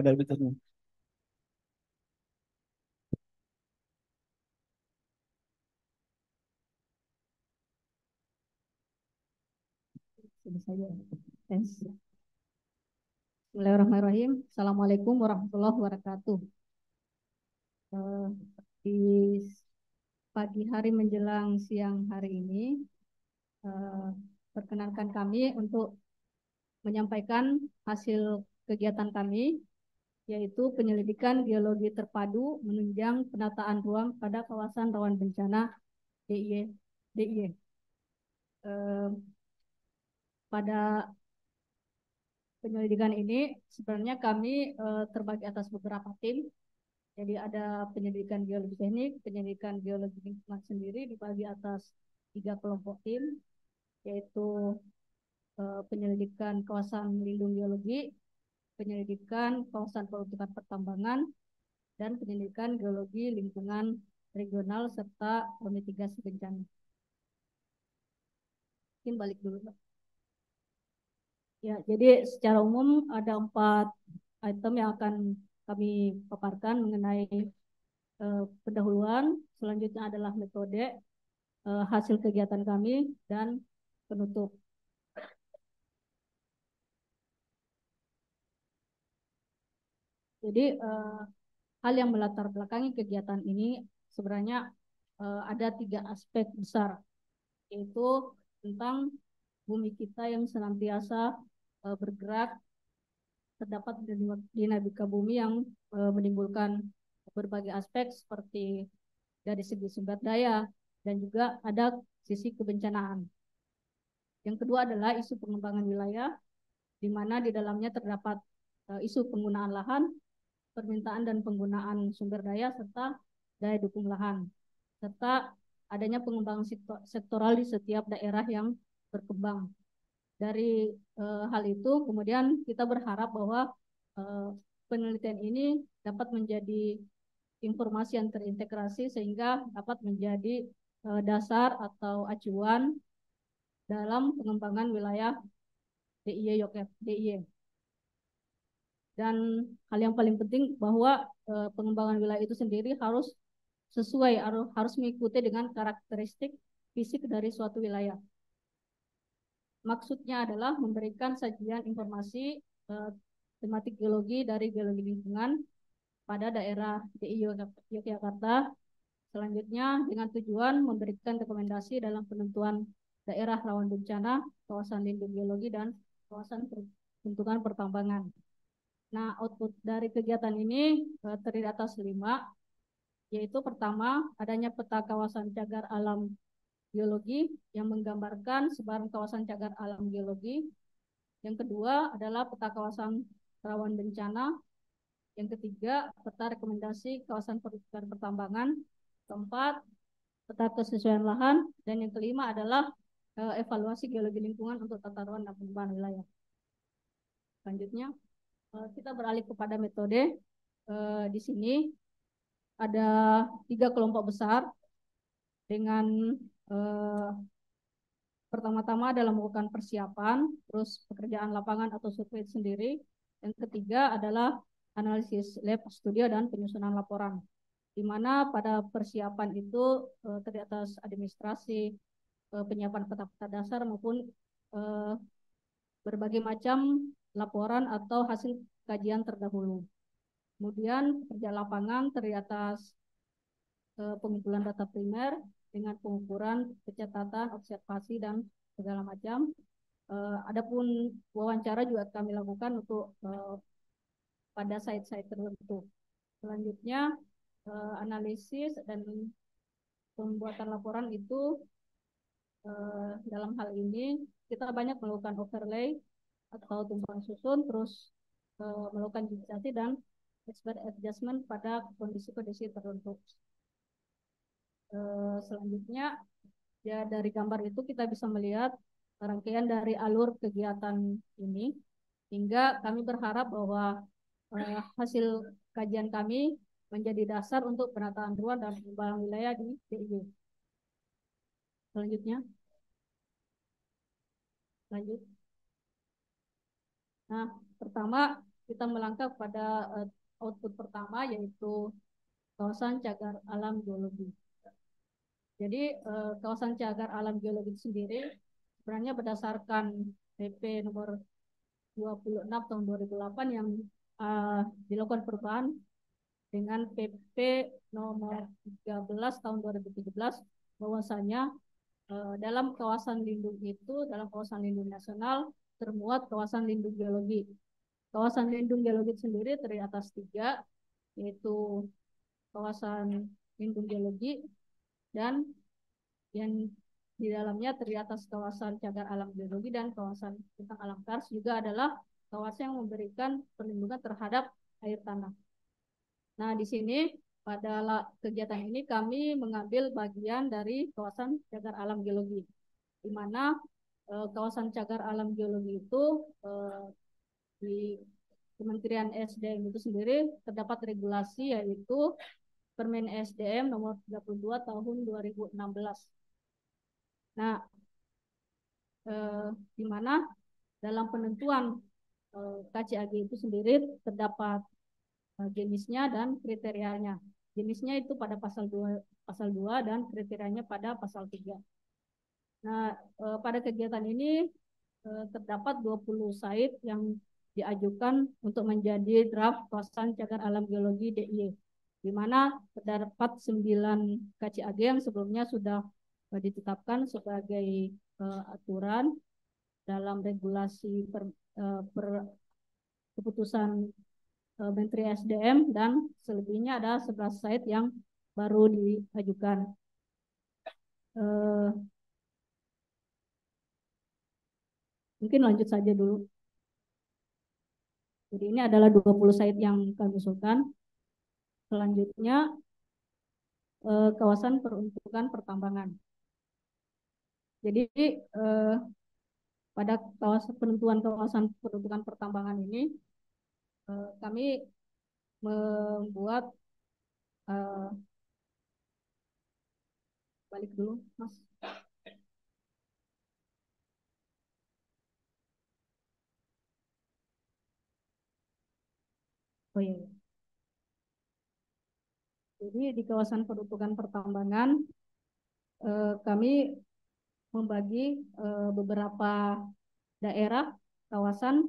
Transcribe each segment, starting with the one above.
kadar begitu. Sudah Bismillahirrahmanirrahim. Assalamualaikum warahmatullahi wabarakatuh. Eh, di pagi hari menjelang siang hari ini, eh, perkenankan kami untuk menyampaikan hasil kegiatan kami yaitu penyelidikan geologi terpadu menunjang penataan ruang pada kawasan rawan bencana DIY. DIY. Eh, pada penyelidikan ini sebenarnya kami eh, terbagi atas beberapa tim. Jadi ada penyelidikan geologi teknik, penyelidikan geologi lingkungan sendiri dibagi atas tiga kelompok tim, yaitu e, penyelidikan kawasan lindung geologi, penyelidikan kawasan peruntukan pertambangan, dan penyelidikan geologi lingkungan regional serta mitigasi bencana. Mungkin balik dulu, Ya, jadi secara umum ada empat item yang akan kami paparkan mengenai eh, pendahuluan. Selanjutnya adalah metode, eh, hasil kegiatan kami, dan penutup. Jadi uh, hal yang melatar belakangi kegiatan ini sebenarnya uh, ada tiga aspek besar, yaitu tentang bumi kita yang senantiasa uh, bergerak, terdapat dinamika bumi yang uh, menimbulkan berbagai aspek seperti dari segi sumber daya dan juga ada sisi kebencanaan. Yang kedua adalah isu pengembangan wilayah, di mana di dalamnya terdapat isu penggunaan lahan, permintaan dan penggunaan sumber daya serta daya dukung lahan serta adanya pengembangan sektoral di setiap daerah yang berkembang. Dari e, hal itu kemudian kita berharap bahwa e, penelitian ini dapat menjadi informasi yang terintegrasi sehingga dapat menjadi e, dasar atau acuan dalam pengembangan wilayah DIY Yogyakarta. Dan hal yang paling penting bahwa e, pengembangan wilayah itu sendiri harus sesuai harus mengikuti dengan karakteristik fisik dari suatu wilayah. Maksudnya adalah memberikan sajian informasi e, tematik geologi dari geologi lingkungan pada daerah DI Yogyakarta. Selanjutnya dengan tujuan memberikan rekomendasi dalam penentuan daerah rawan bencana, kawasan lindung geologi, dan kawasan peruntungan pertambangan. Nah, output dari kegiatan ini eh, terdiri atas lima, yaitu pertama adanya peta kawasan cagar alam geologi yang menggambarkan sebaran kawasan cagar alam geologi. Yang kedua adalah peta kawasan rawan bencana. Yang ketiga, peta rekomendasi kawasan perusahaan pertambangan. Keempat, peta kesesuaian lahan. Dan yang kelima adalah eh, evaluasi geologi lingkungan untuk tata ruang dan perubahan wilayah. Selanjutnya. Eh, kita beralih kepada metode eh, di sini ada tiga kelompok besar dengan eh, pertama-tama adalah melakukan persiapan, terus pekerjaan lapangan atau survei sendiri, yang ketiga adalah analisis lab studio dan penyusunan laporan. Di mana pada persiapan itu eh, terdiri atas administrasi, eh, penyiapan peta-peta dasar maupun berbagai macam laporan atau hasil kajian terdahulu. Kemudian kerja lapangan atas eh, pengumpulan data primer dengan pengukuran pencatatan, observasi dan segala macam. Eh, adapun wawancara juga kami lakukan untuk eh, pada site-site tertentu. Selanjutnya eh, analisis dan pembuatan laporan itu eh, dalam hal ini kita banyak melakukan overlay atau tumpang susun terus e, melakukan digitasi dan expert adjustment pada kondisi-kondisi tertentu. E, selanjutnya ya dari gambar itu kita bisa melihat rangkaian dari alur kegiatan ini hingga kami berharap bahwa e, hasil kajian kami menjadi dasar untuk penataan ruang dan pengembangan wilayah di DIY. Selanjutnya. Lanjut. Nah, pertama kita melangkah pada eh, output pertama yaitu kawasan cagar alam geologi. Jadi eh, kawasan cagar alam geologi sendiri sebenarnya berdasarkan PP nomor 26 tahun 2008 yang uh, dilakukan perubahan dengan PP nomor 13 tahun 2017 bahwasanya uh, dalam kawasan lindung itu dalam kawasan lindung nasional termuat kawasan lindung geologi. Kawasan lindung geologi sendiri terdiri atas tiga, yaitu kawasan lindung geologi dan yang di dalamnya terdiri atas kawasan cagar alam geologi dan kawasan bintang alam kars juga adalah kawasan yang memberikan perlindungan terhadap air tanah. Nah, di sini pada kegiatan ini kami mengambil bagian dari kawasan cagar alam geologi, di mana Eh, kawasan cagar alam geologi itu eh, di Kementerian SDM itu sendiri terdapat regulasi yaitu Permen SDM nomor 32 tahun 2016. Nah, eh, di mana dalam penentuan eh, KCAG itu sendiri terdapat jenisnya dan kriterianya. Jenisnya itu pada pasal 2 pasal 2 dan kriterianya pada pasal 3. Nah, eh, pada kegiatan ini eh, terdapat 20 site yang diajukan untuk menjadi draft kawasan cagar alam geologi DIY, di mana terdapat 9 KCAG yang sebelumnya sudah eh, ditetapkan sebagai uh, aturan dalam regulasi per, uh, per keputusan uh, Menteri SDM dan selebihnya ada 11 site yang baru diajukan. Uh, Mungkin lanjut saja dulu. Jadi ini adalah 20 site yang kami usulkan. Selanjutnya eh, kawasan peruntukan pertambangan. Jadi eh, pada kawasan penentuan kawasan peruntukan pertambangan ini eh, kami membuat eh, balik dulu, Mas. Jadi di kawasan Perutukan Pertambangan eh, kami membagi eh, beberapa daerah kawasan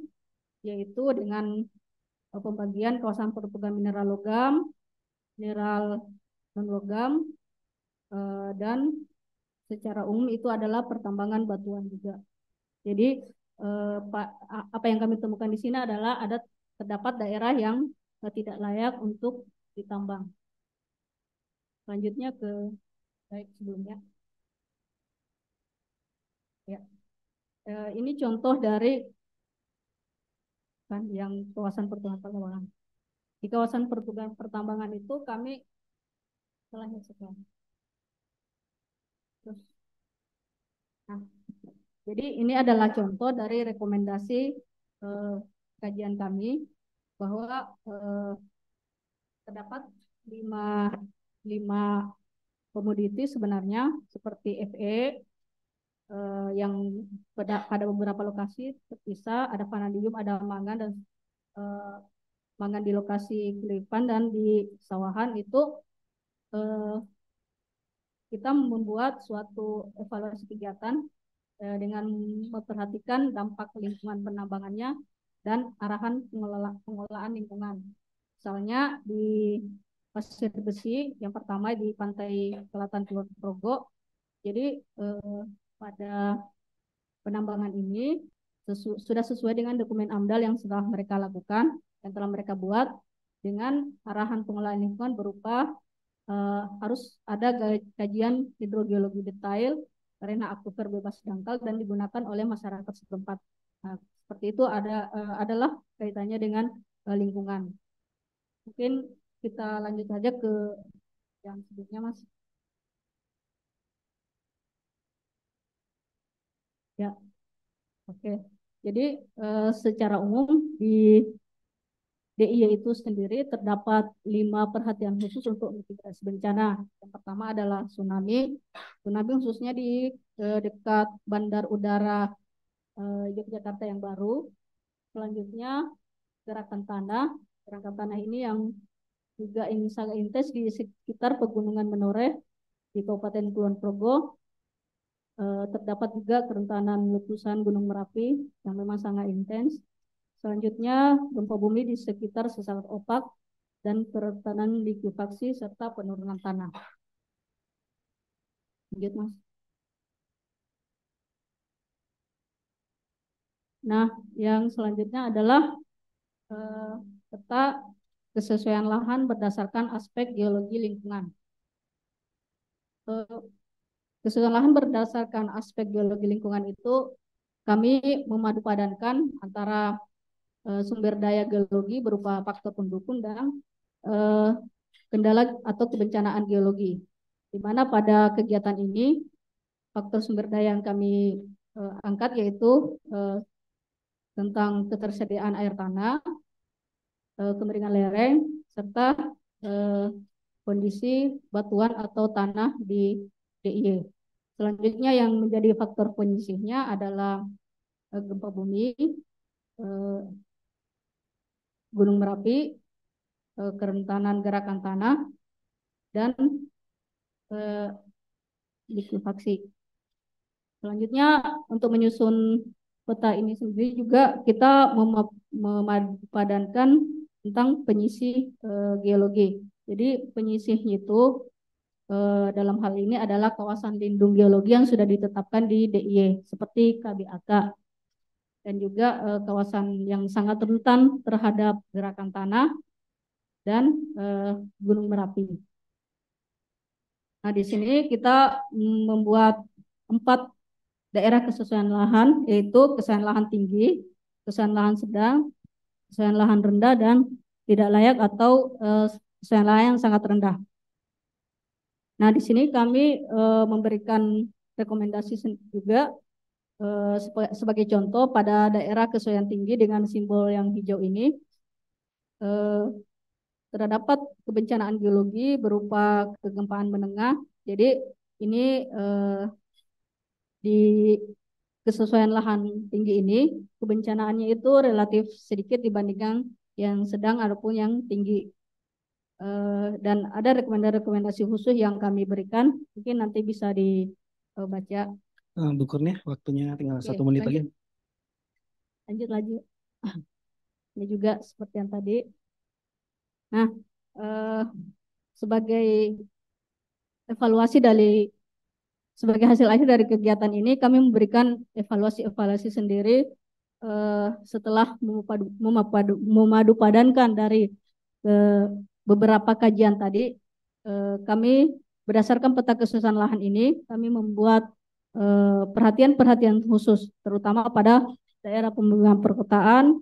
yaitu dengan eh, pembagian kawasan Perutukan Mineral Logam, Mineral Non Logam eh, dan secara umum itu adalah pertambangan batuan juga. Jadi eh, Pak, apa yang kami temukan di sini adalah ada terdapat daerah yang eh, tidak layak untuk ditambang. Lanjutnya ke baik sebelumnya. Ya. e, ini contoh dari kan yang kawasan pertumbuhan pertambangan. Di kawasan pertumbuhan pertambangan itu kami salahnya sekian. Terus. Nah, jadi ini adalah contoh dari rekomendasi eh, kajian kami bahwa eh, terdapat lima lima komoditi sebenarnya seperti FE eh, yang pada, pada beberapa lokasi terpisah ada vanadium, ada mangan dan eh, mangan di lokasi kelipan dan di sawahan itu eh, kita membuat suatu evaluasi kegiatan eh, dengan memperhatikan dampak lingkungan penambangannya dan arahan pengelola pengelolaan lingkungan. Misalnya di pasir besi yang pertama di pantai selatan Kulon Progo. Jadi eh, pada penambangan ini sesu sudah sesuai dengan dokumen AMDAL yang sudah mereka lakukan yang telah mereka buat dengan arahan pengelola lingkungan berupa eh, harus ada kajian hidrogeologi detail karena akufer bebas dangkal dan digunakan oleh masyarakat setempat. Nah, seperti itu ada eh, adalah kaitannya dengan eh, lingkungan. Mungkin kita lanjut saja ke yang sebelumnya mas ya oke jadi eh, secara umum di DIY itu sendiri terdapat lima perhatian khusus untuk mitigasi bencana. Yang pertama adalah tsunami. Tsunami khususnya di eh, dekat bandar udara eh, Yogyakarta yang baru. Selanjutnya gerakan tanah. Gerakan tanah ini yang juga yang sangat intens di sekitar pegunungan Menoreh di Kabupaten Kulon Progo. Eh, terdapat juga kerentanan letusan Gunung Merapi yang memang sangat intens. Selanjutnya gempa bumi di sekitar sesar opak dan kerentanan likuifaksi serta penurunan tanah. Lanjut mas. Nah, yang selanjutnya adalah eh, peta kesesuaian lahan berdasarkan aspek geologi lingkungan. Eh, kesesuaian lahan berdasarkan aspek geologi lingkungan itu kami memadupadankan antara eh, sumber daya geologi berupa faktor pendukung dan eh, kendala atau kebencanaan geologi. Di mana pada kegiatan ini faktor sumber daya yang kami angkat yaitu tentang ketersediaan air tanah, Eh, kemiringan lereng serta eh, kondisi batuan atau tanah di DIY. Selanjutnya yang menjadi faktor penyisihnya adalah eh, gempa bumi, gunung merapi, kerentanan gerakan tanah, dan likuifaksi. Selanjutnya untuk menyusun peta ini sendiri juga kita memadankan tentang penyisih eh, uh, geologi. Jadi penyisihnya itu uh, dalam hal ini adalah kawasan lindung geologi yang sudah ditetapkan di DIY seperti KBAK dan juga uh, kawasan yang sangat rentan terhadap gerakan tanah dan uh, Gunung Merapi. Nah, di sini kita membuat empat daerah kesesuaian lahan, yaitu kesesuaian lahan tinggi, kesesuaian lahan sedang, selain lahan rendah dan tidak layak atau uh, lahan yang sangat rendah. Nah, di sini kami eh, memberikan rekomendasi juga eh, sebagai contoh pada daerah kesuaian tinggi dengan simbol yang hijau ini terdapat kebencanaan geologi berupa kegempaan menengah. Jadi ini di kesesuaian lahan tinggi ini, kebencanaannya itu relatif sedikit dibandingkan yang sedang ataupun yang tinggi. Eh, dan ada rekomendasi-rekomendasi khusus yang kami berikan, mungkin nanti bisa dibaca. Eh, bukurnya waktunya tinggal Oke, satu menit lanjut. lagi. Lanjut lagi. Ini juga seperti yang tadi. Nah, eh, sebagai evaluasi dari sebagai hasil akhir dari kegiatan ini, kami memberikan evaluasi-evaluasi sendiri uh, setelah memadu, memadu, memadu padankan dari uh, beberapa kajian tadi. uh, kami berdasarkan peta kesusahan lahan ini, kami membuat perhatian-perhatian khusus, terutama pada daerah pembangunan perkotaan,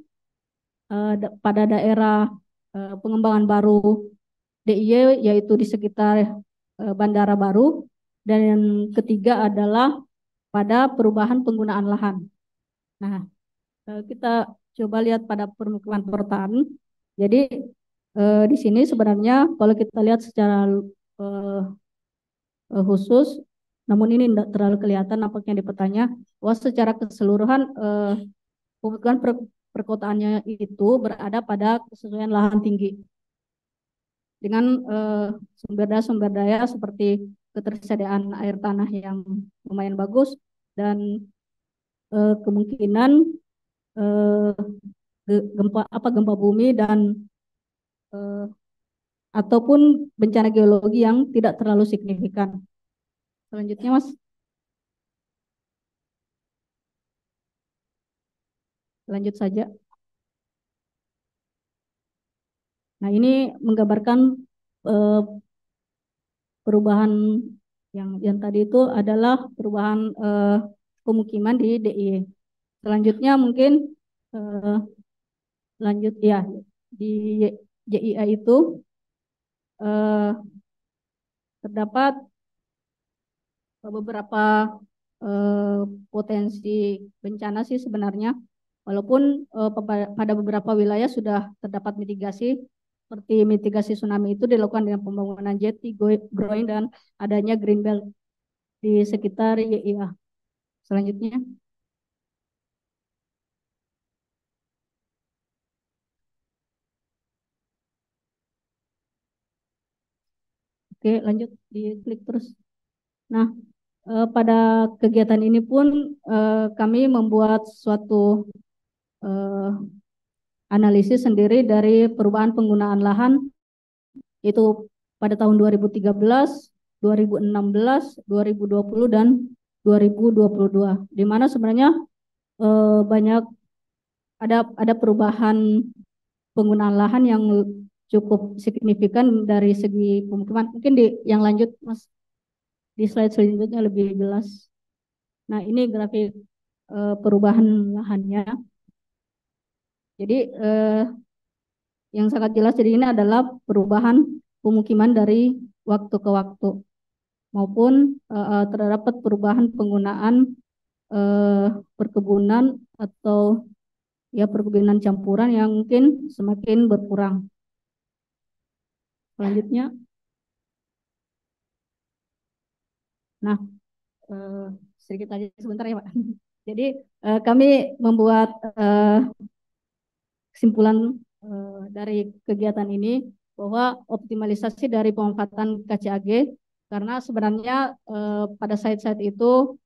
pada daerah pengembangan baru DIY, yaitu di sekitar Bandara Baru, dan yang ketiga adalah pada perubahan penggunaan lahan. Nah, eh, kita coba lihat pada permukiman pertahanan. Jadi eh, di sini sebenarnya kalau kita lihat secara eh, eh khusus, namun ini tidak terlalu kelihatan nampaknya di petanya, bahwa secara keseluruhan eh, per perkotaannya itu berada pada kesesuaian lahan tinggi dengan eh, sumber daya-sumber daya seperti ketersediaan air tanah yang lumayan bagus dan eh, kemungkinan eh, gempa apa gempa bumi dan eh, ataupun bencana geologi yang tidak terlalu signifikan. Selanjutnya, Mas. Lanjut saja. Nah, ini menggambarkan eh, perubahan yang yang tadi itu adalah perubahan eh, pemukiman di DIY. E. Selanjutnya mungkin eh, lanjut ya di JIA itu eh, terdapat beberapa eh, potensi bencana sih sebenarnya. Walaupun eh, pada beberapa wilayah sudah terdapat mitigasi, seperti mitigasi tsunami itu dilakukan dengan pembangunan jeti, groin, dan adanya green belt di sekitar YIA. Selanjutnya. Oke, lanjut klik terus. Nah, eh, pada kegiatan ini pun eh, kami membuat suatu eh, analisis sendiri dari perubahan penggunaan lahan itu pada tahun 2013, 2016, 2020 dan 2022 di mana sebenarnya eh, banyak ada ada perubahan penggunaan lahan yang cukup signifikan dari segi pemukiman. Mungkin di yang lanjut Mas di slide selanjutnya lebih jelas. Nah, ini grafik eh, perubahan lahannya. Jadi eh, yang sangat jelas jadi ini adalah perubahan pemukiman dari waktu ke waktu maupun eh, eh, terdapat perubahan penggunaan eh, perkebunan atau ya perkebunan campuran yang mungkin semakin berkurang. Selanjutnya. Nah, eh, sedikit aja sebentar ya Pak. Jadi eh, kami membuat eh, kesimpulan eh, dari kegiatan ini bahwa optimalisasi dari pemanfaatan KCAG karena sebenarnya eh, pada site-site itu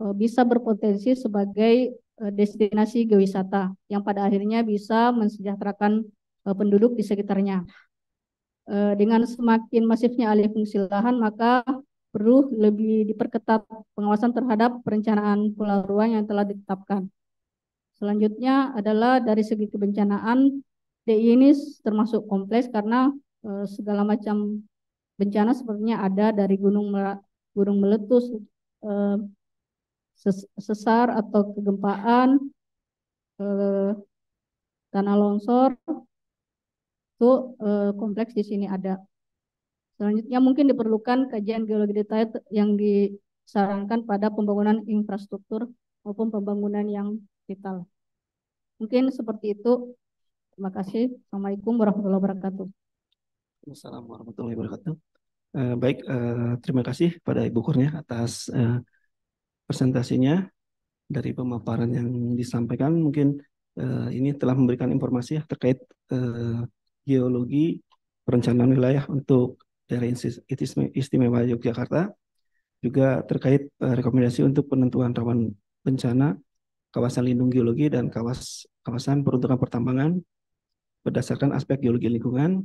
eh, bisa berpotensi sebagai destinasi geowisata yang pada akhirnya bisa mensejahterakan penduduk di sekitarnya. dengan semakin masifnya alih fungsi lahan, maka perlu lebih diperketat pengawasan terhadap perencanaan pulau ruang yang telah ditetapkan. Selanjutnya adalah dari segi kebencanaan, DI ini termasuk kompleks karena eh, segala macam bencana sepertinya ada dari gunung gunung meletus, eh, sesar atau kegempaan, eh, tanah longsor, itu kompleks di sini ada. Selanjutnya mungkin diperlukan kajian geologi detail yang disarankan pada pembangunan infrastruktur maupun pembangunan yang vital. Mungkin seperti itu. Terima kasih. Assalamualaikum warahmatullahi wabarakatuh. Assalamualaikum warahmatullahi wabarakatuh. Eh, baik, eh, terima kasih pada Ibu Kurnia atas eh, presentasinya dari pemaparan yang disampaikan. Mungkin eh, ini telah memberikan informasi ya, terkait eh, geologi perencanaan wilayah untuk daerah istimewa Yogyakarta, juga terkait eh, rekomendasi untuk penentuan rawan bencana kawasan lindung geologi dan kawas, kawasan peruntukan pertambangan berdasarkan aspek geologi lingkungan.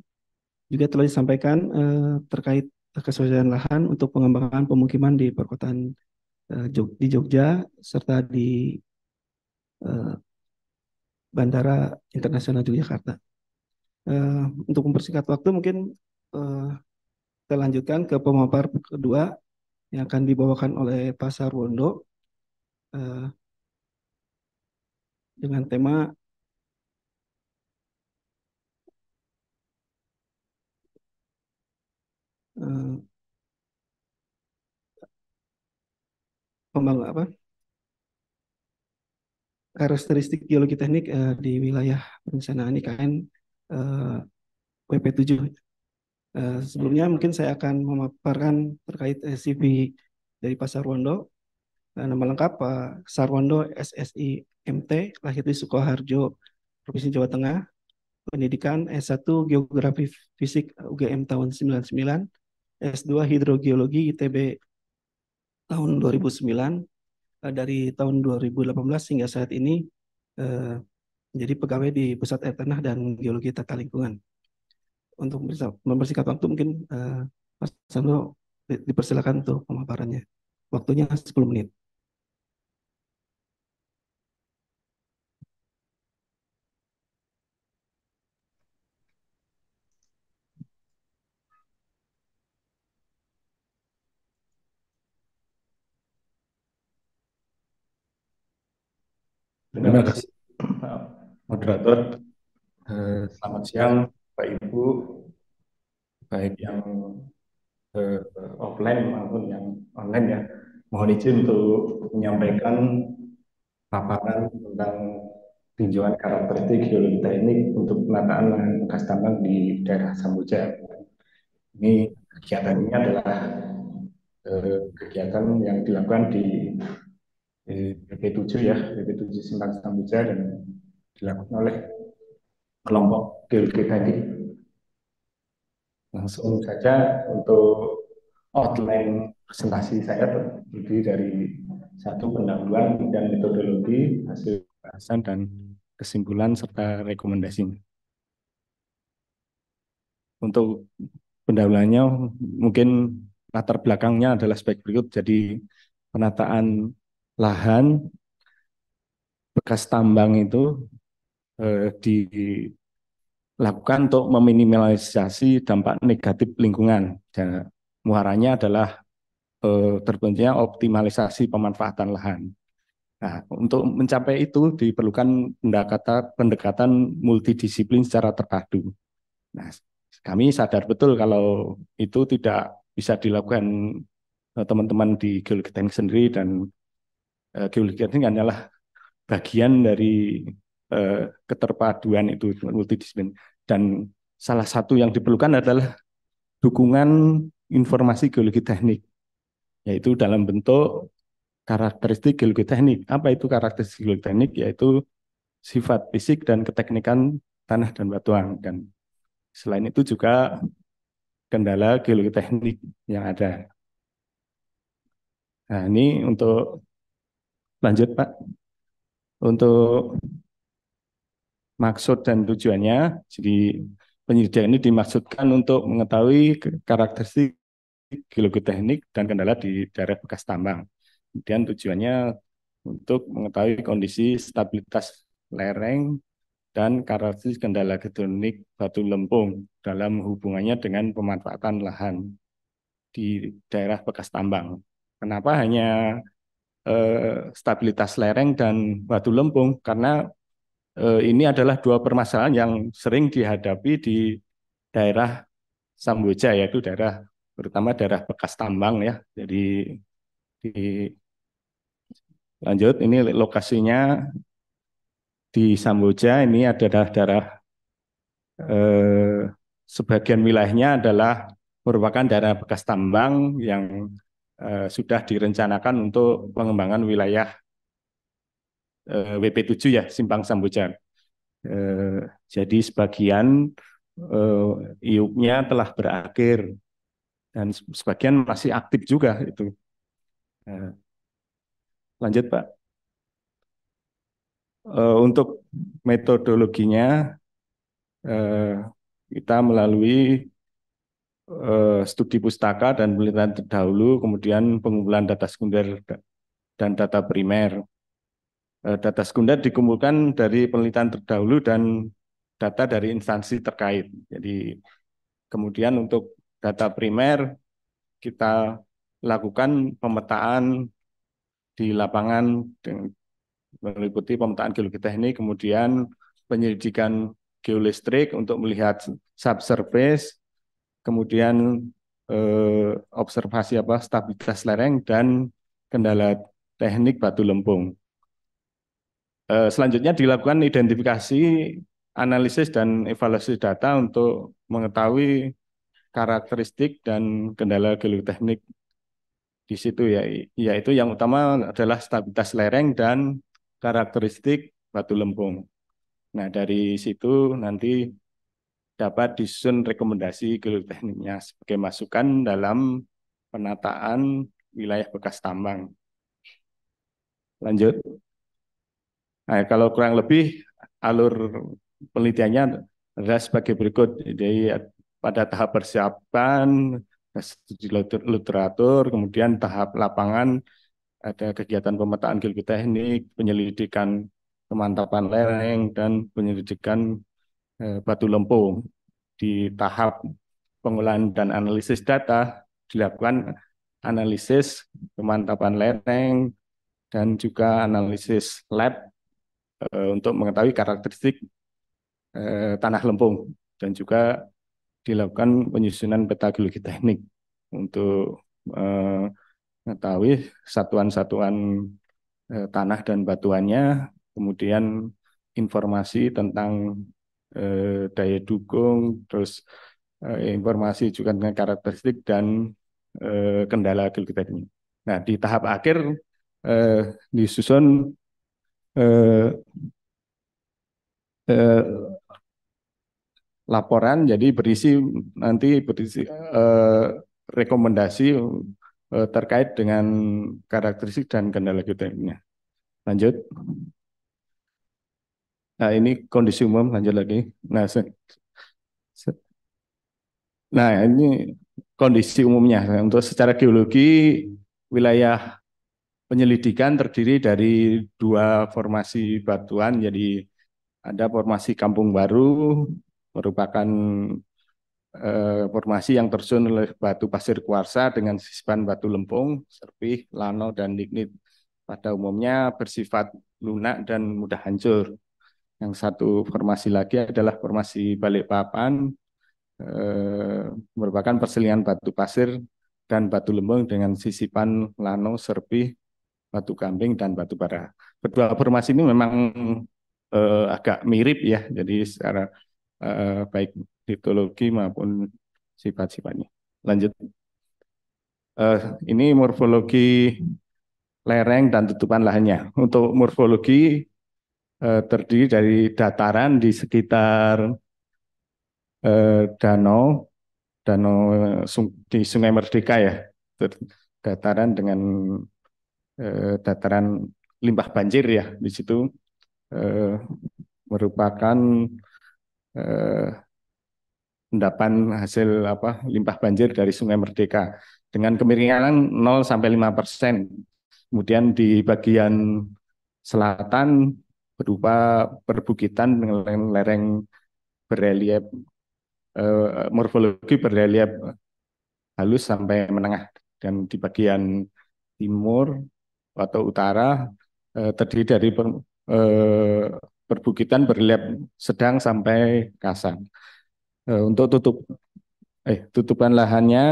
Juga telah disampaikan eh, terkait kesesuaian lahan untuk pengembangan pemukiman di perkotaan eh, Jog, di Jogja serta di eh, Bandara Internasional Yogyakarta. Eh, untuk mempersingkat waktu mungkin eh, kita lanjutkan ke pemapar kedua yang akan dibawakan oleh Pasar Wondo. Eh, dengan tema uh, eh, pembangun apa karakteristik geologi teknik uh, di wilayah perencanaan IKN eh, uh, WP7. Uh, sebelumnya mungkin saya akan memaparkan terkait CV dari pasar Wondo. Uh, nama lengkap Pak Sarwondo SSI MT, lahir di Sukoharjo, Provinsi Jawa Tengah, pendidikan S1 Geografi Fisik UGM tahun 99, S2 Hidrogeologi ITB tahun 2009, eh, dari tahun 2018 hingga saat ini menjadi eh, pegawai di Pusat Air Tanah dan Geologi Tata Lingkungan. Untuk mempersingkat waktu mungkin eh, Mas Samro dipersilakan untuk pemaparannya. Waktunya 10 menit. Terima kasih moderator. Eh, selamat siang Pak Ibu, baik yang eh, offline maupun yang online ya. Mohon izin untuk menyampaikan paparan tentang tinjauan karakteristik geologi teknik untuk penataan lahan bekas tambang di daerah Samboja. Ini kegiatan ini adalah eh, kegiatan yang dilakukan di BP7 ya, BP7 Simpang Sambuja dan dilakukan oleh kelompok GLG tadi. Nah, Langsung saja untuk outline presentasi saya terdiri dari satu pendahuluan dan metodologi, hasil bahasan dan kesimpulan serta rekomendasi. Untuk pendahulannya mungkin latar belakangnya adalah sebagai berikut. Jadi penataan lahan bekas tambang itu eh, dilakukan untuk meminimalisasi dampak negatif lingkungan. Dan muaranya adalah eh, terbentuknya optimalisasi pemanfaatan lahan. Nah, untuk mencapai itu diperlukan pendekatan, pendekatan multidisiplin secara terpadu. Nah, kami sadar betul kalau itu tidak bisa dilakukan eh, teman-teman di teknik sendiri dan Eh, geologi ini hanyalah bagian dari eh, keterpaduan itu multidisiplin dan salah satu yang diperlukan adalah dukungan informasi geologi teknik yaitu dalam bentuk karakteristik geologi teknik apa itu karakteristik geologi teknik yaitu sifat fisik dan keteknikan tanah dan batuan dan selain itu juga kendala geologi teknik yang ada nah ini untuk Lanjut Pak. Untuk maksud dan tujuannya, jadi penyelidikan ini dimaksudkan untuk mengetahui karakteristik geologi teknik dan kendala di daerah bekas tambang. Kemudian tujuannya untuk mengetahui kondisi stabilitas lereng dan karakteristik kendala geoteknik batu lempung dalam hubungannya dengan pemanfaatan lahan di daerah bekas tambang. Kenapa hanya Eh, stabilitas lereng dan batu lempung karena eh, ini adalah dua permasalahan yang sering dihadapi di daerah Samboja yaitu daerah terutama daerah bekas tambang ya. Jadi di lanjut ini lokasinya di Samboja ini adalah daerah-daerah eh, sebagian wilayahnya adalah merupakan daerah bekas tambang yang Eh, sudah direncanakan untuk pengembangan wilayah eh, WP7 ya Simpang sambujan Eh, jadi sebagian eh, iup telah berakhir dan sebagian masih aktif juga itu. Eh, lanjut Pak. Eh, untuk metodologinya eh, kita melalui eh, studi pustaka dan penelitian terdahulu, kemudian pengumpulan data sekunder dan data primer. Eh, data sekunder dikumpulkan dari penelitian terdahulu dan data dari instansi terkait. Jadi kemudian untuk data primer kita lakukan pemetaan di lapangan meliputi pemetaan geologi teknik, kemudian penyelidikan geolistrik untuk melihat subsurface, kemudian eh, observasi apa stabilitas lereng dan kendala teknik batu lempung. Eh, selanjutnya dilakukan identifikasi, analisis dan evaluasi data untuk mengetahui karakteristik dan kendala geoteknik di situ ya yaitu yang utama adalah stabilitas lereng dan karakteristik batu lempung. Nah, dari situ nanti dapat disusun rekomendasi geotekniknya sebagai masukan dalam penataan wilayah bekas tambang. Lanjut. Nah, kalau kurang lebih alur penelitiannya adalah sebagai berikut. Jadi pada tahap persiapan, studi literatur, kemudian tahap lapangan, ada kegiatan pemetaan geoteknik, penyelidikan kemantapan lereng, dan penyelidikan Eh, batu Lempung. Di tahap pengolahan dan analisis data dilakukan analisis pemantapan lereng dan juga analisis lab eh, untuk mengetahui karakteristik eh, tanah lempung dan juga dilakukan penyusunan peta geologi teknik untuk mengetahui satuan-satuan tanah dan batuannya kemudian informasi tentang eh, daya dukung, terus eh, informasi juga dengan karakteristik dan eh, kendala ini. Nah, di tahap akhir eh, disusun eh, eh, laporan jadi berisi nanti berisi eh, rekomendasi eh, terkait dengan karakteristik dan kendala geotekniknya. Lanjut. Nah, ini kondisi umum lanjut lagi. Nah, se, se, nah ini kondisi umumnya untuk secara geologi wilayah penyelidikan terdiri dari dua formasi batuan. Jadi ada formasi Kampung Baru merupakan eh, formasi yang terjun oleh batu pasir kuarsa dengan sisipan batu lempung, serpih, lano dan lignit. Pada umumnya bersifat lunak dan mudah hancur. Yang satu formasi lagi adalah formasi Balikpapan, eh, merupakan perselingan batu pasir dan batu lembung dengan sisipan lano, serpi, batu kambing dan batu bara. Kedua formasi ini memang eh, agak mirip ya, jadi secara eh, baik histologi maupun sifat-sifatnya. Lanjut. Eh, ini morfologi lereng dan tutupan lahannya. Untuk morfologi eh, terdiri dari dataran di sekitar eh, danau danau eh, di Sungai Merdeka ya dataran dengan eh, dataran limbah banjir ya di situ eh, merupakan eh, endapan hasil apa limbah banjir dari Sungai Merdeka dengan kemiringan 0 sampai 5 persen. Kemudian di bagian selatan berupa perbukitan dengan lereng berelief eh, morfologi berelief halus sampai menengah dan di bagian timur atau utara eh, terdiri dari eh, perbukitan berelief sedang sampai kasar. untuk tutup eh tutupan lahannya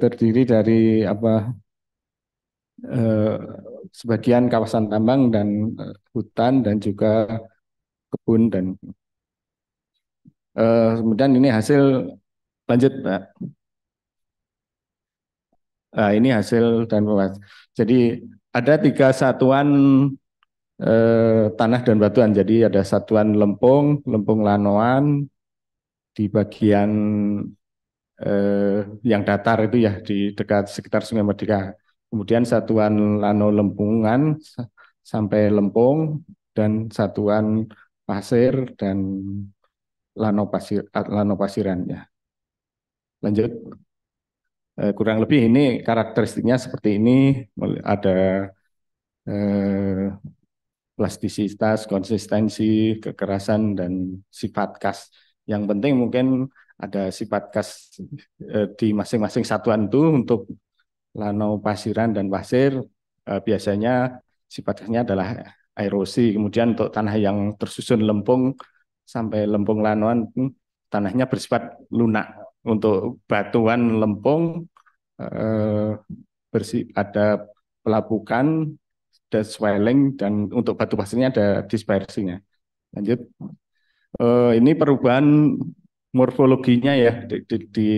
terdiri dari apa Eh, sebagian kawasan tambang dan eh, hutan dan juga kebun dan eh, kemudian ini hasil lanjut Pak. Nah, ini hasil dan pewas. Jadi ada tiga satuan eh, tanah dan batuan. Jadi ada satuan lempung, lempung lanoan di bagian eh, yang datar itu ya di dekat sekitar Sungai Merdeka kemudian satuan lano lempungan sampai lempung dan satuan pasir dan lano pasir lano pasirannya. Lanjut eh, kurang lebih ini karakteristiknya seperti ini ada eh, plastisitas, konsistensi, kekerasan dan sifat khas. Yang penting mungkin ada sifat khas eh, di masing-masing satuan itu untuk lanau pasiran dan pasir eh, biasanya sifatnya adalah erosi. Kemudian untuk tanah yang tersusun lempung sampai lempung lanuan hmm, tanahnya bersifat lunak. Untuk batuan lempung eh, bersih ada pelapukan, ada swelling dan untuk batu pasirnya ada dispersinya. Lanjut. Uh, ini perubahan morfologinya ya di, di, di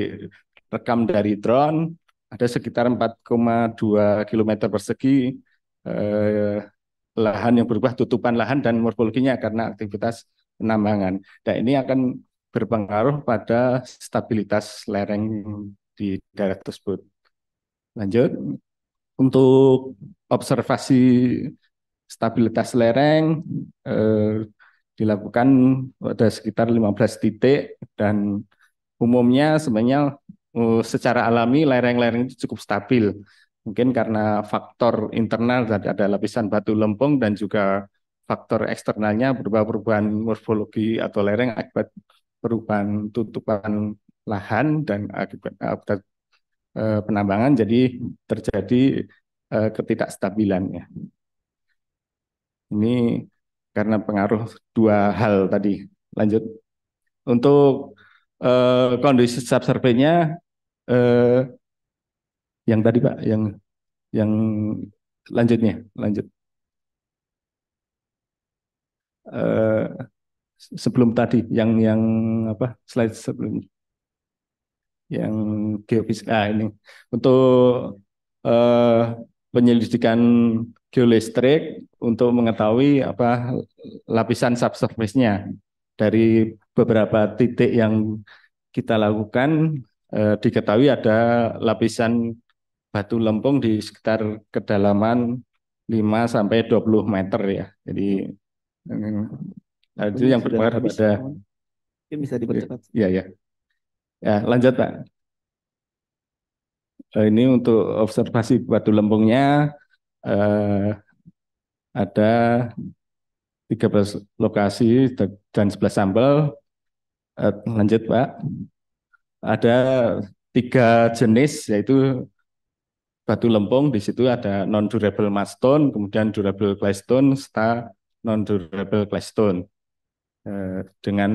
rekam dari drone ada sekitar 4,2 km persegi eh, lahan yang berubah tutupan lahan dan morfologinya karena aktivitas penambangan. Dan ini akan berpengaruh pada stabilitas lereng di daerah tersebut. Lanjut, untuk observasi stabilitas lereng eh, dilakukan pada sekitar 15 titik dan umumnya sebenarnya Oh, secara alami lereng-lereng itu cukup stabil. Mungkin karena faktor internal tadi ada lapisan batu lempung dan juga faktor eksternalnya berupa perubahan morfologi atau lereng akibat perubahan tutupan lahan dan akibat, akibat eh, penambangan jadi terjadi eh, ketidakstabilannya. Ini karena pengaruh dua hal tadi. Lanjut. Untuk eh, kondisi subsurveinya eh, yang tadi Pak, yang yang lanjutnya, lanjut. Eh, sebelum tadi, yang yang apa slide sebelumnya, yang geofisik. Ah ini untuk eh, penyelidikan geolistrik untuk mengetahui apa lapisan subsurface-nya dari beberapa titik yang kita lakukan eh, diketahui ada lapisan batu lempung di sekitar kedalaman 5 sampai 20 meter ya. Jadi eh, itu yang berpengaruh pada mungkin bisa dipercepat. Iya, ya. Ya, lanjut, Pak. Eh, ini untuk observasi batu lempungnya eh, ada 13 lokasi dan 11 sampel. Eh, lanjut, Pak ada tiga jenis yaitu batu lempung di situ ada non durable mastone, kemudian durable claystone serta non durable claystone eh, dengan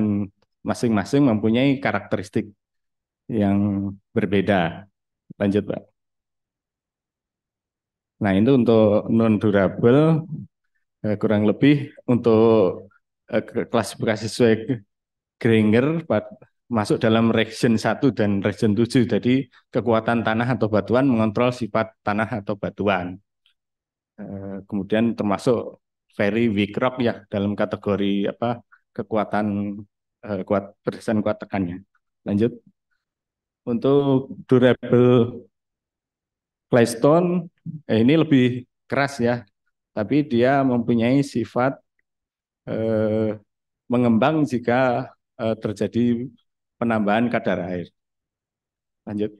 masing-masing mempunyai karakteristik yang berbeda. Lanjut, Pak. Nah, itu untuk non durable eh, kurang lebih untuk eh, klasifikasi sesuai Granger masuk dalam region 1 dan region 7. Jadi kekuatan tanah atau batuan mengontrol sifat tanah atau batuan. Eh, kemudian termasuk very weak rock ya dalam kategori apa kekuatan eh, kuat persen kuat tekannya. Lanjut. Untuk durable claystone eh, ini lebih keras ya, tapi dia mempunyai sifat eh, mengembang jika eh, terjadi penambahan kadar air. Lanjut.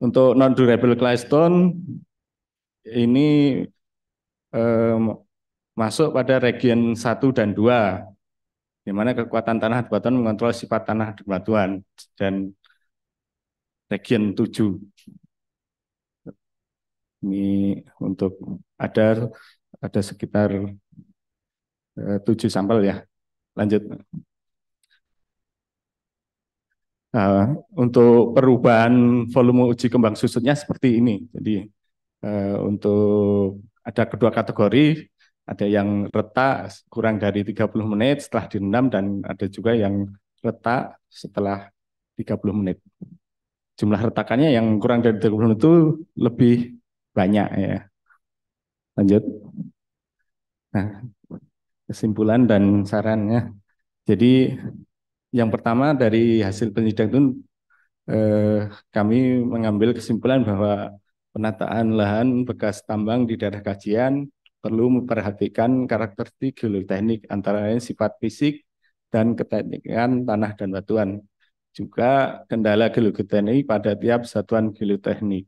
Untuk non-durable claystone, ini eh, masuk pada region 1 dan 2, di mana kekuatan tanah batuan mengontrol sifat tanah batuan, dan region 7. Ini untuk ada ada sekitar eh, tujuh sampel ya. Lanjut. Uh, untuk perubahan volume uji kembang susutnya seperti ini. Jadi uh, untuk ada kedua kategori, ada yang retak kurang dari 30 menit setelah direndam dan ada juga yang retak setelah 30 menit. Jumlah retakannya yang kurang dari 30 menit itu lebih banyak ya. Lanjut. Nah, kesimpulan dan sarannya. Jadi yang pertama dari hasil penyidikan itu eh, kami mengambil kesimpulan bahwa penataan lahan bekas tambang di daerah kajian perlu memperhatikan karakteristik geoteknik antara lain sifat fisik dan keteknikan tanah dan batuan. Juga kendala geoteknik pada tiap satuan geoteknik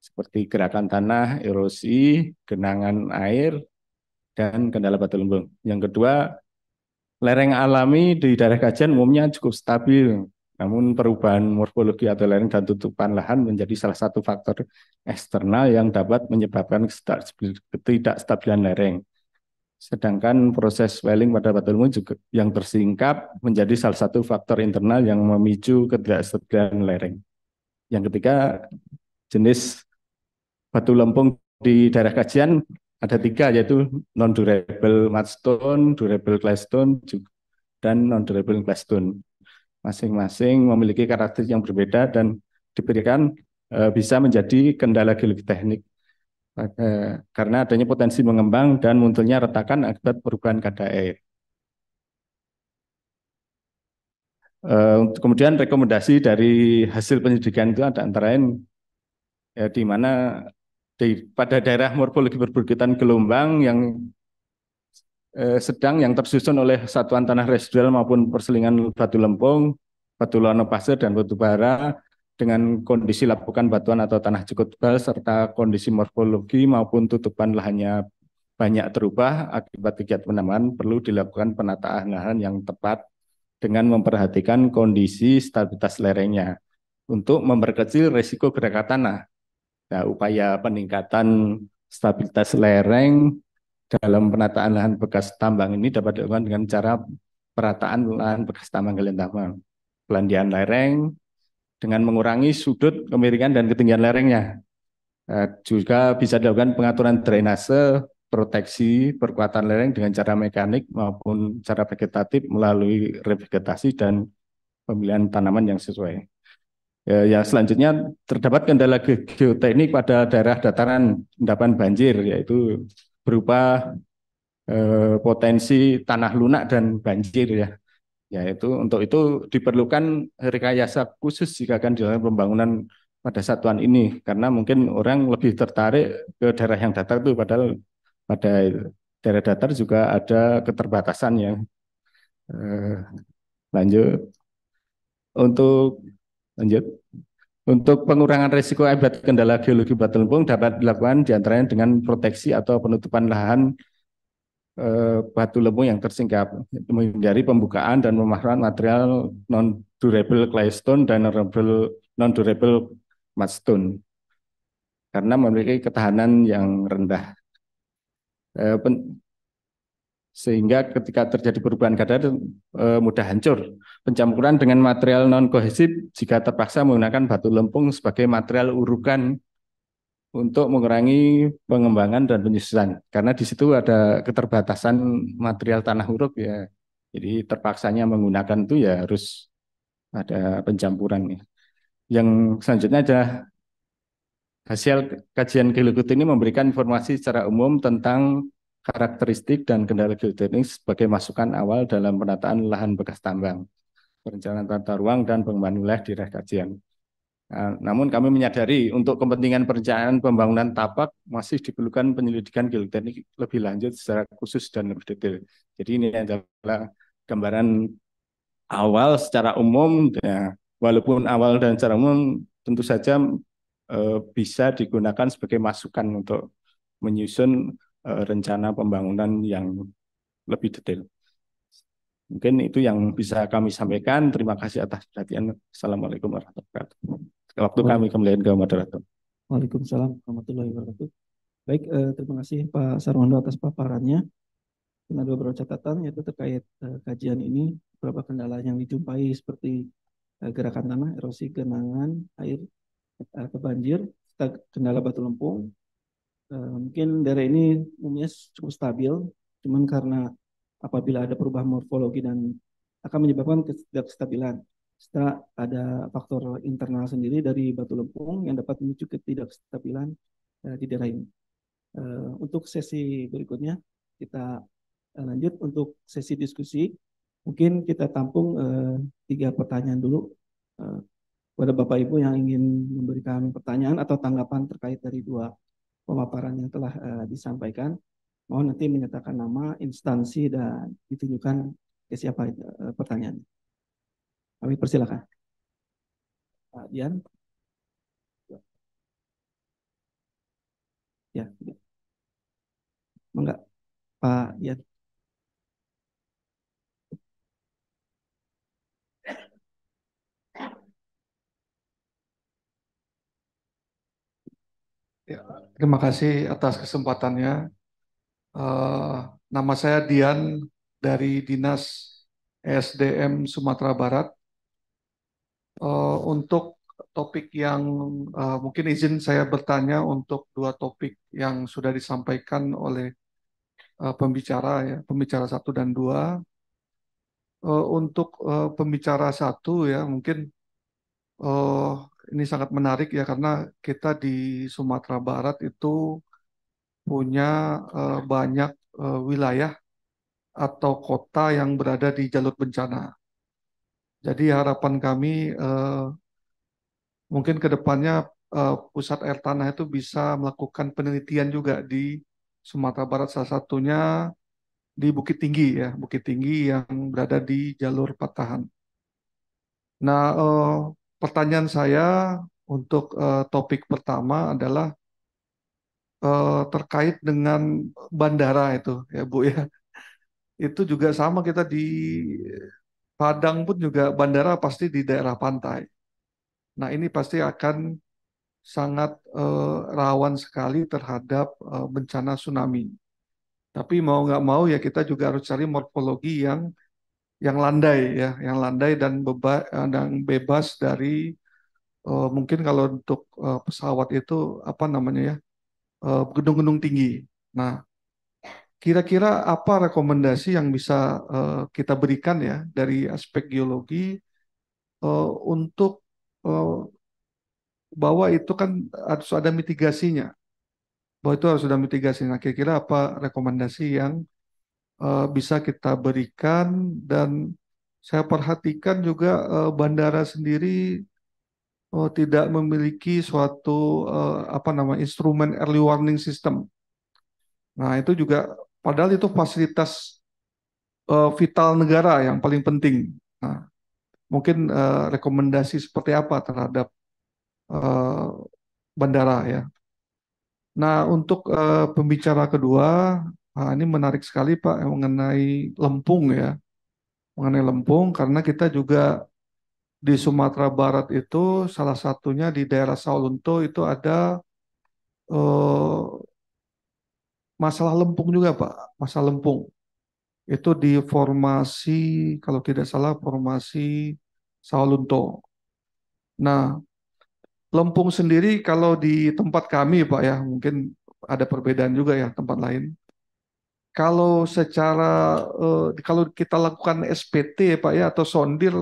seperti gerakan tanah, erosi, genangan air, dan kendala batu lembung. Yang kedua, Lereng alami di daerah kajian umumnya cukup stabil, namun perubahan morfologi atau lereng dan tutupan lahan menjadi salah satu faktor eksternal yang dapat menyebabkan ketidakstabilan lereng. Sedangkan proses welling pada batu ilmu juga yang tersingkap menjadi salah satu faktor internal yang memicu ketidakstabilan lereng. Yang ketiga, jenis batu lempung di daerah kajian ada tiga yaitu non durable mudstone, durable claystone, dan non durable claystone. Masing-masing memiliki karakter yang berbeda dan diberikan e, bisa menjadi kendala geoteknik e, karena adanya potensi mengembang dan munculnya retakan akibat perubahan kadar air. E, kemudian rekomendasi dari hasil penyelidikan itu ada antara lain ya, di mana di pada daerah morfologi perbukitan gelombang yang eh, sedang yang tersusun oleh satuan tanah residual maupun perselingan batu lempung, batu lono pasir dan batu bara dengan kondisi lapukan batuan atau tanah cukup tebal serta kondisi morfologi maupun tutupan lahannya banyak terubah akibat kegiatan penambahan perlu dilakukan penataan lahan yang tepat dengan memperhatikan kondisi stabilitas lerengnya untuk memperkecil risiko gerakan tanah Nah, upaya peningkatan stabilitas lereng dalam penataan lahan bekas tambang ini dapat dilakukan dengan cara perataan lahan bekas tambang galian tambang, pelandian lereng dengan mengurangi sudut kemiringan dan ketinggian lerengnya. Nah, juga bisa dilakukan pengaturan drainase, proteksi perkuatan lereng dengan cara mekanik maupun cara vegetatif melalui revegetasi dan pemilihan tanaman yang sesuai. Ya, ya, selanjutnya terdapat kendala geoteknik pada daerah dataran endapan banjir, yaitu berupa eh, potensi tanah lunak dan banjir ya. Yaitu untuk itu diperlukan rekayasa khusus jika akan dilakukan pembangunan pada satuan ini karena mungkin orang lebih tertarik ke daerah yang datar itu padahal pada daerah datar juga ada keterbatasan yang Eh, lanjut untuk Lanjut. Untuk pengurangan risiko akibat kendala geologi batu lempung dapat dilakukan diantaranya dengan proteksi atau penutupan lahan e, batu lempung yang tersingkap, menghindari pembukaan dan pemahaman material non durable claystone dan durable non durable mudstone karena memiliki ketahanan yang rendah. E, pen, sehingga ketika terjadi perubahan kadar eh, mudah hancur. Pencampuran dengan material non kohesif jika terpaksa menggunakan batu lempung sebagai material urukan untuk mengurangi pengembangan dan penyusutan. Karena di situ ada keterbatasan material tanah uruk ya. Jadi terpaksanya menggunakan itu ya harus ada pencampuran ya. Yang selanjutnya aja hasil kajian Geologut ini memberikan informasi secara umum tentang karakteristik dan kendala geoteknik sebagai masukan awal dalam penataan lahan bekas tambang, perencanaan tata ruang, dan pengembangan wilayah di daerah kajian. Nah, namun kami menyadari untuk kepentingan perencanaan pembangunan tapak masih diperlukan penyelidikan geoteknik lebih lanjut secara khusus dan lebih detail. Jadi ini adalah gambaran awal secara umum, ya, walaupun awal dan secara umum tentu saja eh, bisa digunakan sebagai masukan untuk menyusun Eh, rencana pembangunan yang lebih detail. Mungkin itu yang bisa kami sampaikan. Terima kasih atas perhatian. Assalamualaikum warahmatullahi wabarakatuh. Waktu kami kembali ke moderator. Waalaikumsalam warahmatullahi wabarakatuh. Baik, eh, terima kasih Pak Sarwondo atas paparannya. Ini ada beberapa catatan yaitu terkait eh, kajian ini, beberapa kendala yang dijumpai seperti eh, gerakan tanah, erosi, genangan, air, eh, kebanjir, kendala batu lempung, Eh, mungkin daerah ini umumnya cukup stabil, cuman karena apabila ada perubahan morfologi dan akan menyebabkan ketidakstabilan. Setelah ada faktor internal sendiri dari batu lempung yang dapat memicu ketidakstabilan uh, di daerah ini. Uh, untuk sesi berikutnya kita uh, lanjut untuk sesi diskusi. Mungkin kita tampung uh, tiga pertanyaan dulu uh, pada Bapak Ibu yang ingin memberikan pertanyaan atau tanggapan terkait dari dua pemaparan yang telah uh, disampaikan. Mohon nanti menyatakan nama, instansi, dan ditunjukkan ke siapa uh, pertanyaannya. Kami persilakan. Pak Dian. Ya, enggak. Ya. Pak Dian. Ya, terima kasih atas kesempatannya. Uh, nama saya Dian dari Dinas SDM Sumatera Barat. Uh, untuk topik yang uh, mungkin izin saya bertanya untuk dua topik yang sudah disampaikan oleh uh, pembicara ya, pembicara satu dan dua. Uh, untuk uh, pembicara satu ya mungkin uh, ini sangat menarik ya karena kita di Sumatera Barat itu punya uh, banyak uh, wilayah atau kota yang berada di jalur bencana. Jadi harapan kami uh, mungkin ke depannya uh, pusat air tanah itu bisa melakukan penelitian juga di Sumatera Barat salah satunya di Bukit Tinggi ya, Bukit Tinggi yang berada di jalur patahan. Nah, uh, pertanyaan saya untuk uh, topik pertama adalah uh, terkait dengan bandara itu ya Bu ya. Itu juga sama kita di Padang pun juga bandara pasti di daerah pantai. Nah, ini pasti akan sangat uh, rawan sekali terhadap uh, bencana tsunami. Tapi mau nggak mau ya kita juga harus cari morfologi yang yang landai ya, yang landai dan, eh, dan bebas dari uh, mungkin kalau untuk uh, pesawat itu apa namanya ya gedung-gedung uh, tinggi. Nah, kira-kira apa rekomendasi yang bisa uh, kita berikan ya dari aspek geologi uh, untuk uh, bahwa itu kan harus ada mitigasinya, bahwa itu harus ada mitigasinya. Nah, kira-kira apa rekomendasi yang uh, bisa kita berikan dan saya perhatikan juga uh, bandara sendiri uh, tidak memiliki suatu uh, apa nama instrumen early warning system. Nah itu juga padahal itu fasilitas uh, vital negara yang paling penting. Nah, mungkin uh, rekomendasi seperti apa terhadap uh, bandara ya. Nah untuk uh, pembicara kedua Nah, ini menarik sekali Pak mengenai lempung ya. Mengenai lempung karena kita juga di Sumatera Barat itu salah satunya di daerah Saulunto itu ada eh, masalah lempung juga Pak, masalah lempung. Itu di formasi kalau tidak salah formasi Saulunto. Nah, lempung sendiri kalau di tempat kami Pak ya, mungkin ada perbedaan juga ya tempat lain kalau secara uh, kalau kita lakukan SPT ya Pak ya atau sondir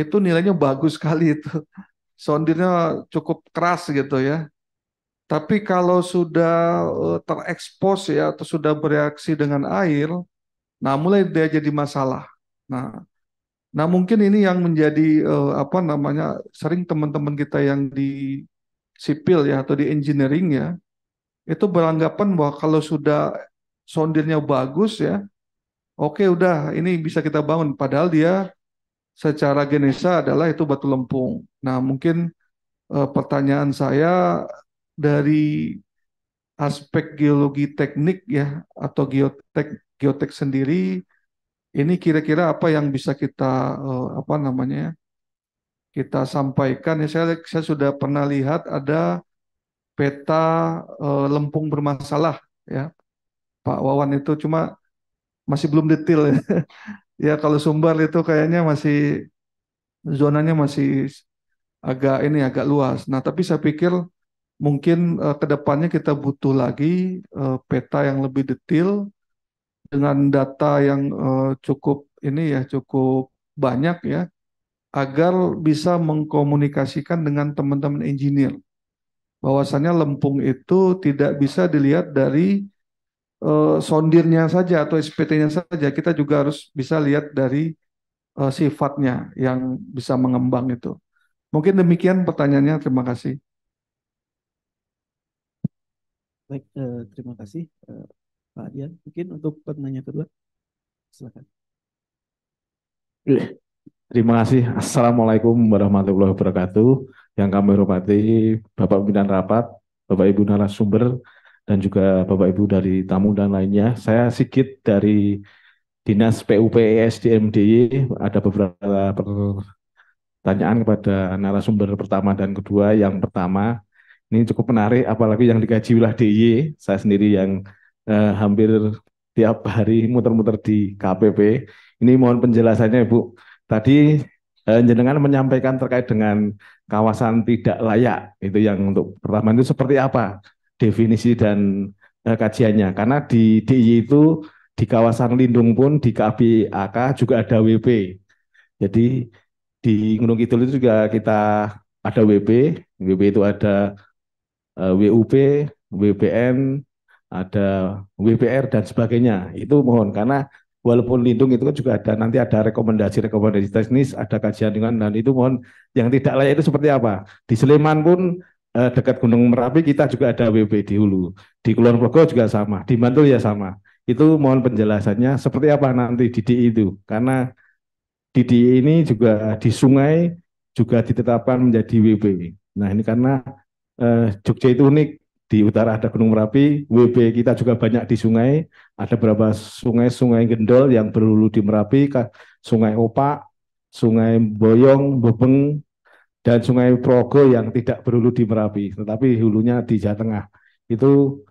itu nilainya bagus sekali itu. Sondirnya cukup keras gitu ya. Tapi kalau sudah uh, terekspos ya atau sudah bereaksi dengan air, nah mulai dia jadi masalah. Nah, nah mungkin ini yang menjadi uh, apa namanya sering teman-teman kita yang di sipil ya atau di engineering ya itu beranggapan bahwa kalau sudah sondirnya bagus ya, oke udah ini bisa kita bangun. Padahal dia secara genesa adalah itu batu lempung. Nah mungkin e, pertanyaan saya dari aspek geologi teknik ya atau geotek geotek sendiri ini kira-kira apa yang bisa kita e, apa namanya ya, kita sampaikan ya saya saya sudah pernah lihat ada peta e, lempung bermasalah ya Pak Wawan itu cuma masih belum detail ya. kalau Sumbar itu kayaknya masih zonanya masih agak ini agak luas. Nah, tapi saya pikir mungkin uh, eh, kedepannya kita butuh lagi uh, peta yang lebih detail dengan data yang uh, cukup ini ya cukup banyak ya agar bisa mengkomunikasikan dengan teman-teman engineer bahwasannya lempung itu tidak bisa dilihat dari uh, sondirnya saja atau SPT-nya saja, kita juga harus bisa lihat dari uh, sifatnya yang bisa mengembang itu. Mungkin demikian pertanyaannya, terima kasih. Baik, uh, terima kasih uh, Pak Dian. Mungkin untuk pertanyaan kedua, silakan. Terima kasih. Assalamualaikum warahmatullahi wabarakatuh. Yang kami hormati Bapak Pimpinan Rapat, Bapak Ibu Narasumber, dan juga Bapak Ibu dari tamu dan lainnya. Saya sikit dari Dinas PUPES di MDY. Ada beberapa pertanyaan kepada narasumber pertama dan kedua. Yang pertama, ini cukup menarik, apalagi yang dikaji wilayah DIY. Saya sendiri yang eh, hampir tiap hari muter-muter di KPP. Ini mohon penjelasannya, Ibu. Tadi eh, jenengan menyampaikan terkait dengan kawasan tidak layak itu yang untuk pertama itu seperti apa definisi dan uh, kajiannya. Karena di DIY itu di kawasan lindung pun di KBAK juga ada WP. Jadi di Gunung Kidul itu juga kita ada WP, WP itu ada uh, eh, WUP, WPN, ada WPR dan sebagainya. Itu mohon karena walaupun lindung itu kan juga ada nanti ada rekomendasi-rekomendasi teknis, ada kajian dengan dan itu mohon yang tidak layak itu seperti apa. Di Sleman pun eh, dekat Gunung Merapi kita juga ada WP di Hulu. Di Kulon Progo juga sama, di Bantul ya sama. Itu mohon penjelasannya seperti apa nanti DDI itu. Karena DDI ini juga di sungai juga ditetapkan menjadi WP. Nah ini karena eh, Jogja itu unik. Di utara ada Gunung Merapi, WP kita juga banyak di sungai. Ada beberapa sungai, sungai Gendol yang berhulu di Merapi, sungai Opak, sungai Boyong, bebeng dan Sungai Progo yang tidak berhulu di Merapi, tetapi hulunya di Jawa Tengah. Itu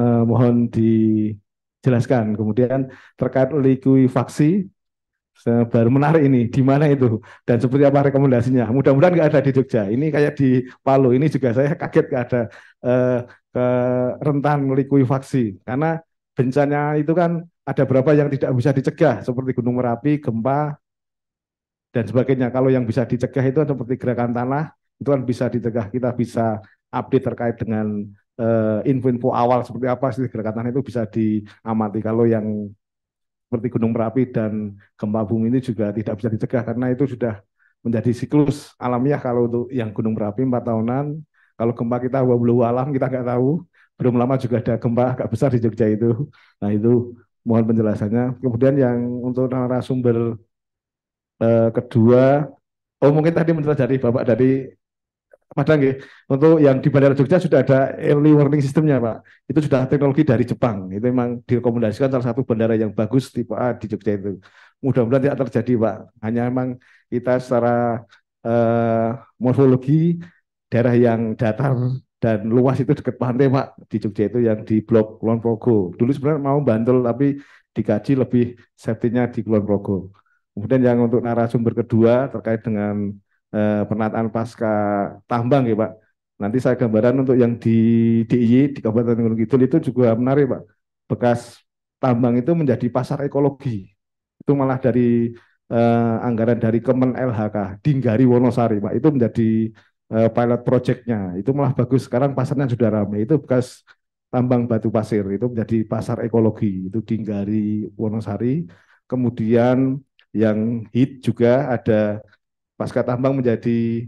eh, mohon dijelaskan. Kemudian terkait likuifaksi, eh, baru menarik ini, di mana itu, dan seperti apa rekomendasinya. Mudah-mudahan nggak ada di Jogja. Ini kayak di Palu, ini juga saya kaget nggak ada eh, ke rentan likuifaksi. Karena bencana itu kan ada berapa yang tidak bisa dicegah, seperti Gunung Merapi, gempa, dan sebagainya. Kalau yang bisa dicegah itu seperti gerakan tanah, itu kan bisa dicegah. Kita bisa update terkait dengan eh, info-info awal seperti apa sih gerakan tanah itu bisa diamati. Kalau yang seperti Gunung Merapi dan gempa bumi ini juga tidak bisa dicegah karena itu sudah menjadi siklus alamiah kalau untuk yang Gunung Merapi empat tahunan. Kalau gempa kita belum alam kita nggak tahu. Belum lama juga ada gempa agak besar di Jogja itu. Nah itu mohon penjelasannya. Kemudian yang untuk narasumber Eh, kedua oh mungkin tadi menurut dari bapak dari Padang ya, untuk yang di Bandara Jogja sudah ada early warning sistemnya Pak. Itu sudah teknologi dari Jepang. Itu memang direkomendasikan salah satu bandara yang bagus tipe A di Jogja itu. Mudah-mudahan tidak terjadi Pak. Hanya memang kita secara eh, morfologi daerah yang datar dan luas itu dekat pantai Pak di Jogja itu yang di blok Kulon Progo. Dulu sebenarnya mau Bantul tapi dikaji lebih safety-nya di Kulon Progo. Kemudian yang untuk narasumber kedua terkait dengan eh, penataan pasca tambang ya Pak. Nanti saya gambaran untuk yang di DIY di Kabupaten Gunung Kidul itu juga menarik Pak. Bekas tambang itu menjadi pasar ekologi. Itu malah dari eh, anggaran dari Kemen LHK Dinggari Wonosari Pak. Itu menjadi eh, pilot projectnya. Itu malah bagus. Sekarang pasarnya sudah ramai. Itu bekas tambang batu pasir itu menjadi pasar ekologi itu Dinggari Wonosari kemudian yang hit juga ada pasca tambang menjadi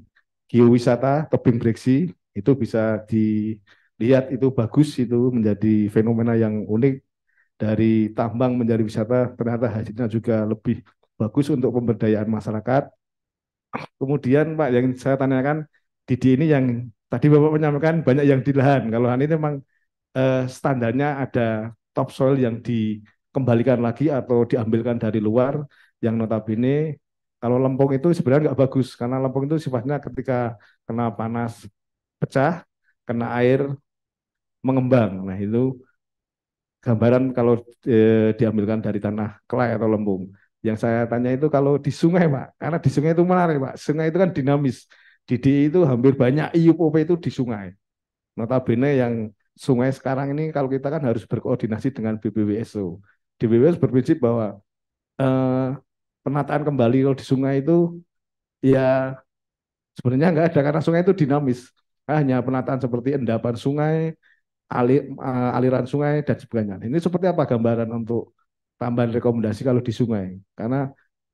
geowisata tebing breksi itu bisa dilihat itu bagus itu menjadi fenomena yang unik dari tambang menjadi wisata ternyata hasilnya juga lebih bagus untuk pemberdayaan masyarakat. Kemudian Pak yang saya tanyakan Didi ini yang tadi Bapak menyampaikan banyak yang di lahan. Kalau lahan ini memang eh, standarnya ada topsoil yang dikembalikan lagi atau diambilkan dari luar yang notabene kalau lempung itu sebenarnya nggak bagus karena lempung itu sifatnya ketika kena panas pecah, kena air mengembang. Nah itu gambaran kalau e, diambilkan dari tanah kelai atau lempung. Yang saya tanya itu kalau di sungai pak, karena di sungai itu menarik pak. Sungai itu kan dinamis. Didi itu hampir banyak IUPOP itu di sungai. Notabene yang sungai sekarang ini kalau kita kan harus berkoordinasi dengan BBWSO. BBWSO berprinsip bahwa eh, penataan kembali kalau di sungai itu ya sebenarnya enggak ada karena sungai itu dinamis hanya penataan seperti endapan sungai alir, eh, aliran sungai dan sebagainya ini seperti apa gambaran untuk tambahan rekomendasi kalau di sungai karena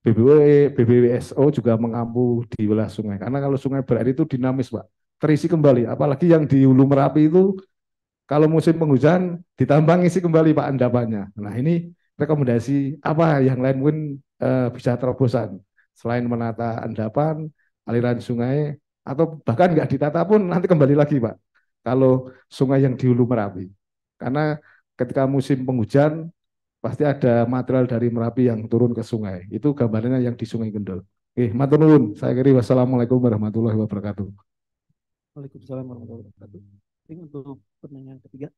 BBW, BBWSO juga mengampu di wilayah sungai karena kalau sungai berair itu dinamis pak terisi kembali apalagi yang di hulu merapi itu kalau musim penghujan ditambang isi kembali pak endapannya nah ini rekomendasi apa yang lain mungkin uh, bisa terobosan selain menata endapan, aliran sungai, atau bahkan nggak ditata pun nanti kembali lagi Pak. Kalau sungai yang di hulu Merapi. Karena ketika musim penghujan, pasti ada material dari Merapi yang turun ke sungai. Itu gambarnya yang di Sungai gendol Oke, matur Saya kiri wassalamualaikum warahmatullahi wabarakatuh. Waalaikumsalam warahmatullahi wabarakatuh. Ini untuk pertanyaan ketiga.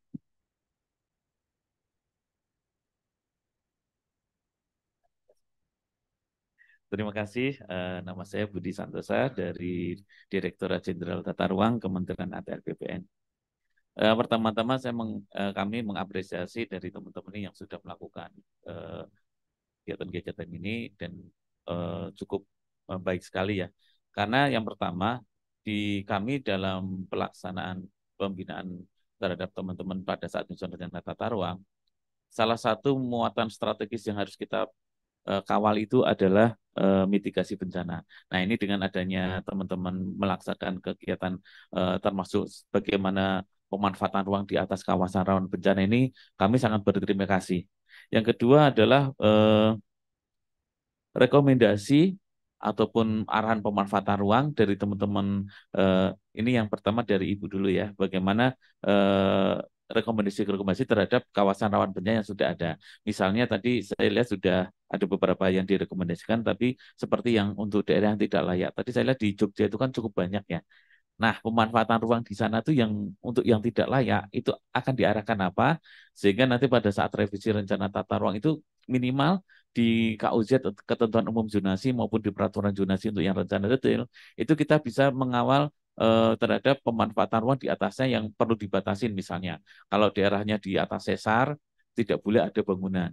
Terima kasih. Uh, nama saya Budi Santosa dari Direktorat Jenderal Tata Ruang Kementerian ATR BPN. Uh, eh, Pertama-tama saya meng, uh, kami mengapresiasi dari teman-teman yang sudah melakukan kegiatan-kegiatan ini dan cukup baik sekali ya. Karena yang pertama di kami dalam pelaksanaan pembinaan terhadap teman-teman pada saat menjalankan tata ruang, salah satu muatan strategis yang harus kita Eh, kawal itu adalah eh, mitigasi bencana. Nah ini dengan adanya teman-teman melaksanakan kegiatan eh, termasuk bagaimana pemanfaatan ruang di atas kawasan rawan bencana ini kami sangat berterima kasih. Yang kedua adalah eh, rekomendasi ataupun arahan pemanfaatan ruang dari teman-teman eh, ini yang pertama dari ibu dulu ya bagaimana eh, rekomendasi-rekomendasi terhadap kawasan rawan bencana yang sudah ada. Misalnya tadi saya lihat sudah ada beberapa yang direkomendasikan, tapi seperti yang untuk daerah yang tidak layak. Tadi saya lihat di Jogja itu kan cukup banyak ya. Nah, pemanfaatan ruang di sana tuh yang untuk yang tidak layak itu akan diarahkan apa sehingga nanti pada saat revisi rencana tata ruang itu minimal di KUZ ketentuan umum zonasi maupun di peraturan zonasi untuk yang rencana detail itu kita bisa mengawal eh, terhadap pemanfaatan ruang di atasnya yang perlu dibatasi misalnya. Kalau daerahnya di atas sesar, tidak boleh ada bangunan.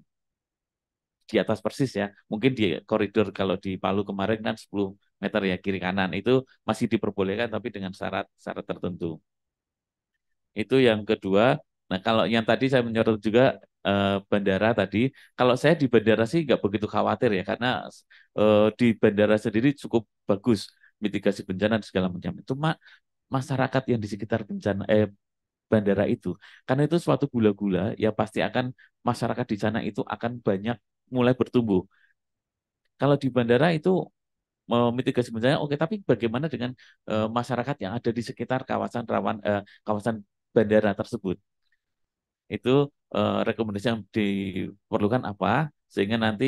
Di atas persis ya, mungkin di koridor kalau di Palu kemarin kan 10 meter ya kiri kanan itu masih diperbolehkan tapi dengan syarat-syarat tertentu. Itu yang kedua. Nah kalau yang tadi saya menyorot juga eh, bandara tadi, kalau saya di bandara sih nggak begitu khawatir ya karena eh, di bandara sendiri cukup bagus mitigasi bencana dan segala macam itu ma masyarakat yang di sekitar bencana eh, bandara itu karena itu suatu gula-gula ya pasti akan masyarakat di sana itu akan banyak mulai bertumbuh kalau di bandara itu eh, mitigasi bencana oke tapi bagaimana dengan uh, masyarakat yang ada di sekitar kawasan rawan uh, kawasan bandara tersebut itu uh, rekomendasi yang diperlukan apa sehingga nanti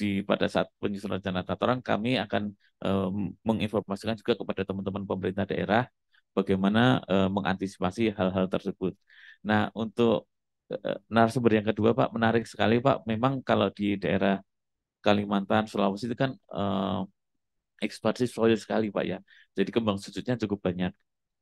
di pada saat penyusunan rencana tata ruang kami akan eh, menginformasikan juga kepada teman-teman pemerintah daerah bagaimana uh, mengantisipasi hal-hal tersebut. Nah, untuk uh, narasumber yang kedua Pak menarik sekali Pak. Memang kalau di daerah Kalimantan, Sulawesi itu kan uh, ekspansi soil sekali Pak ya. Jadi kembang sujudnya cukup banyak.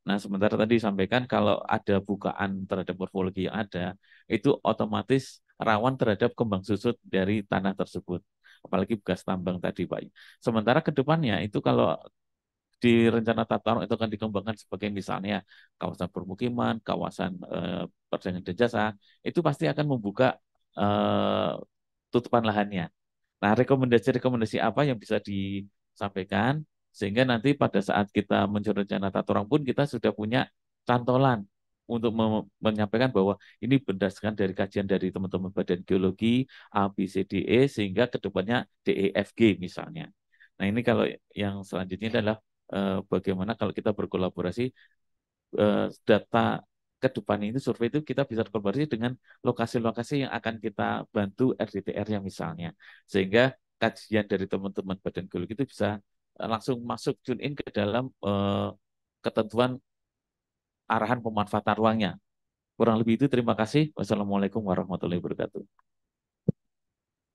Nah, sementara tadi disampaikan kalau ada bukaan terhadap morfologi yang ada, itu otomatis rawan terhadap kembang susut dari tanah tersebut apalagi gas tambang tadi Pak. Sementara ke depannya itu kalau di rencana tata ruang itu akan dikembangkan sebagai misalnya kawasan permukiman, kawasan eh, perdagangan jasa, itu pasti akan membuka eh, tutupan lahannya. Nah, rekomendasi-rekomendasi apa yang bisa disampaikan sehingga nanti pada saat kita mencuri rencana tata ruang pun kita sudah punya cantolan untuk menyampaikan bahwa ini berdasarkan dari kajian dari teman-teman Badan Geologi A, B, C, D, E, sehingga kedepannya D, E, F, G misalnya. Nah ini kalau yang selanjutnya adalah eh, bagaimana kalau kita berkolaborasi eh, data ke depan ini survei itu kita bisa berkolaborasi dengan lokasi-lokasi yang akan kita bantu rdtr yang misalnya. Sehingga kajian dari teman-teman Badan Geologi itu bisa langsung masuk tune in ke dalam eh, ketentuan arahan pemanfaatan ruangnya. Kurang lebih itu terima kasih. Wassalamualaikum warahmatullahi wabarakatuh.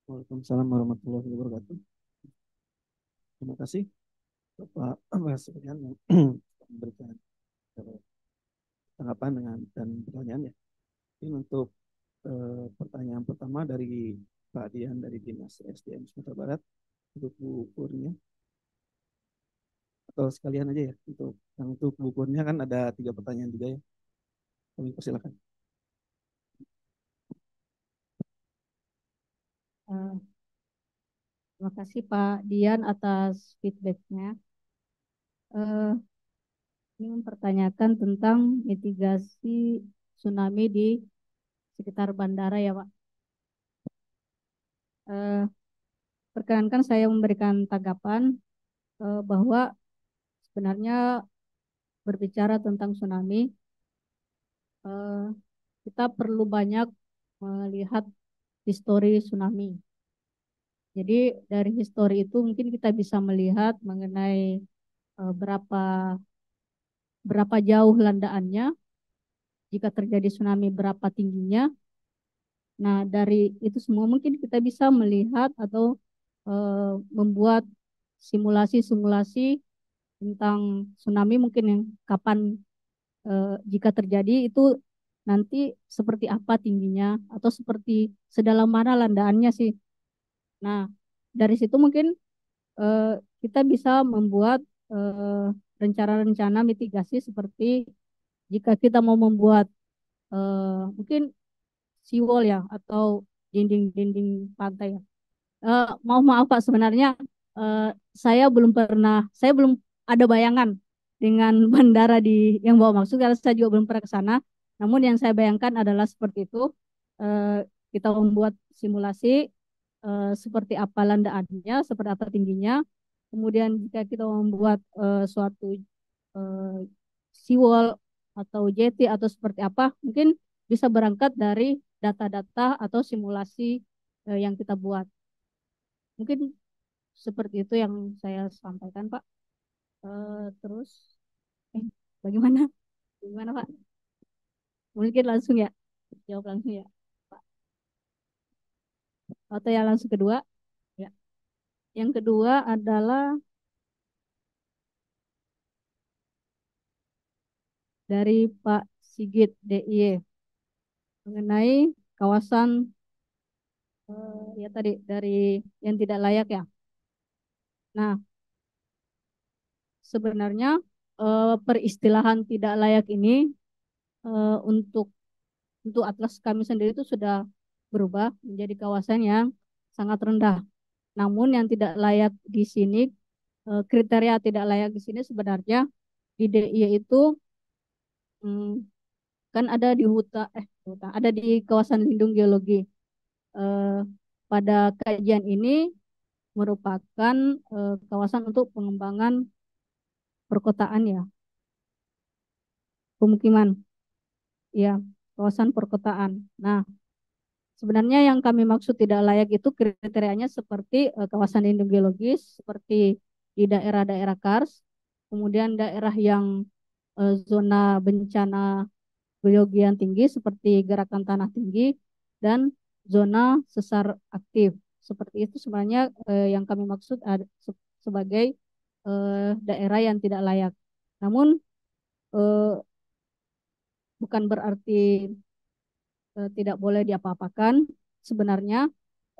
Waalaikumsalam warahmatullahi wabarakatuh. Terima kasih Bapak Mas yang memberikan tanggapan dengan dan pertanyaan ya. Ini untuk e, pertanyaan pertama dari Pak Dian dari Dinas SDM Sumatera Barat untuk Bu Kurnia atau sekalian aja ya untuk yang untuk bukunya kan ada tiga pertanyaan juga ya kami persilakan uh, terima kasih Pak Dian atas feedbacknya uh, ini mempertanyakan tentang mitigasi tsunami di sekitar bandara ya Pak uh, perkenankan saya memberikan tanggapan uh, bahwa sebenarnya berbicara tentang tsunami, eh, kita perlu banyak melihat histori tsunami. Jadi dari histori itu mungkin kita bisa melihat mengenai eh, berapa berapa jauh landaannya, jika terjadi tsunami berapa tingginya. Nah dari itu semua mungkin kita bisa melihat atau eh, membuat simulasi-simulasi tentang tsunami mungkin yang kapan eh, jika terjadi itu nanti seperti apa tingginya atau seperti sedalam mana landaannya sih. Nah, dari situ mungkin eh, kita bisa membuat eh, rencana-rencana mitigasi seperti jika kita mau membuat eh, mungkin seawall ya atau dinding-dinding pantai ya. Uh, eh, mau maaf Pak sebenarnya uh, saya belum pernah saya belum ada bayangan dengan bandara di yang bawa maksud karena saya juga belum pernah ke sana. Namun yang saya bayangkan adalah seperti itu. E, kita membuat simulasi e, seperti apa landaannya, seperti apa tingginya. Kemudian jika kita membuat e, suatu e, seawall atau jetty atau seperti apa, mungkin bisa berangkat dari data-data atau simulasi e, yang kita buat. Mungkin seperti itu yang saya sampaikan, Pak. Uh, terus, eh, bagaimana? Bagaimana Pak? Mungkin langsung ya, jawab langsung ya, Pak. Atau yang langsung kedua? Ya. Yang kedua adalah dari Pak Sigit DIY e mengenai kawasan uh, ya tadi dari yang tidak layak ya. Nah, sebenarnya uh, peristilahan tidak layak ini uh, untuk untuk atlas kami sendiri itu sudah berubah menjadi kawasan yang sangat rendah. Namun yang tidak layak di sini uh, kriteria tidak layak di sini sebenarnya di DIY itu hmm, kan ada di hutan eh huta ada di kawasan lindung geologi. Uh, pada kajian ini merupakan uh, kawasan untuk pengembangan perkotaan ya pemukiman ya kawasan perkotaan nah sebenarnya yang kami maksud tidak layak itu kriterianya seperti uh, kawasan lindung geologis seperti di daerah-daerah kars kemudian daerah yang uh, zona bencana geologi tinggi seperti gerakan tanah tinggi dan zona sesar aktif seperti itu sebenarnya eh, yang kami maksud ada, sebagai eh, daerah yang tidak layak. Namun eh, bukan berarti eh, tidak boleh diapa-apakan. Sebenarnya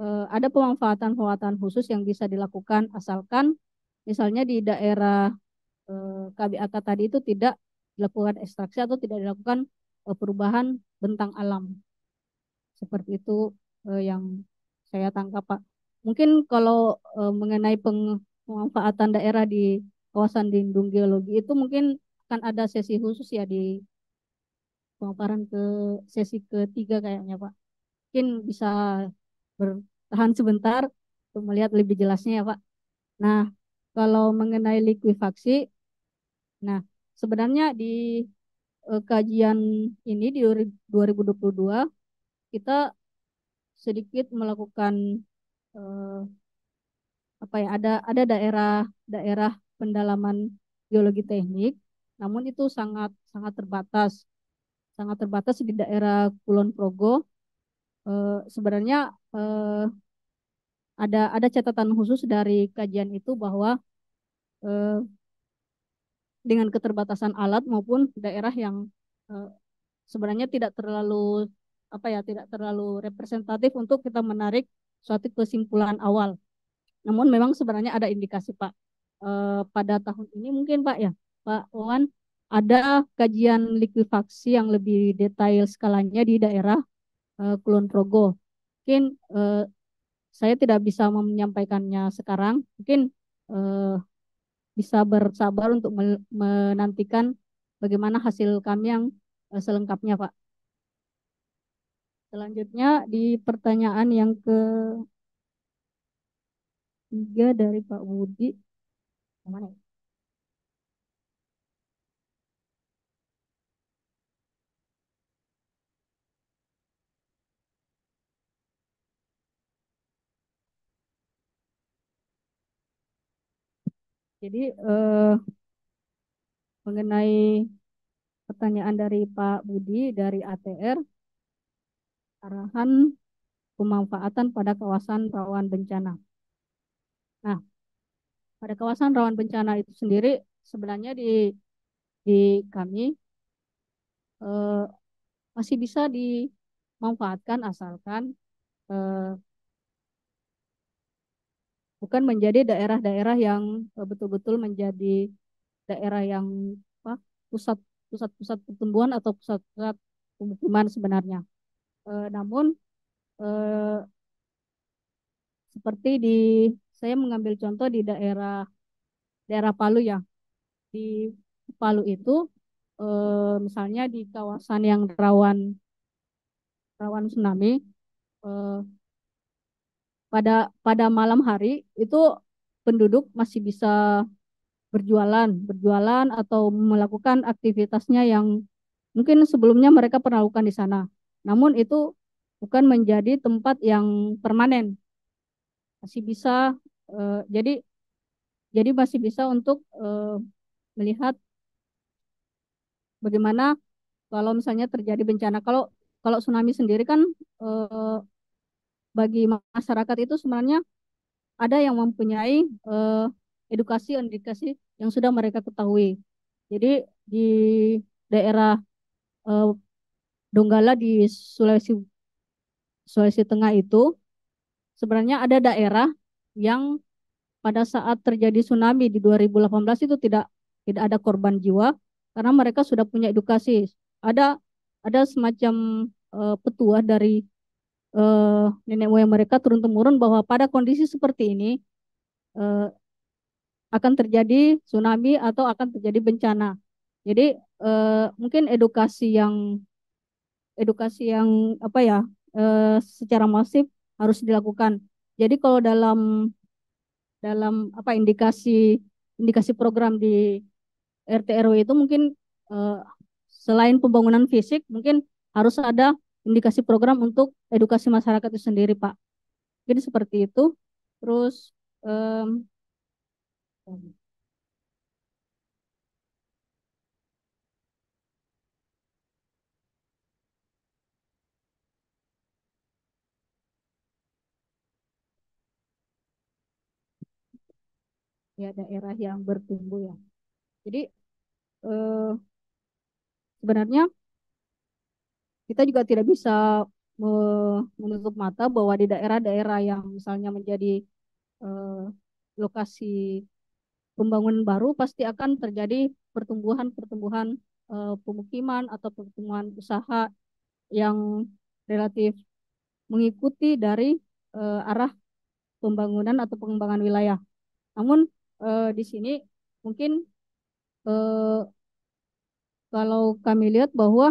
eh, ada pemanfaatan-pemanfaatan khusus yang bisa dilakukan asalkan misalnya di daerah eh, KBAK tadi itu tidak dilakukan ekstraksi atau tidak dilakukan eh, perubahan bentang alam. Seperti itu eh, yang saya tangkap Pak. Mungkin kalau e, mengenai peng, pemanfaatan daerah di kawasan lindung geologi itu mungkin akan ada sesi khusus ya di pemaparan ke sesi ketiga kayaknya Pak. Mungkin bisa bertahan sebentar untuk melihat lebih jelasnya ya Pak. Nah, kalau mengenai likuifaksi, nah sebenarnya di eh, kajian ini di 2022 kita sedikit melakukan eh, apa ya ada ada daerah-daerah pendalaman geologi teknik, namun itu sangat sangat terbatas, sangat terbatas di daerah Kulon Progo. E, sebenarnya e, ada ada catatan khusus dari kajian itu bahwa e, dengan keterbatasan alat maupun daerah yang sebenarnya tidak terlalu apa ya tidak terlalu representatif untuk kita menarik suatu kesimpulan awal namun memang sebenarnya ada indikasi Pak eh, pada tahun ini mungkin Pak ya Pak Wan ada kajian likuifaksi yang lebih detail skalanya di daerah eh, Kulon Progo. Mungkin eh, saya tidak bisa menyampaikannya sekarang. Mungkin eh, bisa bersabar untuk menantikan bagaimana hasil kami yang eh, selengkapnya, Pak. Selanjutnya di pertanyaan yang ke tiga dari Pak Budi. Yang mana ya? Jadi eh, mengenai pertanyaan dari Pak Budi dari ATR, arahan pemanfaatan pada kawasan rawan bencana. Nah, pada kawasan rawan bencana itu sendiri sebenarnya di di kami eh, masih bisa dimanfaatkan asalkan eh, bukan menjadi daerah-daerah yang eh, betul-betul menjadi daerah yang apa, pusat pusat-pusat pertumbuhan atau pusat-pusat pemukiman sebenarnya. Eh, namun eh, seperti di saya mengambil contoh di daerah daerah Palu ya. Di Palu itu eh, misalnya di kawasan yang rawan rawan tsunami eh, pada pada malam hari itu penduduk masih bisa berjualan, berjualan atau melakukan aktivitasnya yang mungkin sebelumnya mereka pernah lakukan di sana. Namun itu bukan menjadi tempat yang permanen. Masih bisa uh, jadi jadi masih bisa untuk uh, melihat bagaimana kalau misalnya terjadi bencana. Kalau kalau tsunami sendiri kan uh, bagi masyarakat itu sebenarnya ada yang mempunyai uh, edukasi edukasi yang sudah mereka ketahui. Jadi di daerah uh, Donggala di Sulawesi Sulawesi Tengah itu sebenarnya ada daerah yang pada saat terjadi tsunami di 2018 itu tidak tidak ada korban jiwa karena mereka sudah punya edukasi. Ada ada semacam uh, petua dari uh, nenek moyang mereka turun temurun bahwa pada kondisi seperti ini uh, akan terjadi tsunami atau akan terjadi bencana. Jadi uh, mungkin edukasi yang edukasi yang apa ya uh, secara masif harus dilakukan jadi kalau dalam dalam apa indikasi indikasi program di RT RW itu mungkin eh, selain pembangunan fisik mungkin harus ada indikasi program untuk edukasi masyarakat itu sendiri Pak. Jadi seperti itu. Terus um, ya daerah yang bertumbuh ya. Jadi eh, sebenarnya kita juga tidak bisa menutup mata bahwa di daerah-daerah yang misalnya menjadi eh, lokasi pembangunan baru pasti akan terjadi pertumbuhan-pertumbuhan eh, pemukiman atau pertumbuhan usaha yang relatif mengikuti dari eh, arah pembangunan atau pengembangan wilayah. Namun eh, di sini mungkin eh, kalau kami lihat bahwa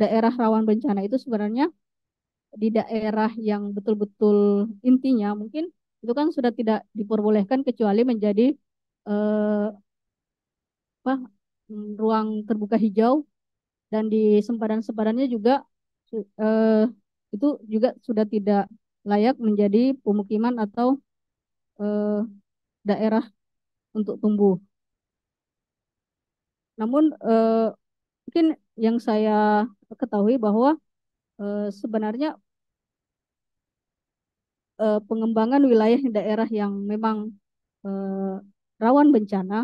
daerah rawan bencana itu sebenarnya di daerah yang betul-betul intinya mungkin itu kan sudah tidak diperbolehkan kecuali menjadi eh, apa mm, ruang terbuka hijau dan di sempadan-sempadannya juga eh, itu juga sudah tidak layak menjadi pemukiman atau eh, daerah untuk tumbuh. Namun eh, mungkin yang saya ketahui bahwa eh, sebenarnya eh, pengembangan wilayah daerah yang memang eh, rawan bencana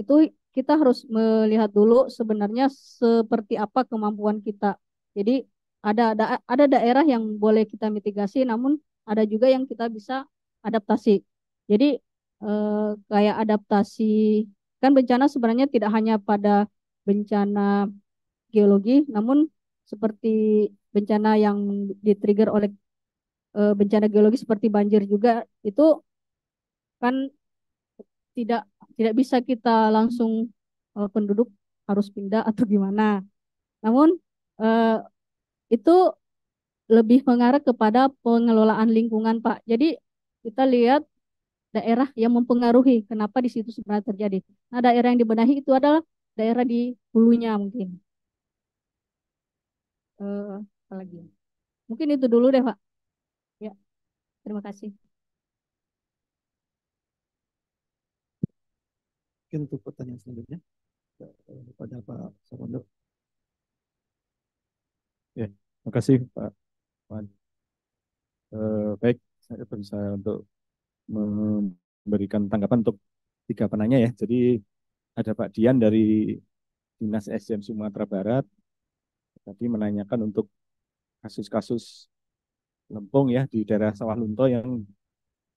itu kita harus melihat dulu sebenarnya seperti apa kemampuan kita. Jadi ada ada ada daerah yang boleh kita mitigasi, namun ada juga yang kita bisa adaptasi. Jadi Eh, kayak adaptasi kan bencana sebenarnya tidak hanya pada bencana geologi namun seperti bencana yang ditrigger oleh eh, bencana geologi seperti banjir juga itu kan tidak tidak bisa kita langsung eh, penduduk harus pindah atau gimana namun itu lebih mengarah kepada pengelolaan lingkungan Pak. Jadi kita lihat daerah yang mempengaruhi kenapa di situ sebenarnya terjadi. Nah, daerah yang dibenahi itu adalah daerah di hulunya mungkin. Eh, apa lagi? Mungkin itu dulu deh, Pak. Ya. Terima kasih. Mungkin untuk pertanyaan selanjutnya eh, kepada Pak Sarondo. Ya, terima kasih Pak. Eh, baik, saya bisa untuk memberikan tanggapan untuk tiga penanya ya. Jadi ada Pak Dian dari Dinas SDM Sumatera Barat tadi menanyakan untuk kasus-kasus lempung ya di daerah Sawah Lunto yang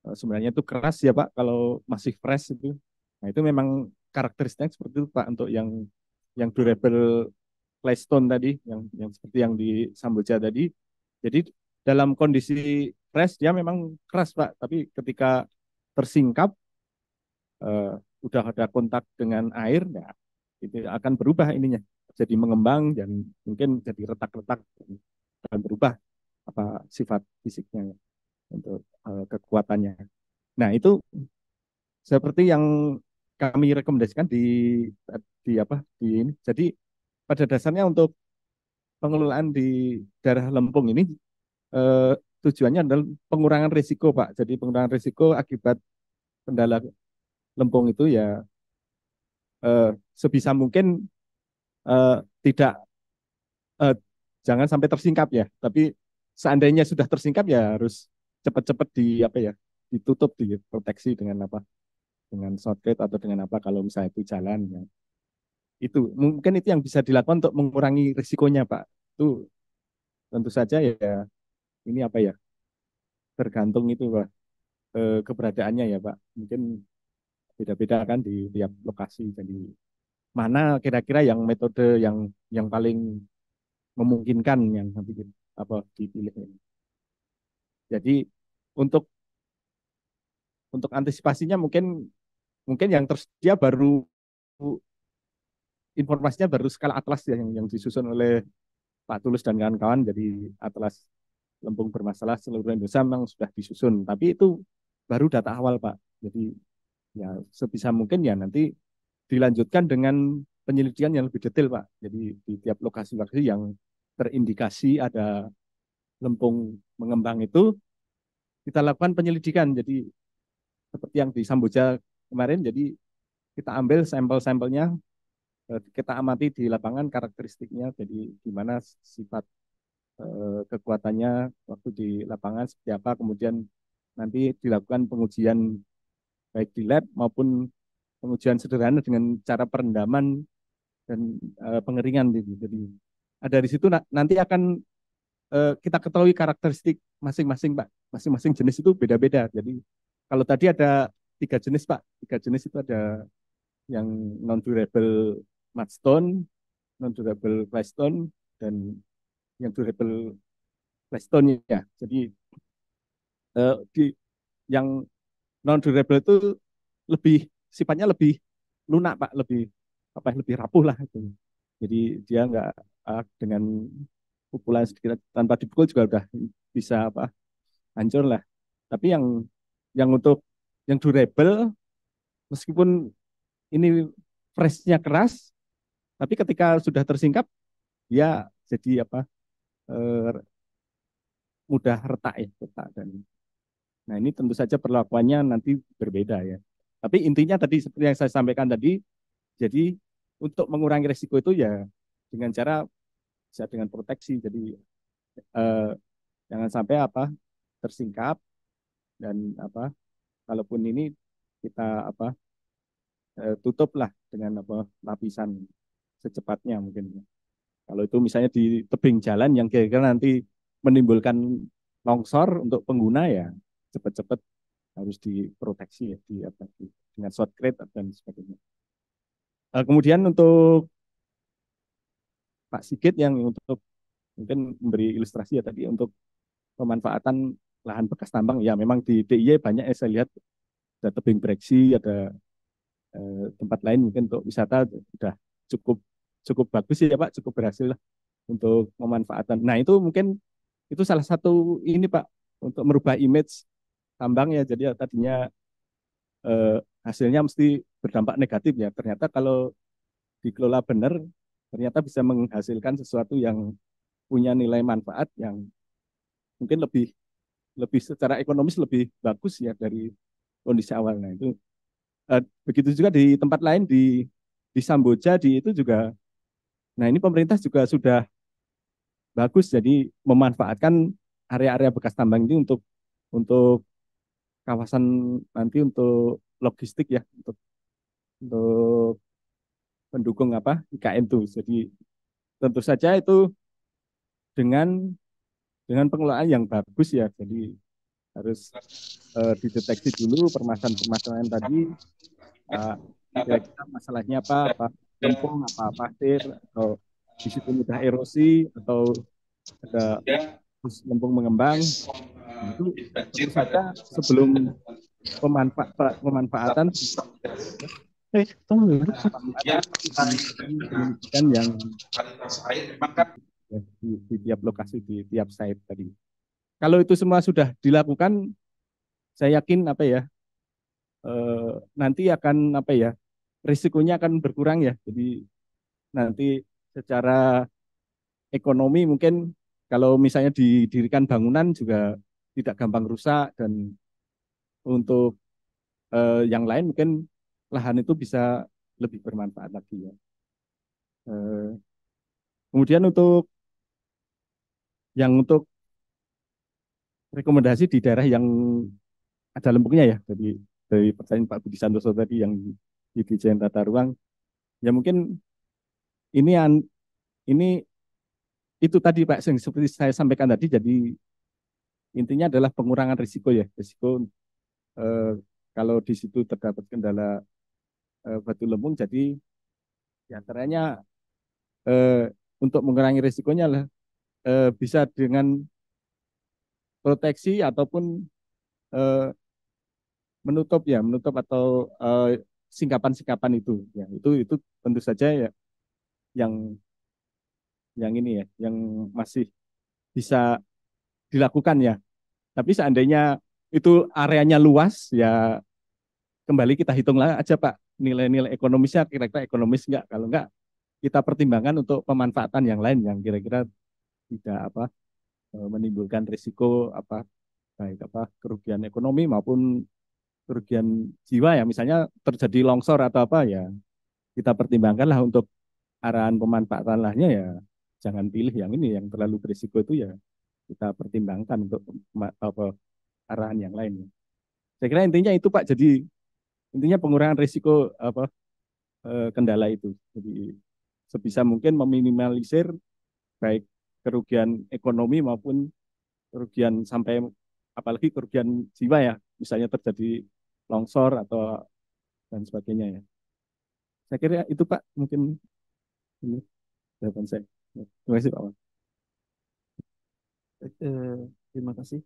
eh, sebenarnya itu keras ya Pak kalau masih fresh itu. Nah itu memang karakteristiknya seperti itu Pak untuk yang yang durable claystone tadi yang yang seperti yang di Samboja tadi. Jadi dalam kondisi Keras dia memang keras pak tapi ketika tersingkap eh, udah ada kontak dengan air ya itu akan berubah ininya jadi mengembang dan mungkin jadi retak-retak dan berubah apa sifat fisiknya untuk eh, kekuatannya nah itu seperti yang kami rekomendasikan di di apa di ini jadi pada dasarnya untuk pengelolaan di daerah Lempung ini eh, tujuannya adalah pengurangan risiko Pak. Jadi pengurangan risiko akibat kendala lempung itu ya eh, sebisa mungkin eh, tidak eh, jangan sampai tersingkap ya. Tapi seandainya sudah tersingkap ya harus cepat-cepat di apa ya ditutup diproteksi dengan apa dengan shortcut atau dengan apa kalau misalnya itu jalan ya. itu mungkin itu yang bisa dilakukan untuk mengurangi risikonya pak itu tentu saja ya ini apa ya tergantung itu pak e, keberadaannya ya pak mungkin beda-beda kan di tiap lokasi jadi mana kira-kira yang metode yang yang paling memungkinkan yang nanti apa dipilih ini jadi untuk untuk antisipasinya mungkin mungkin yang tersedia baru informasinya baru skala atlas ya yang, yang disusun oleh Pak Tulus dan kawan-kawan jadi atlas lempung bermasalah seluruh Indonesia memang sudah disusun, tapi itu baru data awal Pak. Jadi ya sebisa mungkin ya nanti dilanjutkan dengan penyelidikan yang lebih detail Pak. Jadi di tiap lokasi-lokasi yang terindikasi ada lempung mengembang itu kita lakukan penyelidikan. Jadi seperti yang di Samboja kemarin, jadi kita ambil sampel-sampelnya, eh, kita amati di lapangan karakteristiknya, jadi gimana sifat Eh, kekuatannya waktu di lapangan seperti apa, kemudian nanti dilakukan pengujian baik di lab maupun pengujian sederhana dengan cara perendaman dan eh, pengeringan. Gitu. Jadi ada nah, di situ nanti akan eh, kita ketahui karakteristik masing-masing pak, masing-masing jenis itu beda-beda. Jadi kalau tadi ada tiga jenis pak, tiga jenis itu ada yang non durable mudstone, non durable claystone, dan yang durable blackstone ya. Jadi uh, di yang non durable itu lebih sifatnya lebih lunak pak, lebih apa ya, lebih rapuh lah itu. Jadi dia nggak uh, dengan pukulan sedikit tanpa dipukul juga udah bisa apa hancur lah. Tapi yang yang untuk yang durable meskipun ini freshnya keras, tapi ketika sudah tersingkap ya jadi apa Eh, mudah retak ya retak dan nah ini tentu saja perlakuannya nanti berbeda ya tapi intinya tadi seperti yang saya sampaikan tadi jadi untuk mengurangi resiko itu ya dengan cara bisa dengan proteksi jadi eh, jangan sampai apa tersingkap dan apa kalaupun ini kita apa eh, tutuplah dengan apa lapisan secepatnya mungkin ya. Kalau itu misalnya di tebing jalan yang kira-kira nanti menimbulkan longsor untuk pengguna ya cepat-cepat harus diproteksi ya di apa di, dengan dan sebagainya. Eh, kemudian untuk Pak Sigit yang untuk mungkin memberi ilustrasi ya tadi untuk pemanfaatan lahan bekas tambang ya memang di DIY banyak ya saya lihat ada tebing breksi ada eh, tempat lain mungkin untuk wisata sudah cukup cukup bagus ya Pak, cukup berhasil lah untuk pemanfaatan. Nah itu mungkin itu salah satu ini Pak untuk merubah image tambang ya. Jadi ya, tadinya eh, hasilnya mesti berdampak negatif ya. Ternyata kalau dikelola benar, ternyata bisa menghasilkan sesuatu yang punya nilai manfaat yang mungkin lebih lebih secara ekonomis lebih bagus ya dari kondisi awalnya itu. Eh, begitu juga di tempat lain di di Samboja di itu juga Nah ini pemerintah juga sudah bagus jadi memanfaatkan area-area bekas tambang ini untuk untuk kawasan nanti untuk logistik ya untuk untuk pendukung apa IKN itu Jadi tentu saja itu dengan dengan pengelolaan yang bagus ya. Jadi harus uh, dideteksi dulu permasalahan-permasalahan tadi uh, masalahnya apa, apa Iya. kempung apa pasir atau di situ mudah erosi atau ada lempung iya. mengembang itu tentu saja sebelum pemanfaat pemanfaatan eh tolong kan yang di, di tiap lokasi di tiap site tadi kalau itu semua sudah dilakukan saya yakin apa ya eh, nanti akan apa ya risikonya akan berkurang ya. Jadi nanti secara ekonomi mungkin kalau misalnya didirikan bangunan juga tidak gampang rusak dan untuk eh, yang lain mungkin lahan itu bisa lebih bermanfaat lagi ya. Eh, kemudian untuk yang untuk rekomendasi di daerah yang ada lembuknya ya, jadi dari pertanyaan Pak Budi Santoso tadi yang di Dijen Tata Ruang ya mungkin ini an, ini itu tadi Pak yang seperti saya sampaikan tadi jadi intinya adalah pengurangan risiko ya risiko eh, kalau di situ terdapat kendala eh, batu lempung jadi diantaranya eh, untuk mengurangi risikonya lah eh, bisa dengan proteksi ataupun eh, menutup ya menutup atau eh, singkapan-singkapan itu ya itu itu tentu saja ya yang yang ini ya yang masih bisa dilakukan ya tapi seandainya itu areanya luas ya kembali kita hitunglah aja Pak nilai-nilai ekonomisnya kira-kira ekonomis nggak? kalau nggak, kita pertimbangkan untuk pemanfaatan yang lain yang kira-kira tidak apa eh, menimbulkan risiko apa baik apa kerugian ekonomi maupun kerugian jiwa ya misalnya terjadi longsor atau apa ya kita pertimbangkanlah untuk arahan pemanfaatan lahnya ya jangan pilih yang ini yang terlalu berisiko itu ya kita pertimbangkan untuk apa, arahan yang lain. Ya. Saya kira intinya itu Pak jadi intinya pengurangan risiko apa eh, kendala itu. Jadi sebisa mungkin meminimalisir baik kerugian ekonomi maupun kerugian sampai apalagi kerugian jiwa ya misalnya terjadi longsor atau dan sebagainya ya. Saya kira itu Pak mungkin ini jawaban saya. Terima kasih Pak. Eh, terima kasih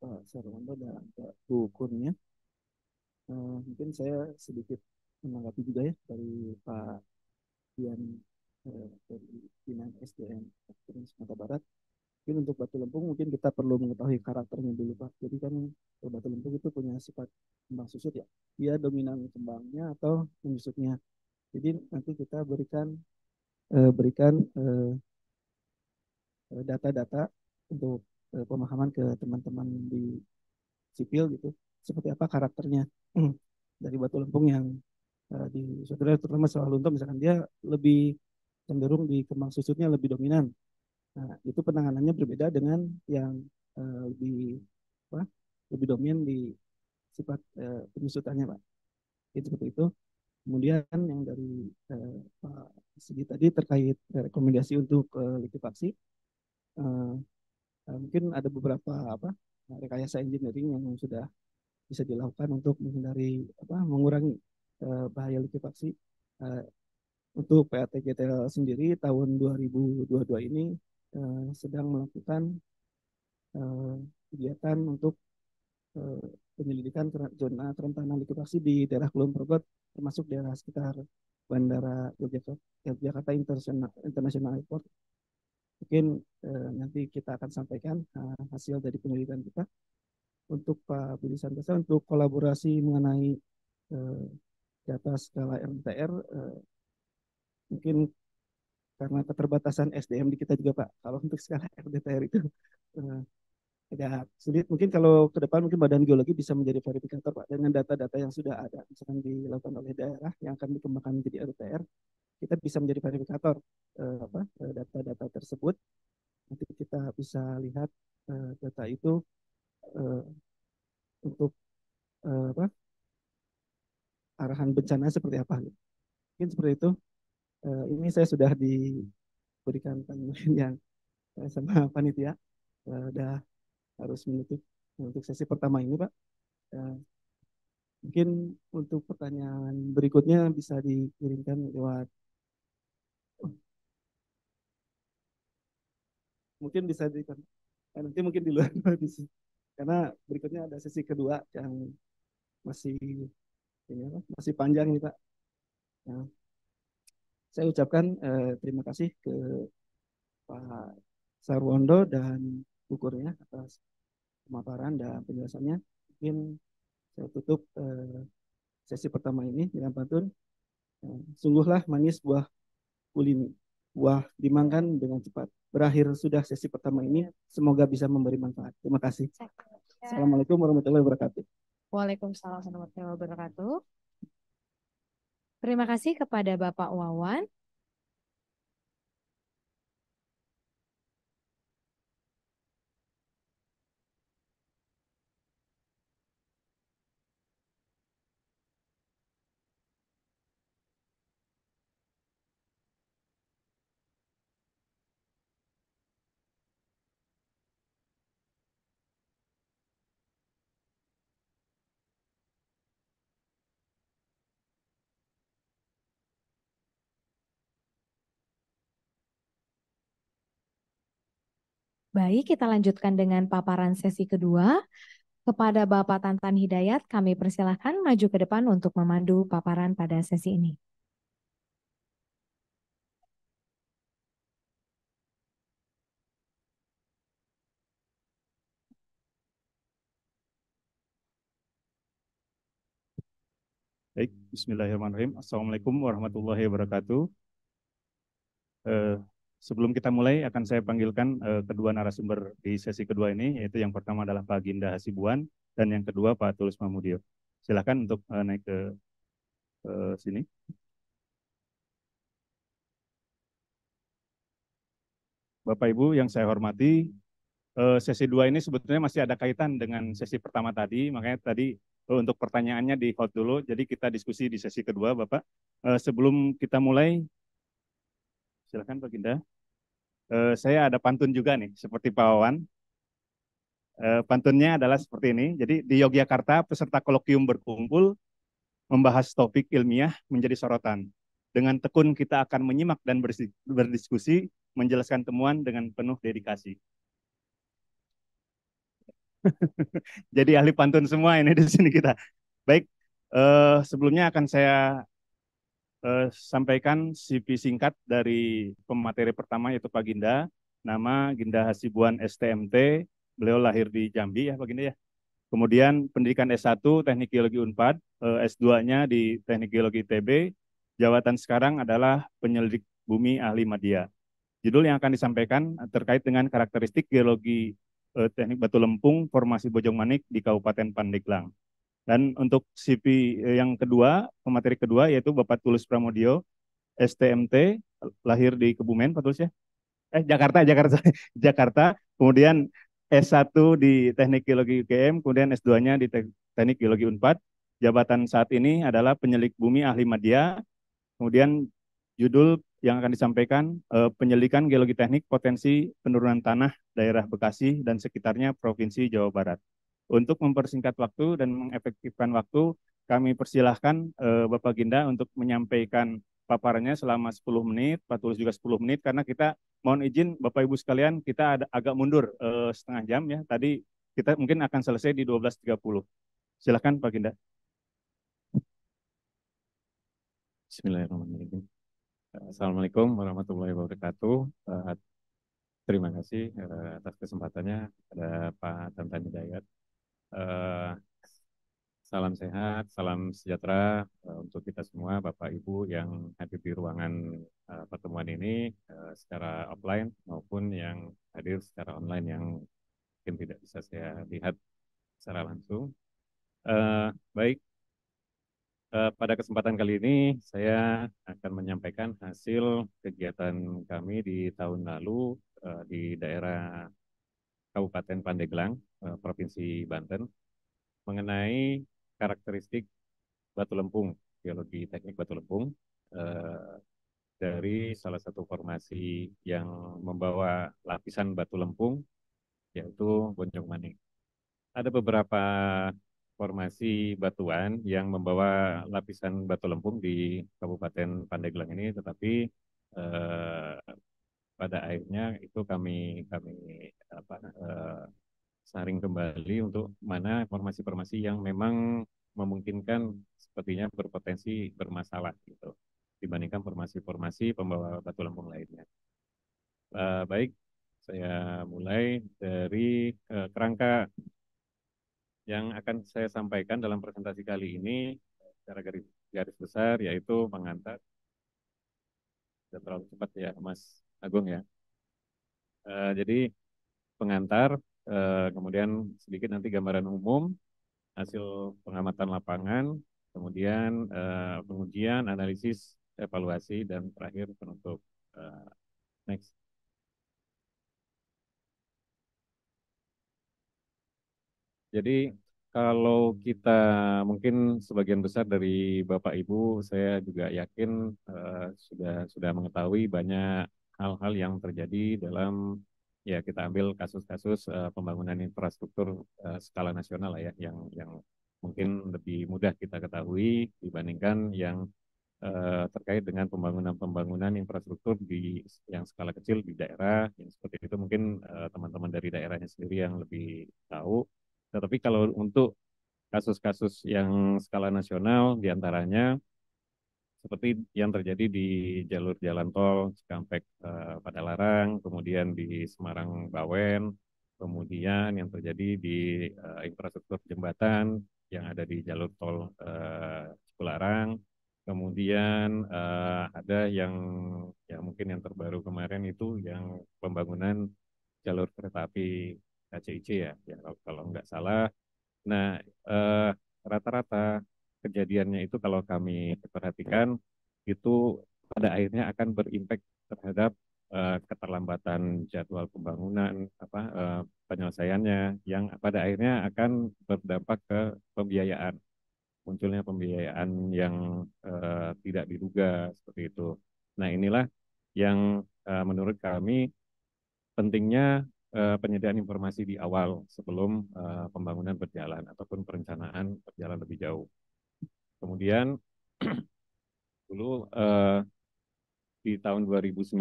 Pak Sarwanto dan Pak Gukurnya. Eh, mungkin saya sedikit menanggapi juga ya dari Pak Dian eh, dari Dinas SDM Sumatera Barat mungkin untuk batu lempung mungkin kita perlu mengetahui karakternya dulu pak jadi kan batu lempung itu punya sifat kembang susut ya dia dominan kembangnya atau menyusutnya jadi nanti kita berikan eh, berikan eh, eh, data-data eh, untuk eh, pemahaman ke teman-teman di sipil gitu seperti apa karakternya hmm, dari batu lempung yang eh, di saudara terutama soal lunto misalkan dia lebih cenderung di kembang susutnya lebih dominan Nah, itu penanganannya berbeda dengan yang uh, lebih apa, lebih dominan di sifat uh, penyusutannya, Pak. itu seperti itu. Kemudian yang dari uh, Pak Segi tadi terkait rekomendasi untuk uh, likuifaksi, uh, uh, mungkin ada beberapa apa rekayasa engineering yang sudah bisa dilakukan untuk menghindari apa mengurangi uh, bahaya likuifaksi. Uh, untuk patgtl GTL sendiri tahun 2022 ini Eh, sedang melakukan eh, kegiatan untuk eh, penyelidikan zona kerentanan likuifaksi di daerah Kulon Progo termasuk daerah sekitar Bandara Yogyakarta, Yogyakarta International, Airport. Mungkin uh, nanti kita akan sampaikan uh, hasil dari penyelidikan kita untuk Pak Budi Santosa untuk kolaborasi mengenai uh, data skala MTR uh, mungkin karena keterbatasan SDM di kita juga Pak. Kalau untuk skala RDTR itu uh, agak sulit. Mungkin kalau ke depan mungkin Badan Geologi bisa menjadi verifikator Pak dengan data-data yang sudah ada misalkan dilakukan oleh daerah yang akan dikembangkan menjadi RTR kita bisa menjadi verifikator eh, eh, data-data tersebut nanti kita bisa lihat uh, data itu uh, untuk uh, apa arahan bencana seperti apa mungkin seperti itu uh, ini saya sudah diberikan penilaian yang eh, sama panitia uh, harus menutup untuk sesi pertama ini pak uh, mungkin untuk pertanyaan berikutnya bisa dikirimkan lewat oh. mungkin bisa di nanti mungkin di luar bisa karena berikutnya ada sesi kedua yang masih ini apa, masih panjang nih pak. Nah saya ucapkan eh, terima kasih ke Pak Sarwondo dan Bukurnya atas pemaparan dan penjelasannya. Mungkin saya tutup eh, sesi pertama ini dengan pantun. Eh, sungguhlah manis buah kulini. Buah dimakan dengan cepat. Berakhir sudah sesi pertama ini. Semoga bisa memberi manfaat. Terima kasih. Assalamualaikum warahmatullahi wabarakatuh. Waalaikumsalam warahmatullahi wabarakatuh. Terima kasih kepada Bapak Wawan. Baik, kita lanjutkan dengan paparan sesi kedua. Kepada Bapak Tantan Hidayat, kami persilahkan maju ke depan untuk memandu paparan pada sesi ini. Baik, Bismillahirrahmanirrahim. Assalamualaikum warahmatullahi wabarakatuh. Eh, Sebelum kita mulai, akan saya panggilkan uh, kedua narasumber di sesi kedua ini, yaitu yang pertama adalah Pak Ginda Hasibuan dan yang kedua Pak Tulus Mahmudio. Silakan untuk uh, naik ke uh, sini. Bapak Ibu yang saya hormati, uh, sesi dua ini sebetulnya masih ada kaitan dengan sesi pertama tadi, makanya tadi uh, untuk pertanyaannya di hold dulu, jadi kita diskusi di sesi kedua, Bapak. Uh, sebelum kita mulai, Silakan Pak Ginda. Uh, saya ada pantun juga nih, seperti Pak Wawan. Uh, pantunnya adalah seperti ini. Jadi di Yogyakarta, peserta kolokium berkumpul membahas topik ilmiah menjadi sorotan. Dengan tekun kita akan menyimak dan berdiskusi, menjelaskan temuan dengan penuh dedikasi. Jadi ahli pantun semua ini di sini kita. Baik, uh, sebelumnya akan saya eh, sampaikan CV singkat dari pemateri pertama yaitu Pak Ginda, nama Ginda Hasibuan STMT, beliau lahir di Jambi ya Pak Ginda ya. Kemudian pendidikan S1 Teknik Geologi Unpad, eh, S2-nya di Teknik Geologi TB. Jawatan sekarang adalah penyelidik bumi ahli media. Judul yang akan disampaikan terkait dengan karakteristik geologi eh, Teknik Batu Lempung Formasi Bojong Manik di Kabupaten Pandeglang. Dan untuk CP eh, yang kedua, pemateri kedua yaitu Bapak Tulus Pramodio, STMT, lahir di Kebumen, Pak Tulus ya? Eh, Jakarta, Jakarta, Jakarta. Kemudian S1 di Teknik Geologi UGM, kemudian S2-nya di Teknik Geologi Unpad. Jabatan saat ini adalah penyelik bumi ahli media. Kemudian judul yang akan disampaikan penyelikan eh, penyelidikan geologi teknik potensi penurunan tanah daerah Bekasi dan sekitarnya Provinsi Jawa Barat. Untuk mempersingkat waktu dan mengefektifkan waktu, kami persilahkan eh, Bapak Ginda untuk menyampaikan paparannya selama 10 menit, Pak Tulus juga 10 menit, karena kita mohon izin Bapak Ibu sekalian, kita ada, agak mundur eh, setengah jam ya. Tadi kita mungkin akan selesai di 12.30. Silahkan Pak Ginda. Bismillahirrahmanirrahim. Assalamualaikum warahmatullahi wabarakatuh. Eh, terima kasih eh, atas kesempatannya kepada Pak Tantan Hidayat Eh, salam sehat, salam sejahtera eh, untuk kita semua, Bapak Ibu yang hadir di ruangan eh, pertemuan ini secara offline maupun yang hadir secara online yang mungkin tidak bisa saya lihat secara langsung. baik, pada kesempatan kali ini saya akan menyampaikan hasil kegiatan kami di tahun lalu di daerah Kabupaten Pandeglang Eh, Provinsi Banten mengenai karakteristik batu lempung, geologi teknik batu lempung eh, dari salah satu formasi yang membawa lapisan batu lempung yaitu Bonjong Manik. Ada beberapa formasi batuan yang membawa lapisan batu lempung di Kabupaten Pandeglang ini, tetapi eh, pada akhirnya itu kami kami apa eh, saring kembali untuk mana informasi-informasi yang memang memungkinkan sepertinya berpotensi bermasalah gitu dibandingkan formasi-formasi pembawa batu lambung lainnya. Uh, baik, saya mulai dari uh, kerangka yang akan saya sampaikan dalam presentasi kali ini secara garis, garis besar yaitu pengantar. Tidak terlalu cepat ya Mas Agung ya. Uh, jadi pengantar Eh, kemudian sedikit nanti gambaran umum, hasil pengamatan lapangan, kemudian eh, pengujian, analisis, evaluasi, dan terakhir penutup. Eh, next. Jadi kalau kita mungkin sebagian besar dari Bapak Ibu, saya juga yakin sudah sudah mengetahui banyak hal-hal yang terjadi dalam ya kita ambil kasus-kasus uh, pembangunan infrastruktur uh, skala nasional lah ya yang yang mungkin lebih mudah kita ketahui dibandingkan yang uh, terkait dengan pembangunan-pembangunan infrastruktur di yang skala kecil di daerah yang seperti itu mungkin teman-teman uh, dari daerahnya sendiri yang lebih tahu. Tetapi kalau untuk kasus-kasus yang skala nasional diantaranya seperti yang terjadi di jalur jalan tol Cikampek eh, pada larang kemudian di Semarang Bawen, kemudian yang terjadi di uh, infrastruktur jembatan yang ada di jalur tol uh, Cipularang, kemudian uh, ada yang ya mungkin yang terbaru kemarin itu yang pembangunan jalur kereta api KCIC ya, ya kalau, kalau nggak salah. Nah, rata-rata uh, kejadiannya itu kalau kami hmm. perhatikan itu pada akhirnya akan berimpact terhadap uh, keterlambatan jadwal pembangunan apa uh, penyelesaiannya yang pada akhirnya akan berdampak ke pembiayaan munculnya pembiayaan yang uh, tidak diduga seperti itu. Nah inilah yang uh, menurut kami pentingnya uh, penyediaan informasi di awal sebelum uh, pembangunan berjalan ataupun perencanaan berjalan lebih jauh. Kemudian dulu uh, di tahun 2019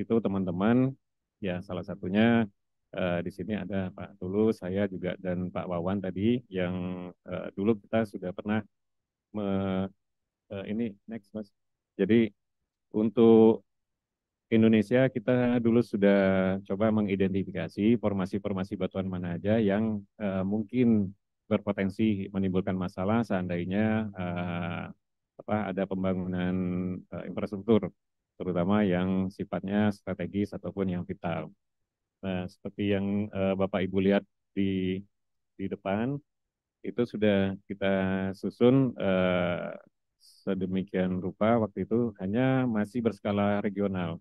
itu teman-teman ya salah satunya uh, di sini ada Pak Tulus, saya juga dan Pak Wawan tadi yang uh, dulu kita sudah pernah me, uh, ini next Mas. Jadi untuk Indonesia kita dulu sudah coba mengidentifikasi formasi-formasi batuan mana aja yang uh, mungkin berpotensi menimbulkan masalah seandainya uh, apa, ada pembangunan uh, infrastruktur, terutama yang sifatnya strategis ataupun yang vital. Nah, seperti yang uh, Bapak Ibu lihat di di depan, itu sudah kita susun uh, sedemikian rupa waktu itu hanya masih berskala regional.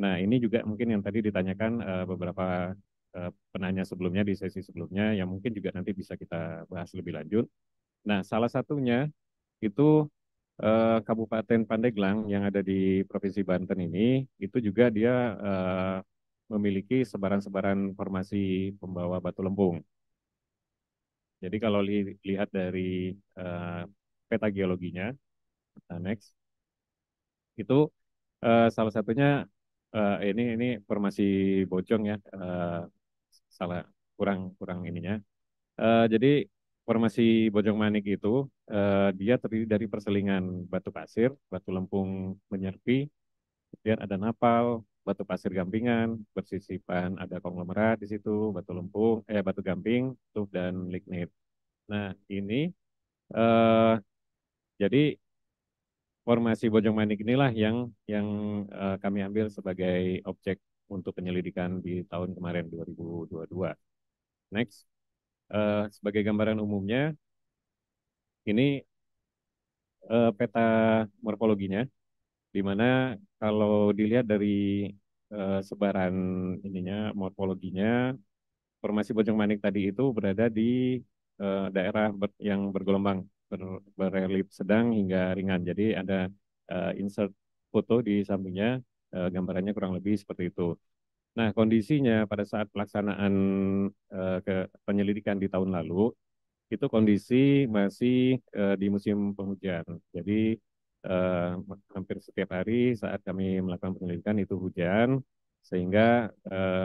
Nah, ini juga mungkin yang tadi ditanyakan uh, beberapa Eh, penanya sebelumnya di sesi sebelumnya yang mungkin juga nanti bisa kita bahas lebih lanjut. Nah, salah satunya itu eh, Kabupaten Pandeglang yang ada di Provinsi Banten ini itu juga dia eh, memiliki sebaran-sebaran formasi pembawa batu lempung. Jadi kalau li lihat dari eh, peta geologinya, nah next itu eh, salah satunya eh, ini ini formasi bocong ya. Eh, salah kurang kurang ininya. Uh, jadi formasi Bojong Manik itu uh, dia terdiri dari perselingan batu pasir, batu lempung menyerpi, kemudian ada napal, batu pasir gampingan, bersisipan ada konglomerat di situ, batu lempung, eh batu gamping, tuh dan lignit. Nah ini uh, jadi formasi Bojong Manik inilah yang yang uh, kami ambil sebagai objek untuk penyelidikan di tahun kemarin 2022. Next, uh, sebagai gambaran umumnya, ini uh, peta morfologinya, di mana kalau dilihat dari uh, sebaran ininya morfologinya, formasi Bojong Manik tadi itu berada di uh, daerah ber yang bergelombang, ber berelip sedang hingga ringan. Jadi ada uh, insert foto di sampingnya eh, gambarannya kurang lebih seperti itu. Nah, kondisinya pada saat pelaksanaan eh, ke penyelidikan di tahun lalu itu kondisi masih eh, di musim penghujan. Jadi eh, hampir setiap hari saat kami melakukan penyelidikan itu hujan sehingga eh,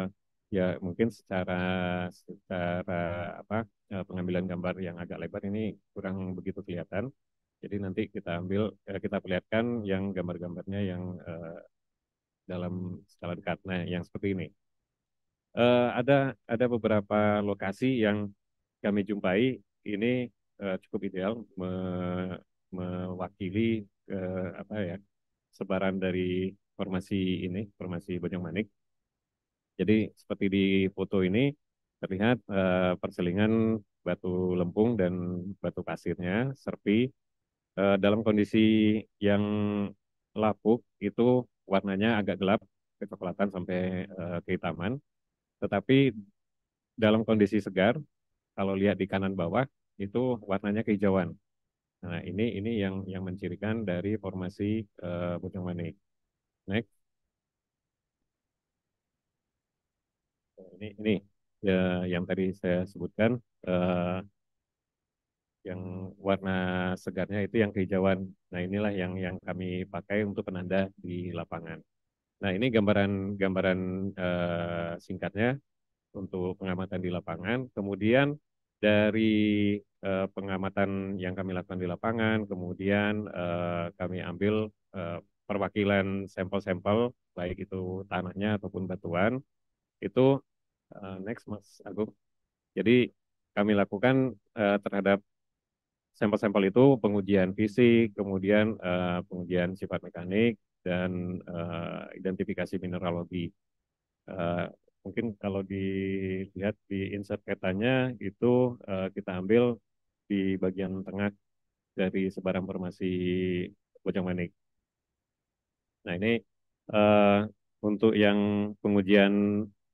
ya mungkin secara secara apa eh, pengambilan gambar yang agak lebar ini kurang begitu kelihatan. Jadi nanti kita ambil eh, kita perlihatkan yang gambar-gambarnya yang eh, dalam jalan hmm. karena yang seperti ini. Uh, ada ada beberapa lokasi yang kami jumpai ini uh, cukup ideal me, mewakili uh, apa ya sebaran dari formasi ini formasi manik Jadi seperti di foto ini terlihat uh, perselingan batu lempung dan batu pasirnya serpi uh, dalam kondisi yang lapuk itu warnanya agak gelap, kecoklatan sampai uh, kehitaman. Tetapi dalam kondisi segar, kalau lihat di kanan bawah itu warnanya kehijauan. Nah, ini ini yang yang mencirikan dari formasi uh, eh, Bojong Mane. Next. Ini ini ya, yang tadi saya sebutkan uh, yang warna segarnya itu yang kehijauan. Nah inilah yang yang kami pakai untuk penanda di lapangan. Nah ini gambaran gambaran eh, singkatnya untuk pengamatan di lapangan. Kemudian dari eh, pengamatan yang kami lakukan di lapangan, kemudian eh, kami ambil eh, perwakilan sampel-sampel baik itu tanahnya ataupun batuan itu uh, next Mas Agung. Jadi kami lakukan uh, terhadap sampel-sampel itu pengujian fisik, kemudian uh, pengujian sifat mekanik, dan uh, identifikasi mineralogi. Uh, mungkin kalau dilihat di insert petanya itu uh, kita ambil di bagian tengah dari sebarang formasi Bojong Manik. Nah ini uh, untuk yang pengujian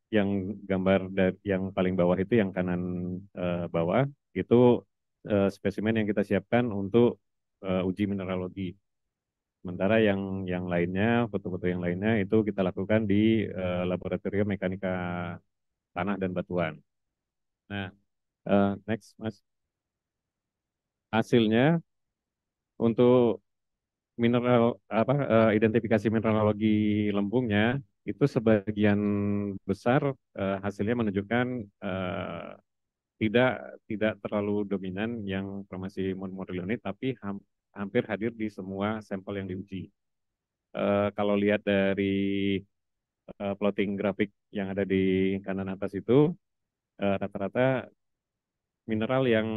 yang gambar dari yang paling bawah itu yang kanan uh, bawah itu Eh, spesimen yang kita siapkan untuk uh, uji mineralogi. Sementara yang yang lainnya, foto-foto yang lainnya itu kita lakukan di uh, laboratorium mekanika tanah dan batuan. Nah, uh, next mas. Hasilnya untuk mineral apa uh, identifikasi mineralogi lembungnya itu sebagian besar uh, hasilnya menunjukkan uh, tidak tidak terlalu dominan yang formasi monomorilonit tapi hampir hadir di semua sampel yang diuji. Uh, kalau lihat dari uh, plotting grafik yang ada di kanan atas itu eh, rata-rata uh, mineral yang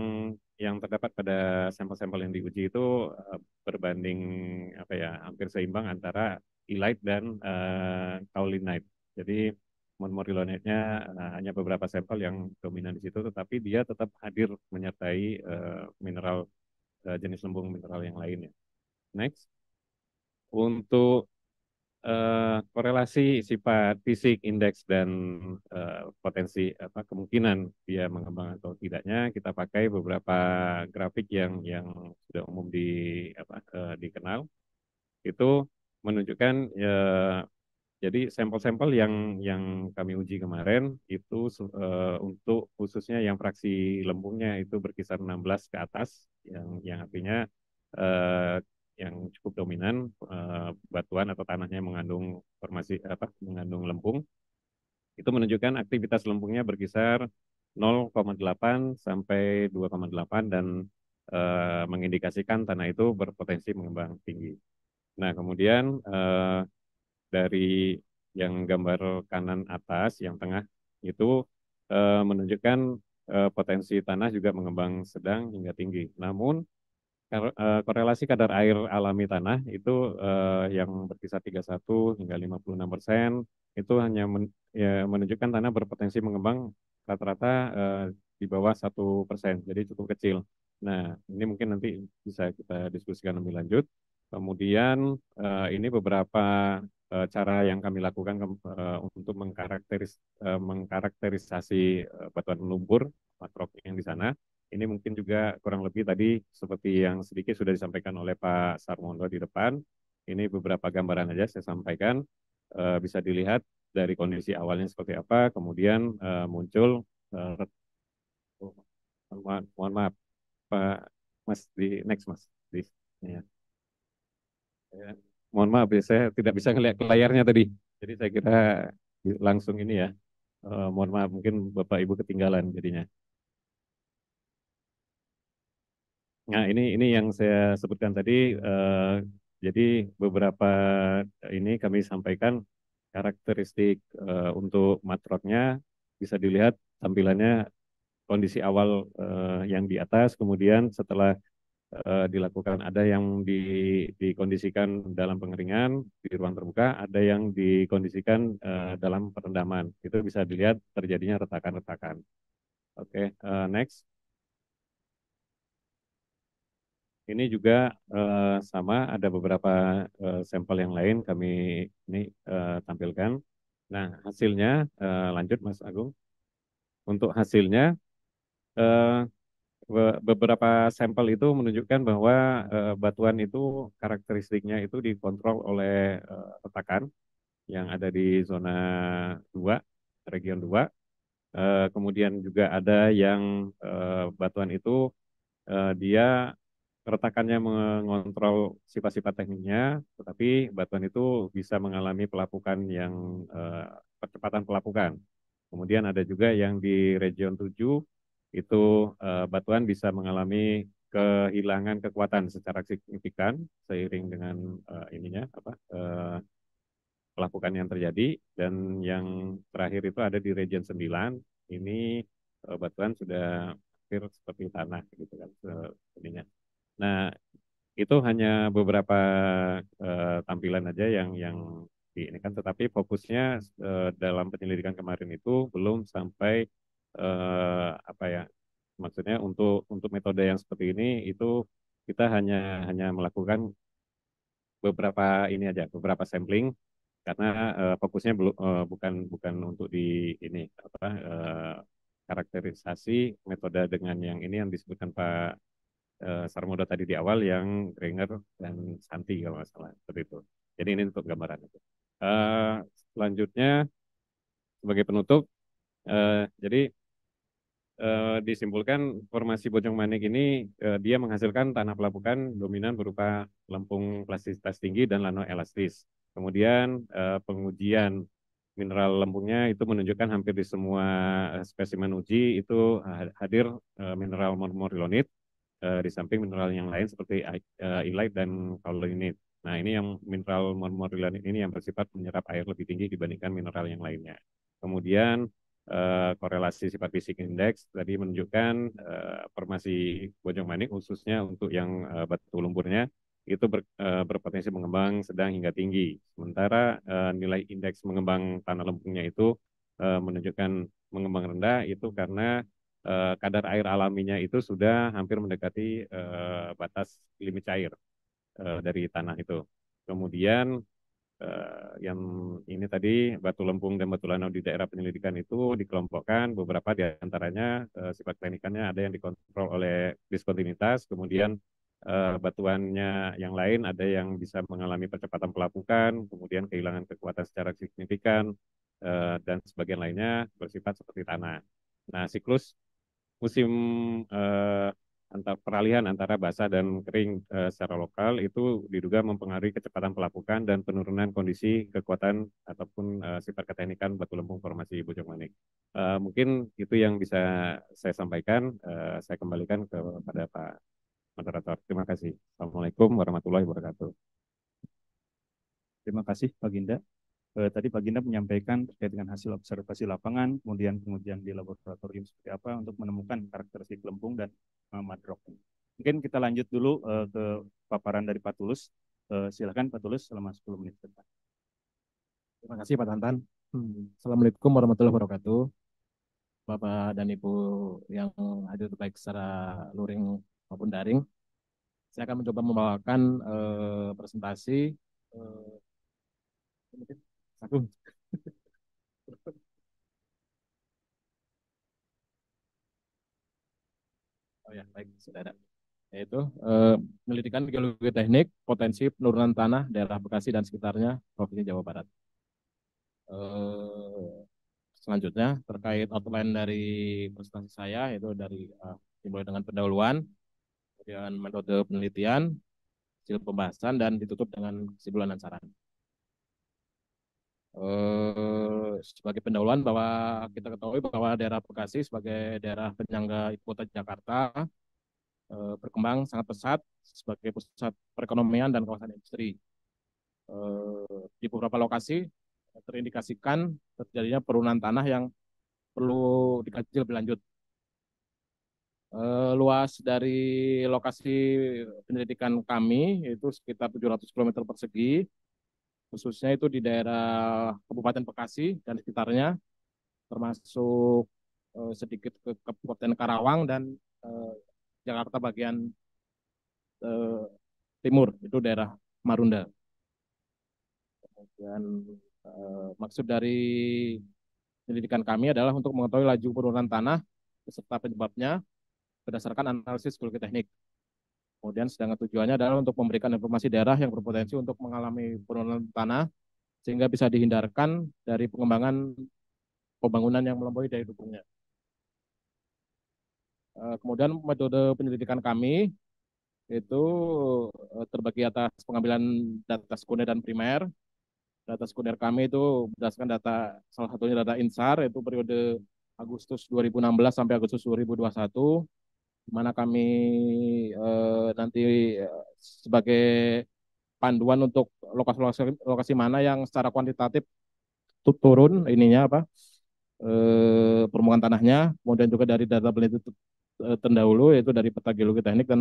yang terdapat pada sampel-sampel yang diuji itu uh, berbanding apa ya hampir seimbang antara elite dan uh, kaolinite. Jadi memori lonetnya hmm. eh, hanya beberapa sampel yang dominan di situ, tetapi dia tetap hadir menyertai uh, mineral uh, jenis lembung mineral yang lainnya. Next, untuk uh, korelasi sifat fisik, indeks dan uh, potensi apa kemungkinan dia mengembang atau tidaknya, kita pakai beberapa grafik yang yang sudah umum di apa uh, dikenal itu menunjukkan ya, jadi sampel-sampel yang yang kami uji kemarin itu uh, untuk khususnya yang fraksi lembungnya itu berkisar 16 ke atas yang yang artinya uh, yang cukup dominan uh, batuan atau tanahnya mengandung formasi apa mengandung lempung itu menunjukkan aktivitas lempungnya berkisar 0,8 sampai 2,8 dan uh, mengindikasikan tanah itu berpotensi mengembang tinggi. Nah, kemudian uh, dari yang gambar kanan atas, yang tengah itu e, menunjukkan e, potensi tanah juga mengembang sedang hingga tinggi. Namun eh, korelasi kadar air alami tanah itu e, yang berkisar 31 hingga 56 persen itu hanya men, ya, menunjukkan tanah berpotensi mengembang rata-rata e, di bawah satu persen, jadi cukup kecil. Nah, ini mungkin nanti bisa kita diskusikan lebih lanjut. Kemudian ini beberapa Eh, cara yang kami lakukan ke, uh, eh, untuk mengkarakteris, uh, mengkarakterisasi uh, batuan lumpur, matrok yang di sana. Ini mungkin juga kurang lebih tadi seperti yang sedikit sudah disampaikan oleh Pak Sarmondo di depan. Ini beberapa gambaran aja saya sampaikan. Uh, bisa dilihat dari kondisi awalnya seperti apa, kemudian uh, muncul uh, oh, mohon, mohon maaf Pak Mas di next Mas di ya mohon maaf ya saya tidak bisa ngelihat ke layarnya tadi. Jadi saya kira langsung ini ya. Uh, mohon maaf mungkin Bapak Ibu ketinggalan jadinya. Nah, ini ini yang saya sebutkan tadi uh, jadi beberapa eh, ini kami sampaikan karakteristik uh, untuk matrotnya bisa dilihat tampilannya kondisi awal uh, yang di atas kemudian setelah uh, dilakukan. Ada yang di, dikondisikan dalam pengeringan di ruang terbuka, ada yang dikondisikan uh, dalam perendaman. Itu bisa dilihat terjadinya retakan-retakan. Oke, okay, uh, eh, next. Ini juga uh, sama, ada beberapa uh, sampel yang lain kami ini uh, tampilkan. Nah, hasilnya, uh, lanjut Mas Agung. Untuk hasilnya, uh, beberapa sampel itu menunjukkan bahwa uh, batuan itu karakteristiknya itu dikontrol oleh uh, retakan yang ada di zona 2, region 2. Uh, eh, kemudian juga ada yang uh, batuan itu uh, dia retakannya mengontrol sifat-sifat tekniknya, tetapi batuan itu bisa mengalami pelapukan yang uh, percepatan pelapukan. Kemudian ada juga yang di region 7 itu uh, batuan bisa mengalami kehilangan kekuatan secara signifikan seiring dengan uh, ininya apa uh, pelapukan yang terjadi dan yang terakhir itu ada di region 9 ini uh, batuan sudah hampir seperti tanah gitu kan ininya. Nah, itu hanya beberapa uh, tampilan aja yang yang di ini kan tetapi fokusnya uh, dalam penyelidikan kemarin itu belum sampai eh, apa ya maksudnya untuk untuk metode yang seperti ini itu kita hanya hanya melakukan beberapa ini aja beberapa sampling karena eh, fokusnya belum eh, bukan bukan untuk di ini apa eh, karakterisasi metode dengan yang ini yang disebutkan Pak eh, Sarmoda tadi di awal yang Gringer dan Santi kalau nggak salah seperti itu. Jadi ini untuk gambaran itu. Eh, selanjutnya sebagai penutup, eh, jadi eh, disimpulkan formasi Bojong Manik ini eh, dia menghasilkan tanah pelapukan dominan berupa lempung plastisitas tinggi dan lano elastis. Kemudian eh, pengujian mineral lempungnya itu menunjukkan hampir di semua eh, spesimen uji itu hadir eh, mineral mormorilonit eh, di samping mineral yang lain seperti eh, ilite dan kaolinit. Nah, ini yang mineral mormorilonit ini yang bersifat menyerap air lebih tinggi dibandingkan mineral yang lainnya. Kemudian Eh, korelasi sifat fisik indeks tadi menunjukkan uh, formasi Bojong-Manik khususnya untuk yang uh, batu lumpurnya itu ber, uh, berpotensi mengembang sedang hingga tinggi. Sementara uh, nilai indeks mengembang tanah lempungnya itu uh, menunjukkan mengembang rendah itu karena uh, kadar air alaminya itu sudah hampir mendekati uh, batas limit cair uh, dari tanah itu. Kemudian Uh, yang ini tadi batu lempung dan batu lanau di daerah penyelidikan itu dikelompokkan beberapa di antaranya uh, sifat klinikannya ada yang dikontrol oleh diskontinitas kemudian uh, batuannya yang lain ada yang bisa mengalami percepatan pelapukan kemudian kehilangan kekuatan secara signifikan uh, dan sebagian lainnya bersifat seperti tanah nah siklus musim uh, Antara peralihan antara basah dan kering e, secara lokal itu diduga mempengaruhi kecepatan pelapukan dan penurunan kondisi kekuatan ataupun e, sifat keteknikan batu lempung formasi Bujang Manik. Eh, mungkin itu yang bisa saya sampaikan. E, saya kembalikan kepada Pak Moderator. Terima kasih. Assalamualaikum warahmatullahi wabarakatuh. Terima kasih Pak Ginda. E, tadi Pak Ginda menyampaikan terkait dengan hasil observasi lapangan, kemudian pengujian di laboratorium seperti apa untuk menemukan karakteristik lempung dan Rocky. Mungkin kita lanjut dulu uh, ke paparan dari Pak Tulus. Uh, silakan Pak Tulus selama 10 menit. Terima kasih Pak Tantan. Hmm. Assalamualaikum warahmatullahi wabarakatuh. Bapak dan Ibu yang hadir baik secara luring maupun daring. Saya akan mencoba membawakan uh, presentasi uh, satu Oh ya, baik, saudara. Yaitu eh, geologi teknik, potensi penurunan tanah daerah Bekasi dan sekitarnya Provinsi Jawa Barat. Eh, selanjutnya terkait outline dari presentasi saya yaitu dari eh, dimulai dengan pendahuluan, kemudian metode penelitian, hasil pembahasan dan ditutup dengan kesimpulan dan saran. Eh, sebagai pendahuluan bahwa kita ketahui bahwa daerah Bekasi sebagai daerah penyangga ibu kota Jakarta eh, berkembang sangat pesat sebagai pusat perekonomian dan kawasan industri. Eh, di beberapa lokasi terindikasikan terjadinya perunan tanah yang perlu dikaji lebih lanjut. luas dari lokasi penyelidikan kami itu sekitar 700 km persegi khususnya itu di daerah Kabupaten Bekasi dan sekitarnya, termasuk eh, sedikit ke Kabupaten Karawang dan eh, Jakarta bagian eh, timur, itu daerah Marunda. Kemudian eh, maksud dari penyelidikan kami adalah untuk mengetahui laju penurunan tanah beserta penyebabnya berdasarkan analisis geologi teknik. Kemudian sedangkan tujuannya adalah untuk memberikan informasi daerah yang berpotensi untuk mengalami penurunan tanah sehingga bisa dihindarkan dari pengembangan pembangunan yang melampaui daya dukungnya. Eh, kemudian metode penyelidikan kami itu eh, terbagi atas pengambilan data sekunder dan primer. Data sekunder kami itu berdasarkan data salah satunya data INSAR itu periode Agustus 2016 sampai Agustus 2021 mana kami eh, nanti eh, sebagai panduan untuk lokasi-lokasi lokasi mana yang secara kuantitatif turun ininya apa eh, permukaan tanahnya, kemudian juga dari data peneliti eh, terdahulu yaitu dari peta geologi teknik dan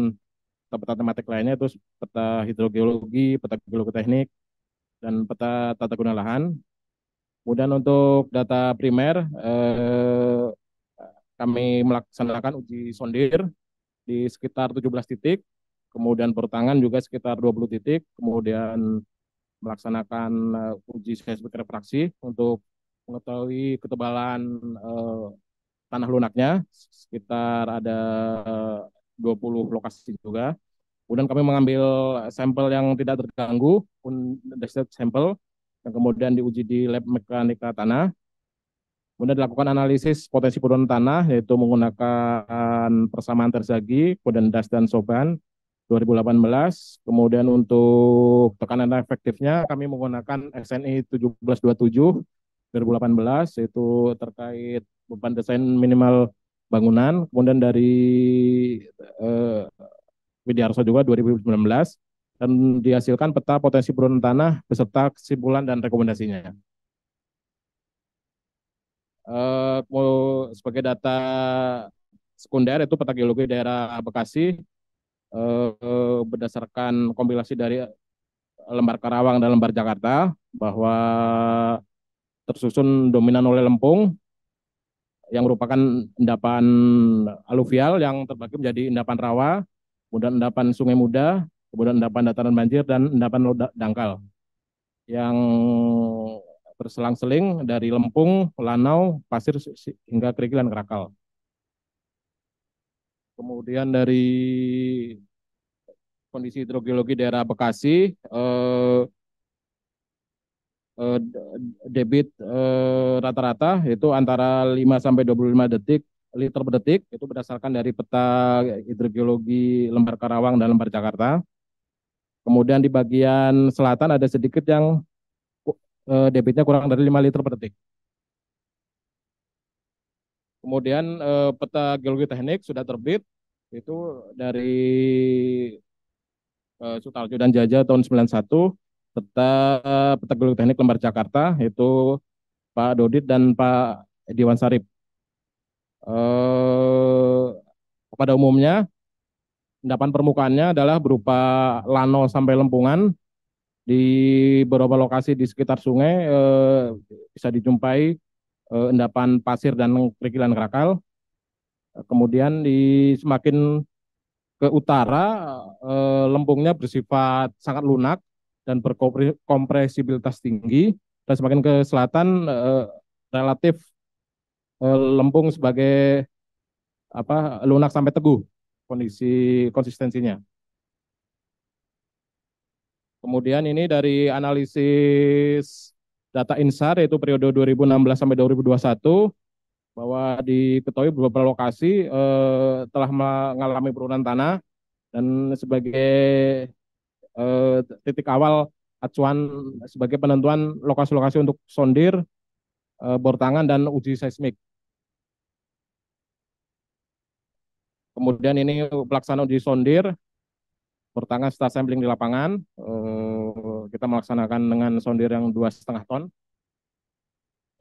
peta tematik lainnya itu peta hidrogeologi, peta geologi teknik dan peta tata guna lahan. Kemudian untuk data primer eh, kami melaksanakan uji sondir di sekitar 17 titik, kemudian bertangan juga sekitar 20 titik, kemudian melaksanakan uh, uji seismik refraksi untuk mengetahui ketebalan uh, tanah lunaknya sekitar ada 20 lokasi juga. Kemudian kami mengambil sampel yang tidak terganggu, pun sampel yang kemudian diuji di lab mekanika tanah Kemudian dilakukan analisis potensi penurunan tanah yaitu menggunakan persamaan kemudian das dan Soban 2018. Kemudian untuk tekanan efektifnya kami menggunakan SNI 1727 2018 yaitu terkait beban desain minimal bangunan. Kemudian dari eh, Widiarso juga 2019 dan dihasilkan peta potensi penurunan tanah beserta kesimpulan dan rekomendasinya. Eh, mau sebagai data sekunder itu peta geologi daerah Bekasi eh, berdasarkan kompilasi dari lembar Karawang dan lembar Jakarta bahwa tersusun dominan oleh lempung yang merupakan endapan aluvial yang terbagi menjadi endapan rawa, kemudian endapan sungai muda, kemudian endapan dataran banjir dan endapan dangkal. Yang berselang-seling dari Lempung, Lanau, Pasir hingga Kerikilan Kerakal. Kemudian dari kondisi hidrogeologi daerah Bekasi, eh, eh, debit eh, rata-rata eh, itu antara 5 sampai 25 detik liter per detik itu berdasarkan dari peta hidrogeologi Lembar Karawang dan Lembar Jakarta. Kemudian di bagian selatan ada sedikit yang eh, debitnya kurang dari 5 liter per detik. Kemudian eh, peta geologi teknik sudah terbit itu dari eh, Sutarjo dan Jaja tahun 91 peta eh, peta geologi teknik Lembar Jakarta itu Pak Dodit dan Pak Dewan Sarip. Eh, pada umumnya endapan permukaannya adalah berupa lano sampai lempungan di beberapa lokasi di sekitar sungai eh, bisa dijumpai eh, endapan pasir dan kerikil kerakal. Kemudian di semakin ke utara eh, lempungnya bersifat sangat lunak dan berkompresibilitas tinggi dan semakin ke selatan eh, relatif eh, lempung sebagai apa lunak sampai teguh kondisi konsistensinya. Kemudian ini dari analisis data INSAR yaitu periode 2016 sampai 2021 bahwa diketahui beberapa lokasi eh, telah mengalami penurunan tanah dan sebagai eh, titik awal acuan sebagai penentuan lokasi-lokasi untuk sondir, eh, bor dan uji seismik. Kemudian ini pelaksanaan uji sondir pertama setelah sampling di lapangan eh, kita melaksanakan dengan sondir yang dua setengah ton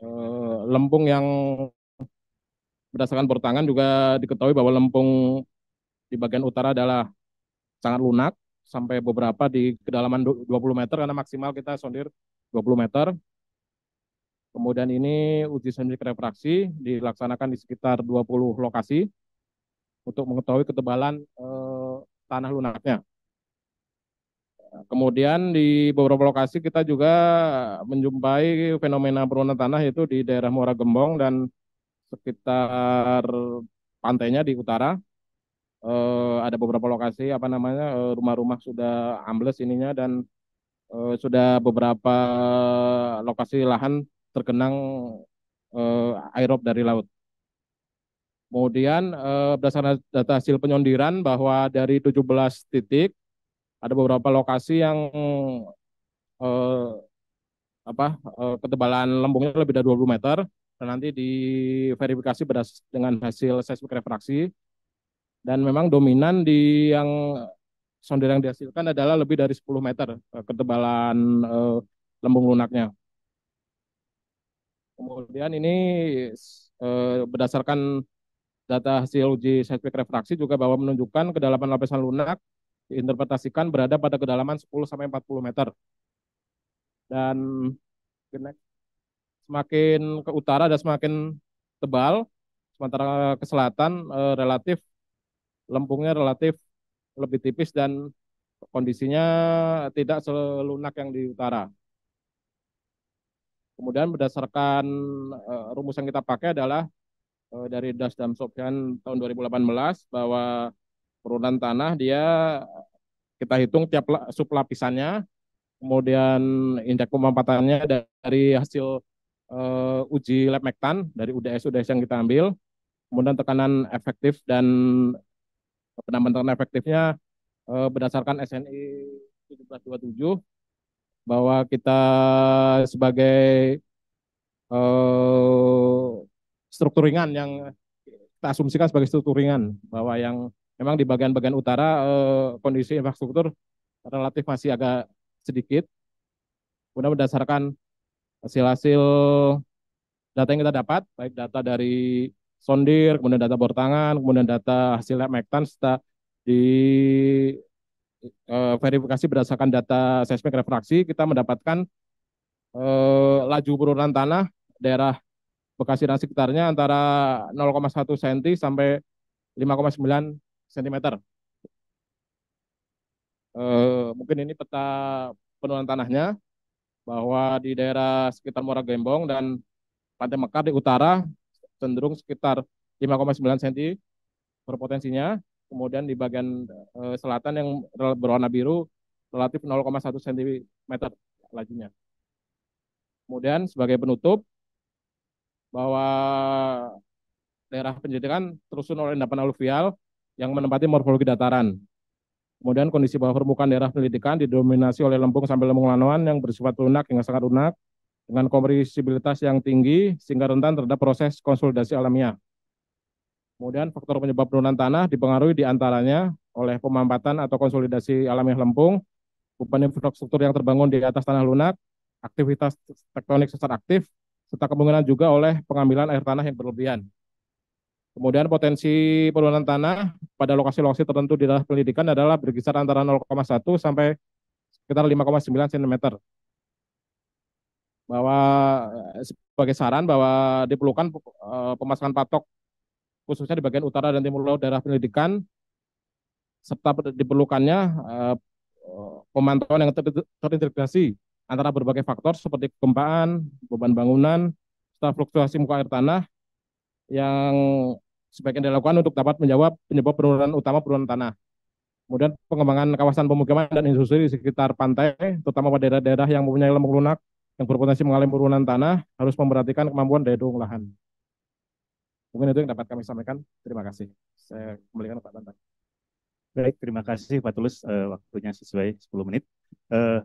eh, lempung yang berdasarkan pertangan juga diketahui bahwa lempung di bagian utara adalah sangat lunak sampai beberapa di kedalaman 20 meter karena maksimal kita sondir 20 meter. Kemudian ini uji sondir refraksi dilaksanakan di sekitar 20 lokasi untuk mengetahui ketebalan eh, tanah lunaknya. Kemudian di beberapa lokasi kita juga menjumpai fenomena penurunan tanah itu di daerah Muara Gembong dan sekitar pantainya di utara. E, ada beberapa lokasi apa namanya eh, rumah-rumah sudah ambles ininya dan e, sudah beberapa lokasi lahan terkenang e, aerob dari laut. Kemudian e, berdasarkan data hasil penyondiran bahwa dari 17 titik ada beberapa lokasi yang eh, apa eh, ketebalan lembungnya lebih dari 20 meter dan nanti diverifikasi berdas dengan hasil seismik refraksi dan memang dominan di yang sonder yang dihasilkan adalah lebih dari 10 meter eh, ketebalan eh, lembung lunaknya. Kemudian ini eh, berdasarkan data hasil uji seismik refraksi juga bahwa menunjukkan kedalaman lapisan lunak diinterpretasikan berada pada kedalaman 10 sampai 40 meter. Dan semakin ke utara dan semakin tebal, sementara ke selatan eh, relatif lempungnya relatif lebih tipis dan kondisinya tidak selunak yang di utara. Kemudian berdasarkan eh, rumus yang kita pakai adalah uh, dari Dasdam Sofyan tahun 2018 bahwa Perundan tanah dia kita hitung tiap sublapisannya, kemudian indeks pemampatannya dari hasil uh, uji lab mektan dari UDS UDS yang kita ambil, kemudian tekanan efektif dan penambahan tekanan efektifnya uh, berdasarkan SNI 1727 bahwa kita sebagai uh, struktur ringan yang kita asumsikan sebagai struktur ringan bahwa yang memang di bagian-bagian utara eh, kondisi infrastruktur relatif masih agak sedikit. Kemudian berdasarkan hasil-hasil data yang kita dapat, baik data dari sondir, kemudian data bor tangan, kemudian data hasil lab mektan, serta di eh, verifikasi berdasarkan data seismik refraksi, kita mendapatkan eh, laju penurunan tanah daerah Bekasi dan sekitarnya antara 0,1 cm sampai 5,9 cm. Uh, eh, mungkin ini peta penurunan tanahnya bahwa di daerah sekitar Muara Gembong dan Pantai Mekar di utara cenderung sekitar 5,9 cm berpotensinya. Kemudian di bagian uh, selatan yang berwarna biru relatif 0,1 cm lajunya. Kemudian sebagai penutup bahwa daerah penjadikan terusun oleh endapan aluvial yang menempati morfologi dataran. Kemudian kondisi bawah permukaan daerah penelitian didominasi oleh lempung sampai lempung lanoan yang bersifat lunak hingga sangat lunak dengan kompresibilitas yang tinggi sehingga rentan terhadap proses konsolidasi alamiah. Kemudian faktor penyebab penurunan tanah dipengaruhi diantaranya oleh pemampatan atau konsolidasi alamiah lempung, beban infrastruktur yang terbangun di atas tanah lunak, aktivitas tektonik sesar aktif, serta kemungkinan juga oleh pengambilan air tanah yang berlebihan. Kemudian potensi penurunan tanah pada lokasi-lokasi tertentu di daerah pendidikan adalah berkisar antara 0,1 sampai sekitar 5,9 cm. Bahwa eh, sebagai saran bahwa diperlukan eh, pemasangan patok khususnya di bagian utara dan timur laut daerah pendidikan serta diperlukannya eh, pemantauan yang terintegrasi antara berbagai faktor seperti kegempaan, beban bangunan, serta fluktuasi muka air tanah, yang sebaiknya dilakukan untuk dapat menjawab penyebab penurunan utama penurunan tanah. Kemudian pengembangan kawasan pemukiman dan industri di sekitar pantai, terutama pada daerah-daerah yang mempunyai lembung lunak yang berpotensi mengalami penurunan tanah, harus memperhatikan kemampuan daya dukung lahan. Mungkin itu yang dapat kami sampaikan. Terima kasih. Saya kembalikan Pak Bantang. Baik, terima kasih Pak Tulus. Uh, waktunya sesuai 10 menit. Uh,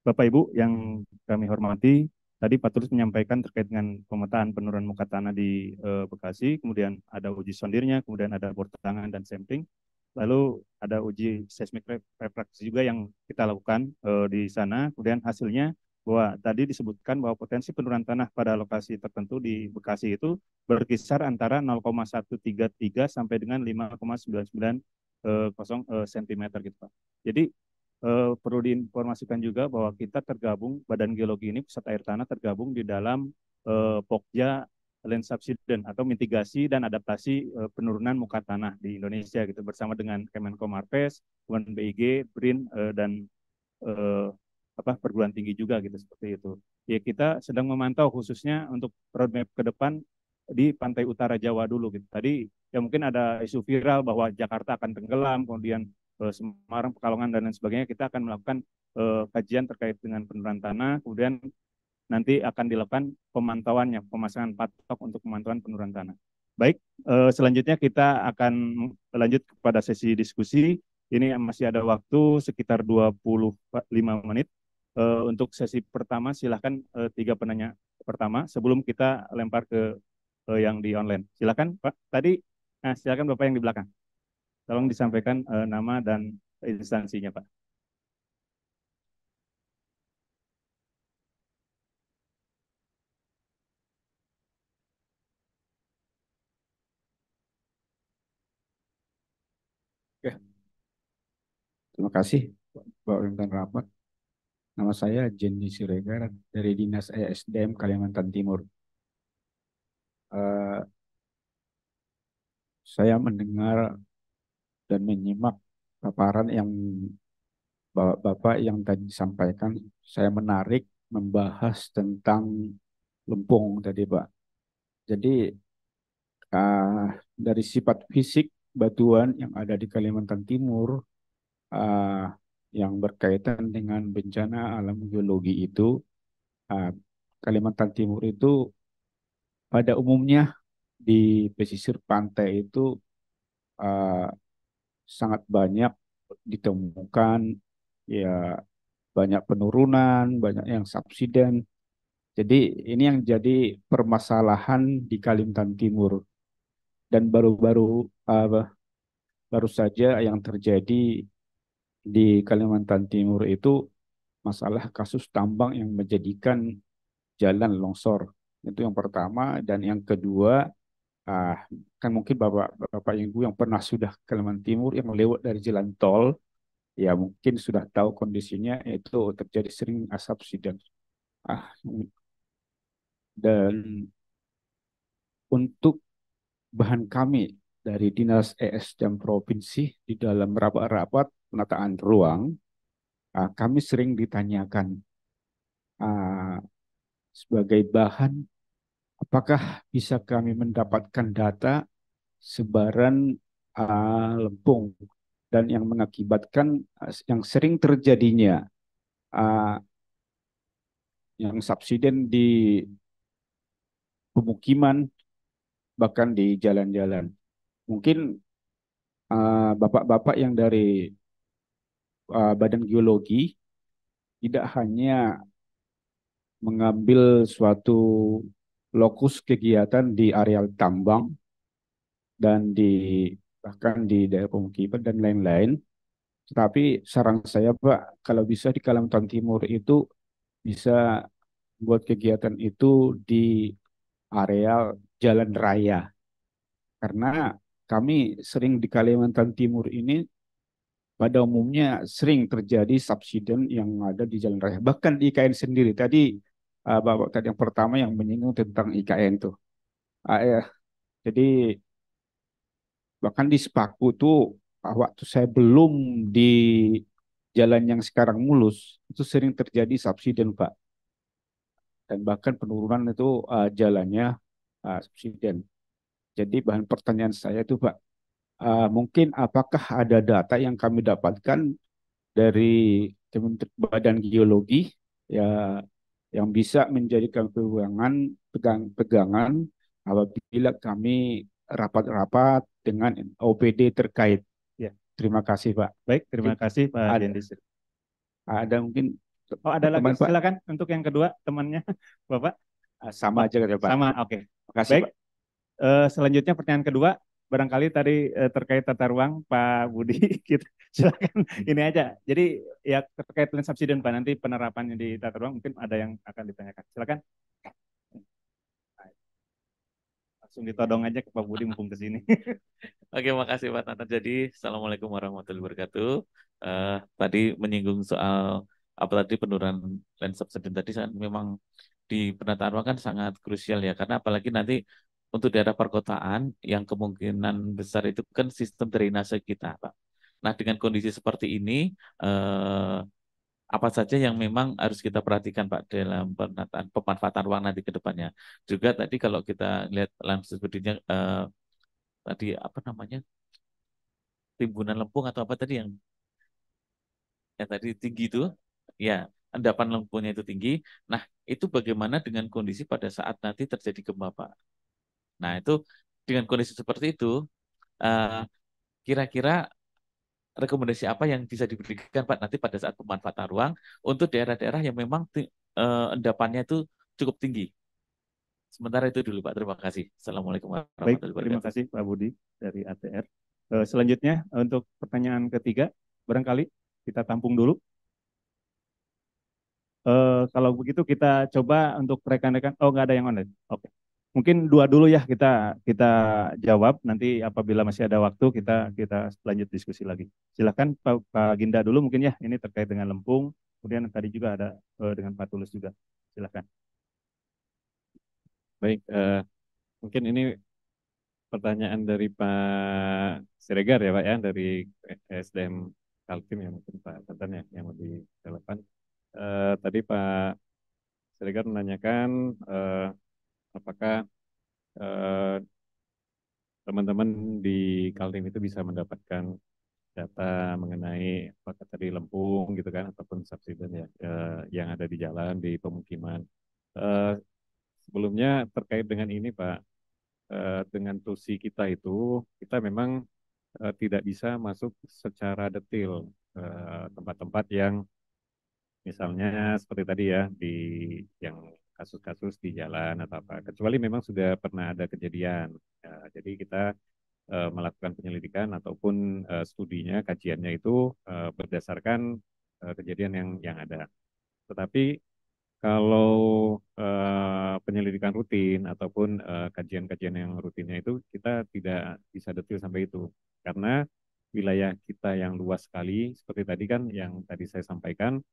Bapak Ibu yang kami hormati, Tadi Pak Tulus menyampaikan terkait dengan pemetaan penurunan muka tanah di uh, Bekasi, kemudian ada uji sondirnya, kemudian ada bor tangan dan sampling, lalu ada uji seismik refraksi juga yang kita lakukan uh, di sana. Kemudian hasilnya bahwa tadi disebutkan bahwa potensi penurunan tanah pada lokasi tertentu di Bekasi itu berkisar antara 0,133 sampai dengan 5,99 cm eh, gitu Pak. Jadi eh, perlu diinformasikan juga bahwa kita tergabung Badan Geologi ini Pusat Air Tanah tergabung di dalam eh, Pokja land subsidence atau mitigasi dan adaptasi eh, penurunan muka tanah di Indonesia gitu bersama dengan Kemenko Marves, Kemen BIG, BRIN eh, dan eh, apa perguruan tinggi juga gitu seperti itu. Ya kita sedang memantau khususnya untuk roadmap ke depan di pantai utara Jawa dulu gitu. Tadi ya mungkin ada isu viral bahwa Jakarta akan tenggelam, kemudian Semarang, Pekalongan dan lain sebagainya kita akan melakukan uh, kajian terkait dengan penurunan tanah, kemudian nanti akan dilakukan pemantauan, pemantauannya, pemasangan patok untuk pemantauan penurunan tanah. Baik, uh, selanjutnya kita akan lanjut kepada sesi diskusi. Ini masih ada waktu sekitar 25 menit. Uh, untuk sesi pertama silahkan uh, tiga penanya pertama sebelum kita lempar ke uh, yang di online. Silakan Pak. Tadi nah silakan Bapak yang di belakang. Tolong disampaikan uh, nama dan instansinya, Pak. Oke. Terima kasih, Pak Rintan Rapat. Nama saya Jenny Siregar dari Dinas ESDM Kalimantan Timur. Uh, saya mendengar dan menyimak paparan yang Bapak-bapak yang tadi sampaikan, saya menarik membahas tentang lempung tadi, Pak. Jadi uh, dari sifat fisik batuan yang ada di Kalimantan Timur uh, yang berkaitan dengan bencana alam geologi itu, uh, Kalimantan Timur itu pada umumnya di pesisir pantai itu uh, sangat banyak ditemukan ya banyak penurunan, banyak yang subsiden. Jadi ini yang jadi permasalahan di Kalimantan Timur. Dan baru-baru uh, baru saja yang terjadi di Kalimantan Timur itu masalah kasus tambang yang menjadikan jalan longsor. Itu yang pertama dan yang kedua uh, kan mungkin bapak bapak ibu yang pernah sudah ke Kalimantan Timur yang lewat dari jalan tol ya mungkin sudah tahu kondisinya itu terjadi sering asap sidang ah dan untuk bahan kami dari dinas ESDM provinsi di dalam rapat-rapat penataan ruang uh, kami sering ditanyakan uh, sebagai bahan Apakah bisa kami mendapatkan data sebaran uh, lempung dan yang mengakibatkan uh, yang sering terjadinya uh, yang subsiden di pemukiman bahkan di jalan-jalan. Mungkin bapak-bapak uh, yang dari uh, Badan Geologi tidak hanya mengambil suatu lokus kegiatan di areal tambang dan di bahkan di daerah pemukiman dan lain-lain. Tetapi saran saya Pak, kalau bisa di Kalimantan Timur itu bisa buat kegiatan itu di areal jalan raya. Karena kami sering di Kalimantan Timur ini pada umumnya sering terjadi subsiden yang ada di jalan raya. Bahkan di IKN sendiri tadi uh, ah, bapak yang pertama yang menyinggung tentang IKN tuh. Uh, ya. Jadi bahkan di Sepaku tuh waktu saya belum di jalan yang sekarang mulus itu sering terjadi subsiden pak dan bahkan penurunan itu uh, jalannya uh, subsiden. Jadi bahan pertanyaan saya itu pak uh, mungkin apakah ada data yang kami dapatkan dari Kementerian Badan Geologi ya yang bisa menjadikan pegangan pegangan apabila kami rapat-rapat dengan OPD terkait. Ya. Terima kasih Pak. Baik, terima kasih Pak ada, Dendis. Ada mungkin Oh ada teman, lagi, Pak. silakan untuk yang kedua temannya Bapak. Ah, sama aja Pak. Sama, oke. Okay. Kasih, Baik. Pak. Uh, selanjutnya pertanyaan kedua barangkali tadi eh, terkait tata ruang Pak Budi kita silakan ini aja. Jadi ya terkait land subsidi Pak nanti penerapannya di tata ruang mungkin ada yang akan ditanyakan. Silakan. Langsung ditodong aja ke Pak Budi mumpung ke sini. Oke, makasih Pak Tata. Jadi, Assalamualaikum warahmatullahi wabarakatuh. Uh, tadi menyinggung soal apa tadi penurunan land subsidence tadi memang di penataan ruang kan sangat krusial ya karena apalagi nanti untuk daerah perkotaan yang kemungkinan besar itu kan sistem drainase kita, Pak. Nah, dengan kondisi seperti ini, eh, apa saja yang memang harus kita perhatikan, Pak, dalam penataan pemanfaatan ruang nanti ke depannya. Juga tadi kalau kita lihat langsung sepertinya eh, tadi apa namanya timbunan lempung atau apa tadi yang yang tadi tinggi itu, ya endapan lempungnya itu tinggi. Nah, itu bagaimana dengan kondisi pada saat nanti terjadi gempa, Pak? Nah, hmm. itu dengan kondisi seperti itu, eh, kira-kira uh, rekomendasi apa yang bisa diberikan Pak nanti pada saat pemanfaatan ruang untuk daerah-daerah yang memang uh, endapannya itu cukup tinggi? Sementara itu dulu Pak, terima kasih. Assalamualaikum warahmatullahi wabarakatuh. terima kasih Pak Budi dari ATR. Uh, eh, selanjutnya untuk pertanyaan ketiga, barangkali kita tampung dulu. Uh, kalau begitu kita coba untuk rekan-rekan. Oh, nggak ada yang online. Oke. Okay mungkin dua dulu ya kita kita jawab nanti apabila masih ada waktu kita kita lanjut diskusi lagi silahkan Pak, Pak Ginda dulu mungkin ya ini terkait dengan lempung kemudian tadi juga ada eh, dengan Pak Tulus juga silahkan baik eh, mungkin ini pertanyaan dari Pak Siregar ya Pak ya dari SDM Kaltim ya mungkin Pak Teten ya yang lebih relevan eh, tadi Pak Siregar menanyakan eh, apakah eh, teman-teman eh, di Kaltim itu bisa mendapatkan data mengenai apakah tadi lempung gitu kan ataupun subsiden ya eh, yang ada di jalan di pemukiman. Eh, sebelumnya terkait dengan ini Pak, eh, dengan tusi kita itu kita memang eh, tidak bisa masuk secara detail tempat-tempat yang misalnya seperti tadi ya di yang kasus-kasus di jalan atau apa. Kecuali memang sudah pernah ada kejadian. Ya, jadi kita uh, melakukan penyelidikan ataupun uh, studinya, kajiannya itu uh, berdasarkan uh, kejadian yang yang ada. Tetapi kalau uh, penyelidikan rutin ataupun kajian-kajian uh, yang rutinnya itu kita tidak bisa detail sampai itu karena wilayah kita yang luas sekali seperti tadi kan yang tadi saya sampaikan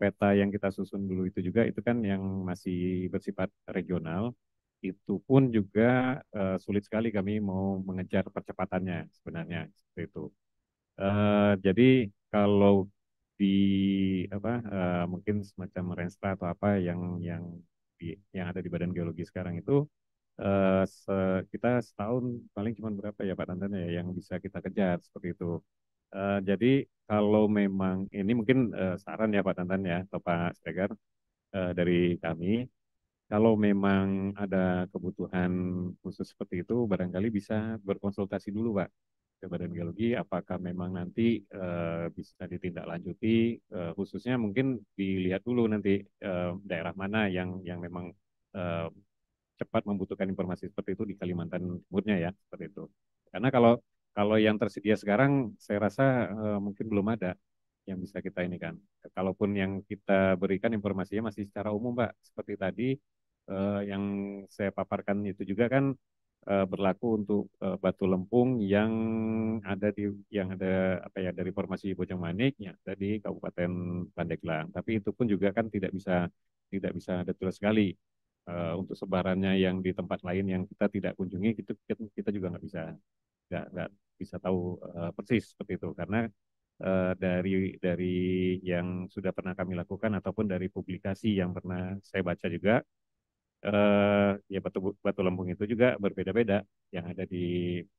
peta yang kita susun dulu itu juga itu kan yang masih bersifat regional itu pun juga uh, sulit sekali kami mau mengejar percepatannya sebenarnya seperti itu. Uh, jadi kalau di apa uh, mungkin semacam Renstra atau apa yang yang di, yang ada di Badan Geologi sekarang itu uh, se kita setahun paling cuma berapa ya Pak Tantan ya yang bisa kita kejar seperti itu. Uh, jadi kalau memang ini mungkin uh, saran ya Pak Tantan ya atau Pak Steger uh, dari kami, kalau memang ada kebutuhan khusus seperti itu, barangkali bisa berkonsultasi dulu Pak ke Badan Geologi, apakah memang nanti uh, bisa ditindaklanjuti, uh, khususnya mungkin dilihat dulu nanti uh, daerah mana yang yang memang uh, cepat membutuhkan informasi seperti itu di Kalimantan Timurnya ya seperti itu. Karena kalau kalau yang tersedia sekarang, saya rasa uh, mungkin belum ada yang bisa kita ini kan. Kalaupun yang kita berikan informasinya masih secara umum, Pak. Seperti tadi uh, yang saya paparkan itu juga kan uh, berlaku untuk uh, batu lempung yang ada di yang ada apa ya dari formasi Bojongmanik ya tadi Kabupaten Pandeglang. Tapi itu pun juga kan tidak bisa tidak bisa detail sekali uh, untuk sebarannya yang di tempat lain yang kita tidak kunjungi itu kita juga nggak bisa nggak bisa tahu uh, persis seperti itu karena uh, dari dari yang sudah pernah kami lakukan ataupun dari publikasi yang pernah saya baca juga uh, ya batu batu lempung itu juga berbeda-beda yang ada di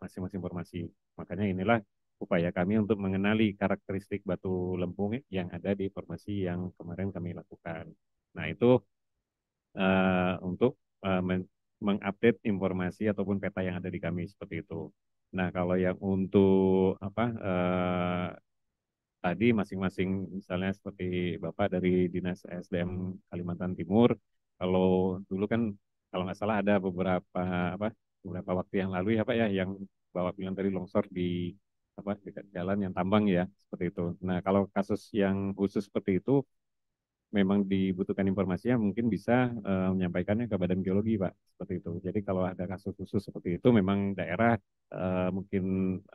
masing-masing formasi makanya inilah upaya kami untuk mengenali karakteristik batu lempung yang ada di formasi yang kemarin kami lakukan. Nah, itu uh, untuk uh, mengupdate informasi ataupun peta yang ada di kami seperti itu. Nah, kalau yang untuk apa uh, tadi masing-masing misalnya seperti Bapak dari Dinas SDM Kalimantan Timur, kalau dulu kan kalau nggak salah ada beberapa apa beberapa waktu yang lalu ya Pak ya yang bawa bilang tadi longsor di apa dekat jalan yang tambang ya seperti itu. Nah, kalau kasus yang khusus seperti itu memang dibutuhkan informasinya mungkin bisa uh, menyampaikannya ke Badan Geologi, Pak, seperti itu. Jadi kalau ada kasus khusus seperti itu, memang daerah uh, mungkin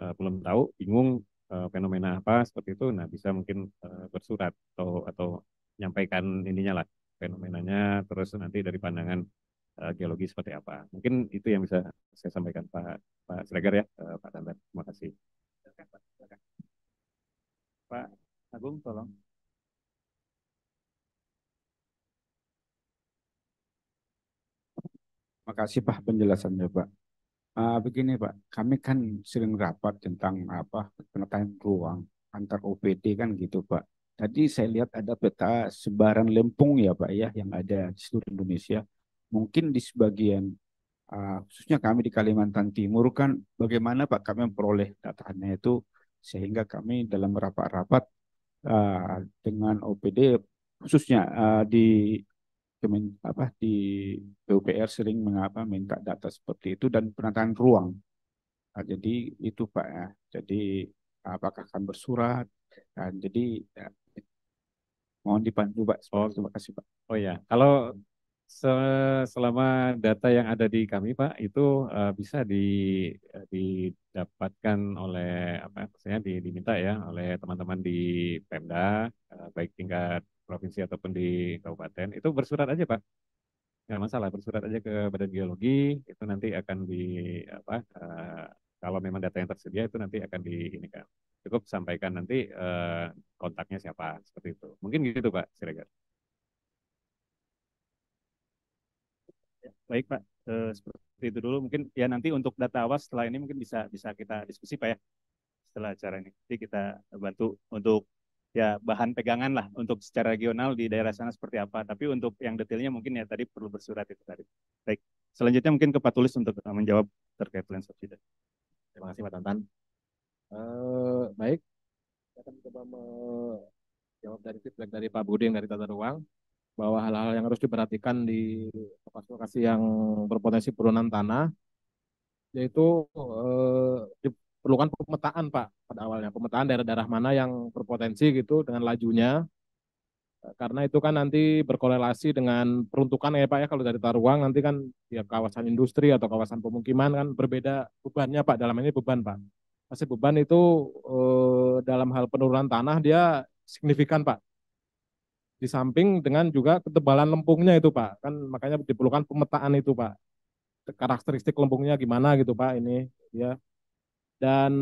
uh, belum tahu, bingung uh, fenomena apa seperti itu, nah bisa mungkin uh, bersurat atau atau menyampaikan ininya lah fenomenanya, terus nanti dari pandangan uh, geologi seperti apa. Mungkin itu yang bisa saya sampaikan Pak Pak Sreger ya, uh, Pak Tandan. Terima kasih. Pak Agung, tolong. kasih Pak penjelasannya Pak. Uh, begini Pak, kami kan sering rapat tentang apa penataan ruang antar OPD kan gitu Pak. Tadi saya lihat ada peta sebaran lempung ya Pak ya yang ada di seluruh Indonesia. Mungkin di sebagian uh, khususnya kami di Kalimantan Timur kan bagaimana Pak kami memperoleh datanya itu sehingga kami dalam rapat-rapat uh, dengan OPD khususnya uh, di Kemen, apa di PUPR sering mengapa minta data seperti itu dan penataan ruang. Nah, jadi itu Pak ya. Jadi apakah akan bersurat? Nah, jadi ya, mohon dibantu Pak. Oh, terima kasih Pak. Oh ya, kalau selama data yang ada di kami Pak itu uh, bisa di didapatkan oleh apa maksudnya diminta ya oleh teman-teman di Pemda uh, baik tingkat provinsi ataupun di kabupaten itu bersurat aja pak nggak masalah bersurat aja ke badan geologi itu nanti akan di apa uh, kalau memang data yang tersedia itu nanti akan di ini kan cukup sampaikan nanti uh, kontaknya siapa seperti itu mungkin gitu pak Siregar baik pak uh, seperti itu dulu mungkin ya nanti untuk data awas setelah ini mungkin bisa bisa kita diskusi pak ya setelah acara ini jadi kita bantu untuk ya bahan pegangan lah untuk secara regional di daerah sana seperti apa. Tapi untuk yang detailnya mungkin ya tadi perlu bersurat itu tadi. Baik, selanjutnya mungkin ke Pak Tulis untuk menjawab terkait plan subsidi. Terima kasih Pak Tantan. Uh, baik, saya akan coba menjawab dari feedback dari Pak Budi yang dari Tata Ruang bahwa hal-hal yang harus diperhatikan di lokasi-lokasi yang berpotensi penurunan tanah yaitu eh, perlukan pemetaan Pak pada awalnya pemetaan daerah-daerah mana yang berpotensi gitu dengan lajunya karena itu kan nanti berkorelasi dengan peruntukan ya Pak ya kalau dari Taruang nanti kan ya kawasan industri atau kawasan pemukiman kan berbeda bebannya Pak dalam ini beban Pak masih beban itu eh, dalam hal penurunan tanah dia signifikan Pak di samping dengan juga ketebalan lempungnya itu Pak kan makanya diperlukan pemetaan itu Pak karakteristik lempungnya gimana gitu Pak ini ya dan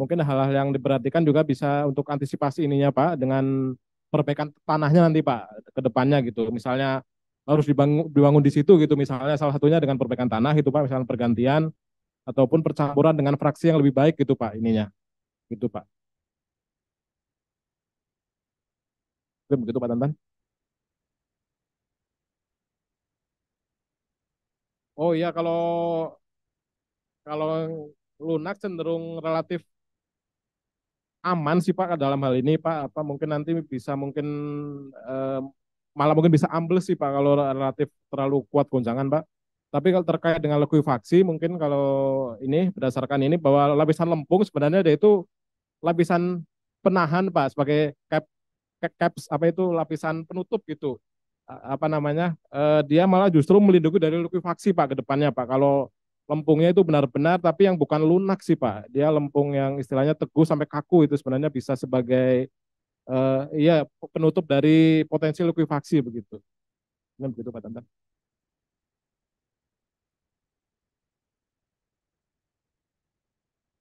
mungkin hal-hal yang diperhatikan juga bisa untuk antisipasi ininya Pak dengan perbaikan tanahnya nanti Pak ke depannya gitu. Misalnya harus dibangun, dibangun di situ gitu misalnya salah satunya dengan perbaikan tanah gitu Pak, misalnya pergantian ataupun percampuran dengan fraksi yang lebih baik gitu Pak ininya. Gitu Pak. Begitu Pak Tantan. Oh iya kalau kalau lunak cenderung relatif aman sih Pak dalam hal ini Pak apa mungkin nanti bisa mungkin eh, malah mungkin bisa ambles sih Pak kalau relatif terlalu kuat goncangan Pak. Tapi kalau terkait dengan likuifaksi mungkin kalau ini berdasarkan ini bahwa lapisan lempung sebenarnya dia itu lapisan penahan Pak sebagai cap, cap caps apa itu lapisan penutup gitu. Apa namanya? Eh, dia malah justru melindungi dari likuifaksi Pak ke depannya Pak. Kalau lempungnya itu benar-benar tapi yang bukan lunak sih Pak. Dia lempung yang istilahnya teguh sampai kaku itu sebenarnya bisa sebagai uh, ya penutup dari potensi likuifaksi begitu. Ini begitu Pak Tantan.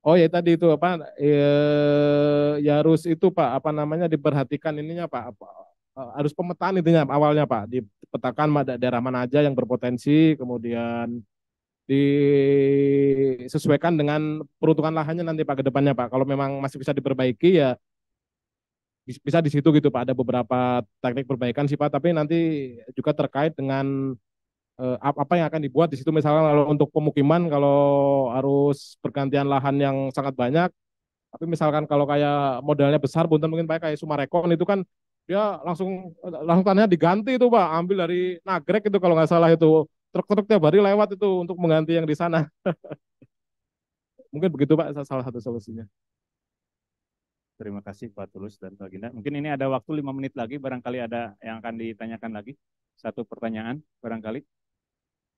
Oh ya tadi itu apa eh, Ya harus itu Pak apa namanya diperhatikan ininya Pak apa, eh, harus pemetaan intinya awalnya Pak dipetakan daerah mana aja yang berpotensi kemudian disesuaikan dengan peruntukan lahannya nanti Pak ke depannya Pak. Kalau memang masih bisa diperbaiki ya bisa di situ gitu Pak. Ada beberapa teknik perbaikan sih Pak, tapi nanti juga terkait dengan eh, apa yang akan dibuat di situ misalnya kalau untuk pemukiman kalau harus pergantian lahan yang sangat banyak tapi misalkan kalau kayak modalnya besar bukan mungkin Pak kayak Sumarekon itu kan dia langsung eh, langsung tanahnya diganti itu Pak, ambil dari Nagrek itu kalau nggak salah itu truk-truk tiap hari lewat itu untuk mengganti yang di sana. Mungkin begitu Pak salah satu solusinya. Terima kasih Pak Tulus dan Pak Ginda. Mungkin ini ada waktu lima menit lagi, barangkali ada yang akan ditanyakan lagi. Satu pertanyaan barangkali.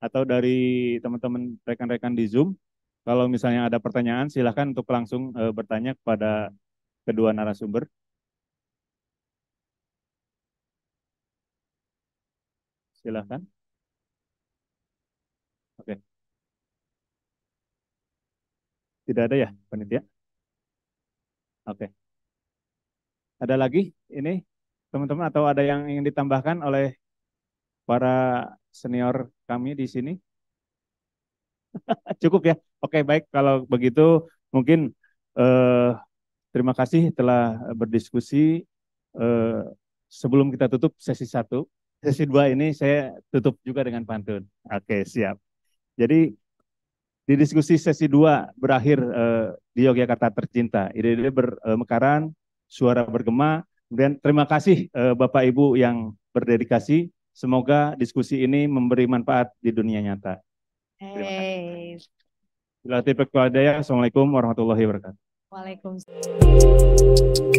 Atau dari teman-teman rekan-rekan di Zoom, kalau misalnya ada pertanyaan silahkan untuk langsung e, bertanya kepada kedua narasumber. Silahkan. Tidak ada ya, hmm. panitia? Oke. Ada lagi ini teman-teman atau ada yang ingin ditambahkan oleh para senior kami di sini? Cukup ya. Oke, baik kalau begitu mungkin eh, terima kasih telah berdiskusi eh, sebelum kita tutup sesi satu. Sesi dua ini saya tutup juga dengan pantun. Oke, siap. Jadi di diskusi sesi 2 berakhir uh, di Yogyakarta Tercinta. Ide-ide bermekaran, eh, suara bergema. Kemudian terima kasih uh, Bapak Ibu yang berdedikasi. Semoga diskusi ini memberi manfaat di dunia nyata. Terima kasih. Hey. Assalamualaikum warahmatullahi wabarakatuh. Waalaikumsalam.